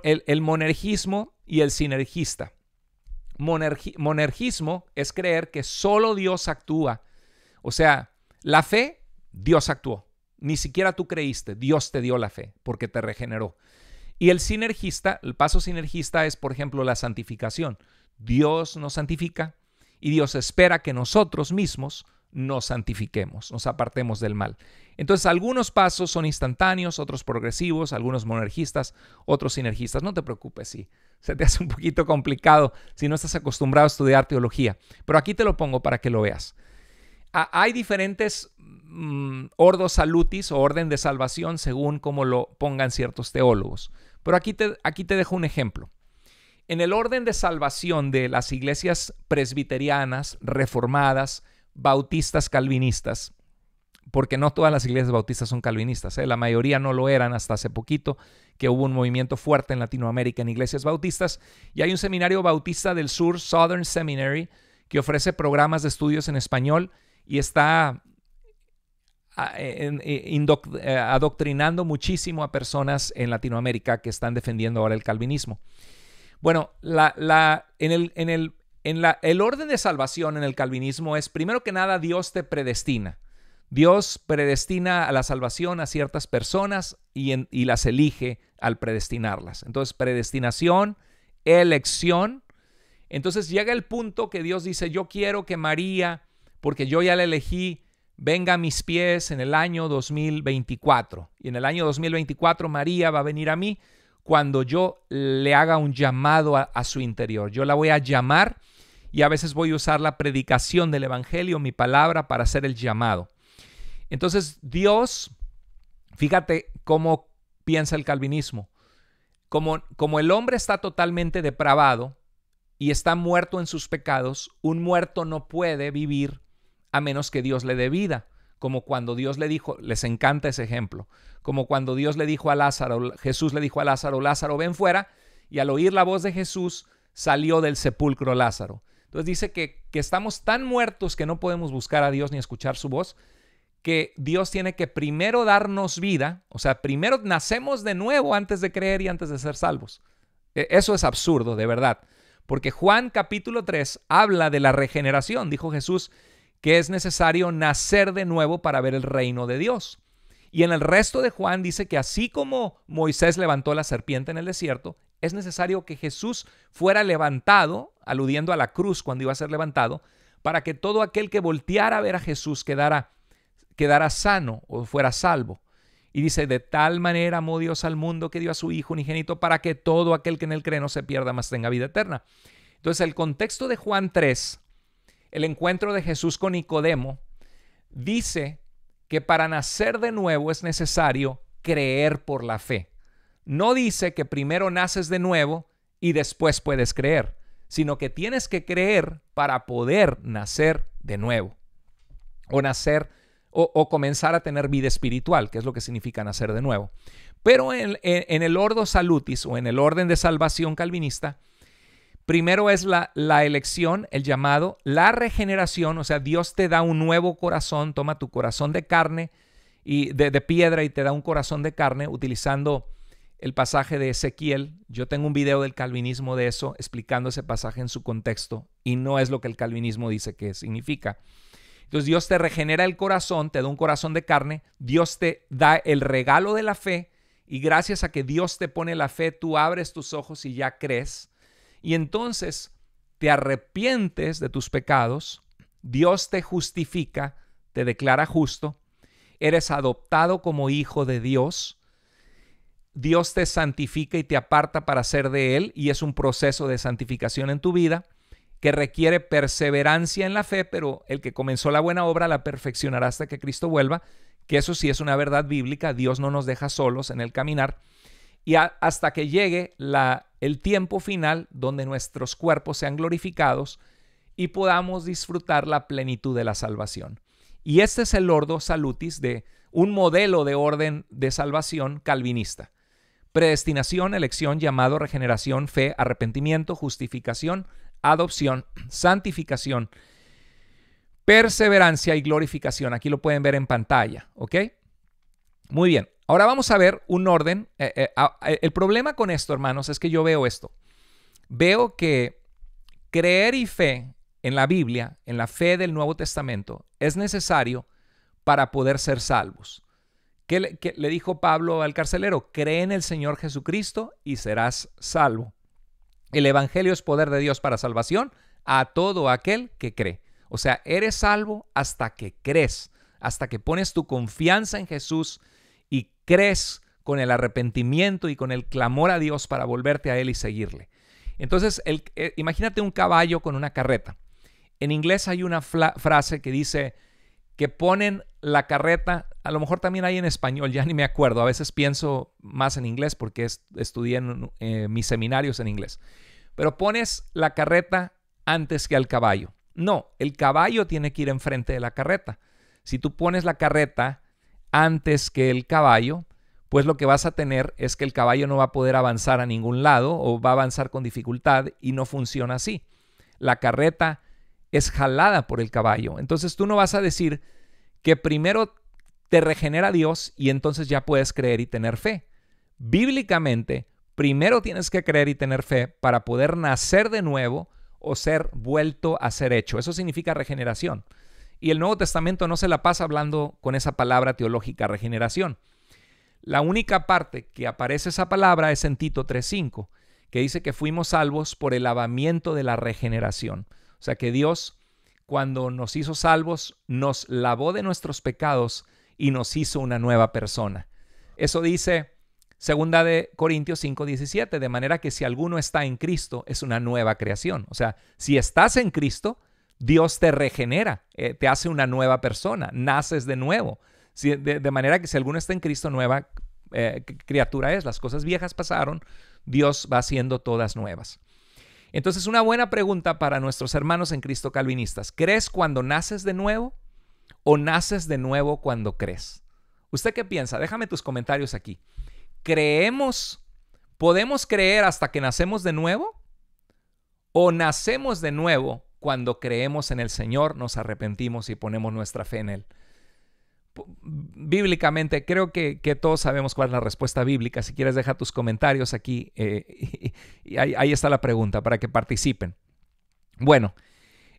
El, monergismo y el sinergista. monergismo es creer que solo Dios actúa. O sea, la fe, Dios actuó. Ni siquiera tú creíste, Dios te dio la fe, porque te regeneró. Y el sinergista, el paso sinergista es, por ejemplo, la santificación. Dios nos santifica y Dios espera que nosotros mismos nos santifiquemos, nos apartemos del mal. Entonces, algunos pasos son instantáneos, otros progresivos, algunos monergistas, otros sinergistas. No te preocupes si se te hace un poquito complicado si no estás acostumbrado a estudiar teología, pero aquí te lo pongo para que lo veas. hay diferentes mm, ordos salutis o orden de salvación según como lo pongan ciertos teólogos. Pero aquí te, aquí te dejo un ejemplo. En el orden de salvación de las iglesias presbiterianas, reformadas, bautistas, calvinistas, porque no todas las iglesias bautistas son calvinistas, ¿eh? la mayoría no lo eran hasta hace poquito, que hubo un movimiento fuerte en Latinoamérica en iglesias bautistas, y hay un seminario bautista del sur, Southern Seminary, que ofrece programas de estudios en español y está eh, eh, eh, adoctrinando muchísimo a personas en Latinoamérica que están defendiendo ahora el calvinismo. Bueno, la, en, el, en, el orden de salvación en el calvinismo es, primero que nada, Dios te predestina. Dios predestina a la salvación a ciertas personas y, y las elige al predestinarlas. Entonces, predestinación, elección. Entonces llega el punto que Dios dice, yo quiero que María, porque yo ya la elegí, venga a mis pies en el año 2024. Y en el año 2024 María va a venir a mí cuando yo le haga un llamado a, su interior. Yo la voy a llamar y a veces voy a usar la predicación del Evangelio, mi palabra, para hacer el llamado. Entonces Dios, fíjate cómo piensa el calvinismo. Como, como el hombre está totalmente depravado y está muerto en sus pecados, un muerto no puede vivir a menos que Dios le dé vida, como cuando Dios le dijo, les encanta ese ejemplo, como cuando Dios le dijo a Lázaro, Jesús le dijo a Lázaro, Lázaro, ven fuera, y al oír la voz de Jesús salió del sepulcro Lázaro. Entonces dice que, estamos tan muertos que no podemos buscar a Dios ni escuchar su voz, que Dios tiene que primero darnos vida, o sea, primero nacemos de nuevo antes de creer y antes de ser salvos. E, eso es absurdo, de verdad, porque Juan capítulo 3 habla de la regeneración, dijo Jesús, que es necesario nacer de nuevo para ver el reino de Dios. Y en el resto de Juan dice que así como Moisés levantó la serpiente en el desierto, es necesario que Jesús fuera levantado, aludiendo a la cruz cuando iba a ser levantado, para que todo aquel que volteara a ver a Jesús quedara, sano o fuera salvo. Y dice, de tal manera amó Dios al mundo que dio a su Hijo unigénito para que todo aquel que en él cree no se pierda, más tenga vida eterna. Entonces el contexto de Juan 3 el encuentro de Jesús con Nicodemo, dice que para nacer de nuevo es necesario creer por la fe. No dice que primero naces de nuevo y después puedes creer, sino que tienes que creer para poder nacer de nuevo o nacer o, comenzar a tener vida espiritual, que es lo que significa nacer de nuevo. Pero en, en el Ordo Salutis o en el orden de salvación calvinista, Primero es la, elección, el llamado, la regeneración, o sea, Dios te da un nuevo corazón, toma tu corazón de carne y de, de, piedra y te da un corazón de carne utilizando el pasaje de Ezequiel. Yo tengo un video del calvinismo de eso, explicando ese pasaje en su contexto y no es lo que el calvinismo dice que significa. Entonces Dios te regenera el corazón, te da un corazón de carne, Dios te da el regalo de la fe y gracias a que Dios te pone la fe, tú abres tus ojos y ya crees y entonces te arrepientes de tus pecados, Dios te justifica, te declara justo, eres adoptado como hijo de Dios, Dios te santifica y te aparta para ser de Él, y es un proceso de santificación en tu vida que requiere perseverancia en la fe, pero el que comenzó la buena obra la perfeccionará hasta que Cristo vuelva, que eso sí es una verdad bíblica, Dios no nos deja solos en el caminar, y hasta que llegue la, el tiempo final donde nuestros cuerpos sean glorificados y podamos disfrutar la plenitud de la salvación. Y este es el ordo salutis de un modelo de orden de salvación calvinista. Predestinación, elección, llamado, regeneración, fe, arrepentimiento, justificación, adopción, santificación, perseverancia y glorificación. Aquí lo pueden ver en pantalla, ¿ok? Muy bien. Ahora vamos a ver un orden. Eh, eh, eh, el problema con esto, hermanos, es que yo veo esto. Veo que creer y fe en la Biblia, en la fe del Nuevo Testamento, es necesario para poder ser salvos. le, qué le dijo Pablo al carcelero? Cree en el Señor Jesucristo y serás salvo. El Evangelio es poder de Dios para salvación a todo aquel que cree. O sea, eres salvo hasta que crees, hasta que pones tu confianza en Jesús y crees con el arrepentimiento y con el clamor a Dios para volverte a Él y seguirle. Entonces, eh, imagínate un caballo con una carreta. En inglés hay una frase que dice que ponen la carreta, a lo mejor también hay en español, ya ni me acuerdo, a veces pienso más en inglés porque estudié en, eh, mis seminarios en inglés, pero pones la carreta antes que al caballo. No, el caballo tiene que ir enfrente de la carreta. Si tú pones la carreta antes que el caballo, pues lo que vas a tener es que el caballo no va a poder avanzar a ningún lado o va a avanzar con dificultad y no funciona así. La carreta es jalada por el caballo. Entonces tú no vas a decir que primero te regenera Dios y entonces ya puedes creer y tener fe. Bíblicamente, primero tienes que creer y tener fe para poder nacer de nuevo o ser vuelto a ser hecho. Eso significa regeneración. Y el Nuevo Testamento no se la pasa hablando con esa palabra teológica regeneración. La única parte que aparece esa palabra es en Tito 3.5, que dice que fuimos salvos por el lavamiento de la regeneración. O sea que Dios, cuando nos hizo salvos, nos lavó de nuestros pecados y nos hizo una nueva persona. Eso dice Segunda de Corintios 5:17, de manera que si alguno está en Cristo, es una nueva creación. O sea, si estás en Cristo, Dios te regenera, eh, te hace una nueva persona, naces de nuevo. de, manera que si alguno está en Cristo, nueva eh, criatura es, las cosas viejas pasaron, Dios va haciendo todas nuevas. Entonces, una buena pregunta para nuestros hermanos en Cristo calvinistas, ¿crees cuando naces de nuevo o naces de nuevo cuando crees? ¿Usted qué piensa? Déjame tus comentarios aquí. ¿Creemos, podemos creer hasta que nacemos de nuevo? ¿O nacemos de nuevo cuando creemos en el Señor, nos arrepentimos y ponemos nuestra fe en Él. Bíblicamente, creo que, todos sabemos cuál es la respuesta bíblica. Si quieres, deja tus comentarios aquí eh, y, ahí está la pregunta para que participen. Bueno,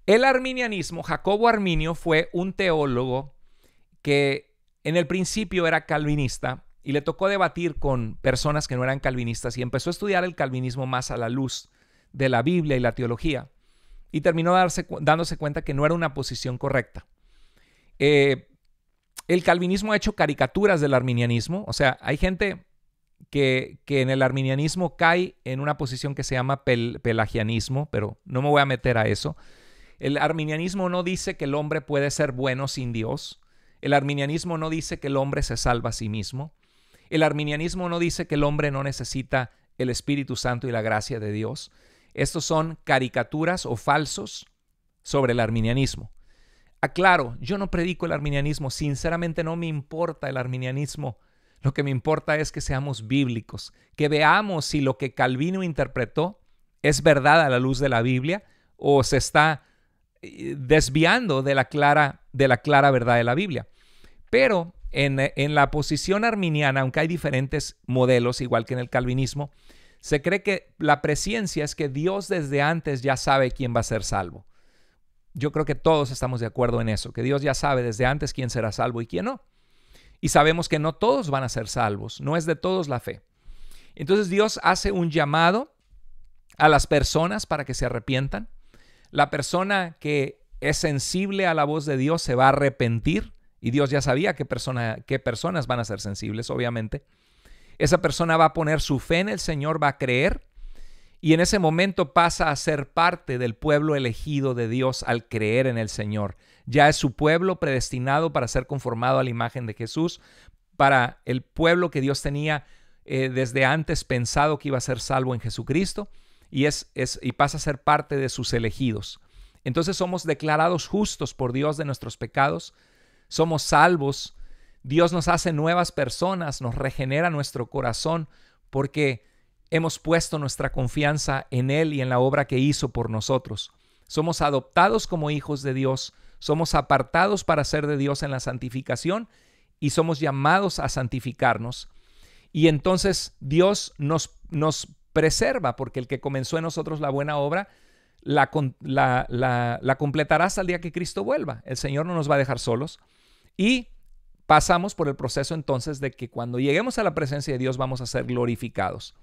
el arminianismo, Jacobo Arminio fue un teólogo que en el principio era calvinista y le tocó debatir con personas que no eran calvinistas y empezó a estudiar el calvinismo más a la luz de la Biblia y la teología y terminó dándose cuenta que no era una posición correcta. Eh, el calvinismo ha hecho caricaturas del arminianismo, o sea, hay gente que, en el arminianismo cae en una posición que se llama pelagianismo, pero no me voy a meter a eso. El arminianismo no dice que el hombre puede ser bueno sin Dios. El arminianismo no dice que el hombre se salva a sí mismo. El arminianismo no dice que el hombre no necesita el Espíritu Santo y la gracia de Dios. Estos son caricaturas o falsos sobre el arminianismo. Aclaro, yo no predico el arminianismo, sinceramente no me importa el arminianismo. Lo que me importa es que seamos bíblicos, que veamos si lo que Calvino interpretó es verdad a la luz de la Biblia o se está eh, desviando de la clara, de la clara verdad de la Biblia. Pero en, eh, en la posición arminiana, aunque hay diferentes modelos, igual que en el calvinismo, se cree que la presencia es que Dios desde antes ya sabe quién va a ser salvo. Yo creo que todos estamos de acuerdo en eso, que Dios ya sabe desde antes quién será salvo y quién no. Y sabemos que no todos van a ser salvos, no es de todos la fe. Entonces Dios hace un llamado a las personas para que se arrepientan. La persona que es sensible a la voz de Dios se va a arrepentir y Dios ya sabía qué, persona, qué personas van a ser sensibles, obviamente. Esa persona va a poner su fe en el Señor, va a creer y en ese momento pasa a ser parte del pueblo elegido de Dios al creer en el Señor. Ya es su pueblo predestinado para ser conformado a la imagen de Jesús, para el pueblo que Dios tenía eh, desde antes pensado que iba a ser salvo en Jesucristo y, y pasa a ser parte de sus elegidos. Entonces somos declarados justos por Dios de nuestros pecados, somos salvos Dios nos hace nuevas personas, nos regenera nuestro corazón porque hemos puesto nuestra confianza en Él y en la obra que hizo por nosotros. Somos adoptados como hijos de Dios, somos apartados para ser de Dios en la santificación y somos llamados a santificarnos. Y entonces Dios nos, nos preserva, porque el que comenzó en nosotros la buena obra, la, la, la, completará hasta el día que Cristo vuelva. El Señor no nos va a dejar solos. Y pasamos por el proceso entonces de que cuando lleguemos a la presencia de Dios vamos a ser glorificados.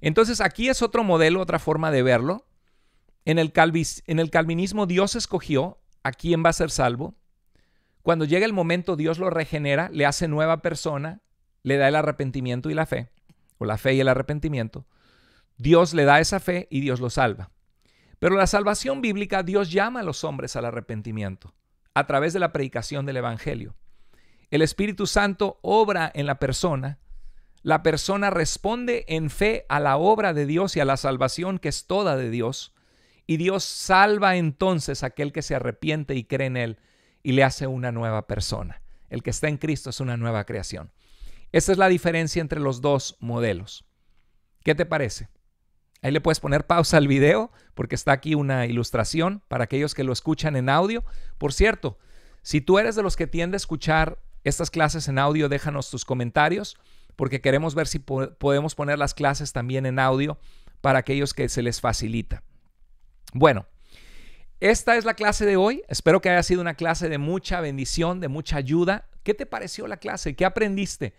Entonces aquí es otro modelo, otra forma de verlo. En el, en el calvinismo Dios escogió a quién va a ser salvo. Cuando llega el momento Dios lo regenera, le hace nueva persona, le da el arrepentimiento y la fe, o la fe y el arrepentimiento. Dios le da esa fe y Dios lo salva. Pero la salvación bíblica, Dios llama a los hombres al arrepentimiento a través de la predicación del Evangelio. El Espíritu Santo obra en la persona. La persona responde en fe a la obra de Dios y a la salvación que es toda de Dios. Y Dios salva entonces a aquel que se arrepiente y cree en Él y le hace una nueva persona. El que está en Cristo es una nueva creación. Esa es la diferencia entre los dos modelos. ¿Qué te parece? Ahí le puedes poner pausa al video porque está aquí una ilustración para aquellos que lo escuchan en audio. Por cierto, si tú eres de los que tiende a escuchar estas clases en audio, déjanos tus comentarios porque queremos ver si podemos poner las clases también en audio para aquellos que se les facilita. Bueno, esta es la clase de hoy. Espero que haya sido una clase de mucha bendición, de mucha ayuda. ¿Qué te pareció la clase? ¿Qué aprendiste?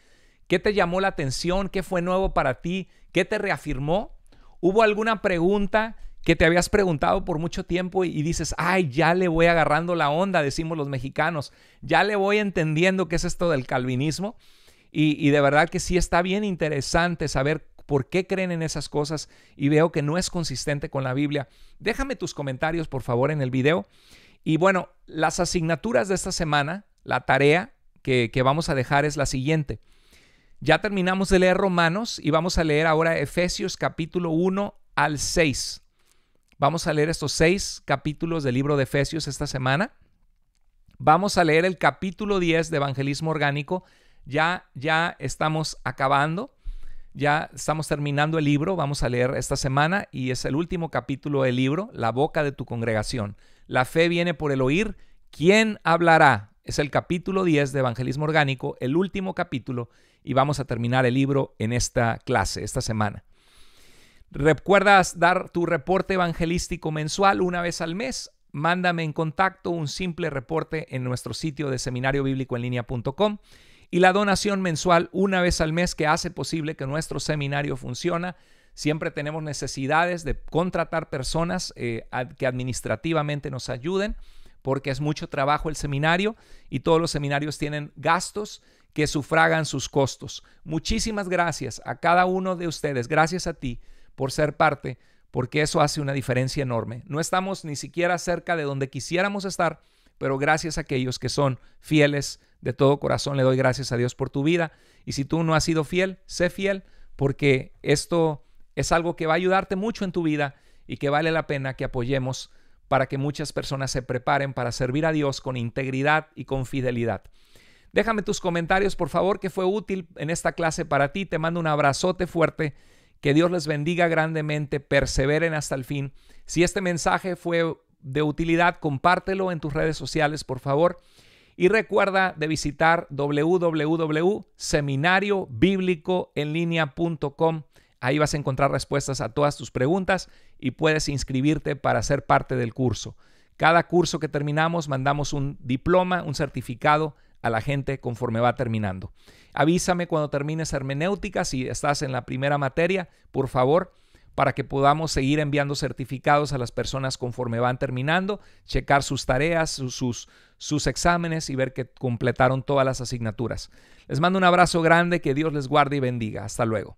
¿Qué te llamó la atención? ¿Qué fue nuevo para ti? ¿Qué te reafirmó? ¿Hubo alguna pregunta que te habías preguntado por mucho tiempo y, dices, ay, ya le voy agarrando la onda, decimos los mexicanos, ya le voy entendiendo qué es esto del calvinismo. Y, de verdad que sí está bien interesante saber por qué creen en esas cosas y veo que no es consistente con la Biblia. Déjame tus comentarios, por favor, en el video. Y bueno, las asignaturas de esta semana, la tarea que, que vamos a dejar es la siguiente. Ya terminamos de leer Romanos y vamos a leer ahora Efesios capítulo 1 al 6. Vamos a leer estos seis capítulos del libro de Efesios esta semana. Vamos a leer el capítulo 10 de Evangelismo Orgánico. Ya, ya estamos acabando, ya estamos terminando el libro, vamos a leer esta semana y es el último capítulo del libro, La boca de tu congregación. La fe viene por el oír. ¿Quién hablará? Es el capítulo 10 de Evangelismo Orgánico, el último capítulo, y vamos a terminar el libro en esta clase, esta semana. Recuerdas dar tu reporte evangelístico mensual una vez al mes. Mándame en contacto un simple reporte en nuestro sitio de seminario bíblico en línea.com y la donación mensual una vez al mes que hace posible que nuestro seminario funcione. Siempre tenemos necesidades de contratar personas eh, que administrativamente nos ayuden porque es mucho trabajo el seminario y todos los seminarios tienen gastos que sufragan sus costos. Muchísimas gracias a cada uno de ustedes, gracias a ti por ser parte, porque eso hace una diferencia enorme. No estamos ni siquiera cerca de donde quisiéramos estar, pero gracias a aquellos que son fieles de todo corazón, le doy gracias a Dios por tu vida. Y si tú no has sido fiel, sé fiel, porque esto es algo que va a ayudarte mucho en tu vida y que vale la pena que apoyemos para que muchas personas se preparen para servir a Dios con integridad y con fidelidad. Déjame tus comentarios, por favor, que fue útil en esta clase para ti. Te mando un abrazote fuerte que Dios les bendiga grandemente, perseveren hasta el fin. Si este mensaje fue de utilidad, compártelo en tus redes sociales, por favor. Y recuerda de visitar www.seminariobiblicoenlinea.com. Ahí vas a encontrar respuestas a todas tus preguntas y puedes inscribirte para ser parte del curso. Cada curso que terminamos mandamos un diploma, un certificado a la gente conforme va terminando. Avísame cuando termines hermenéutica, si estás en la primera materia, por favor, para que podamos seguir enviando certificados a las personas conforme van terminando, checar sus tareas, sus, sus, sus exámenes y ver que completaron todas las asignaturas. Les mando un abrazo grande, que Dios les guarde y bendiga. Hasta luego.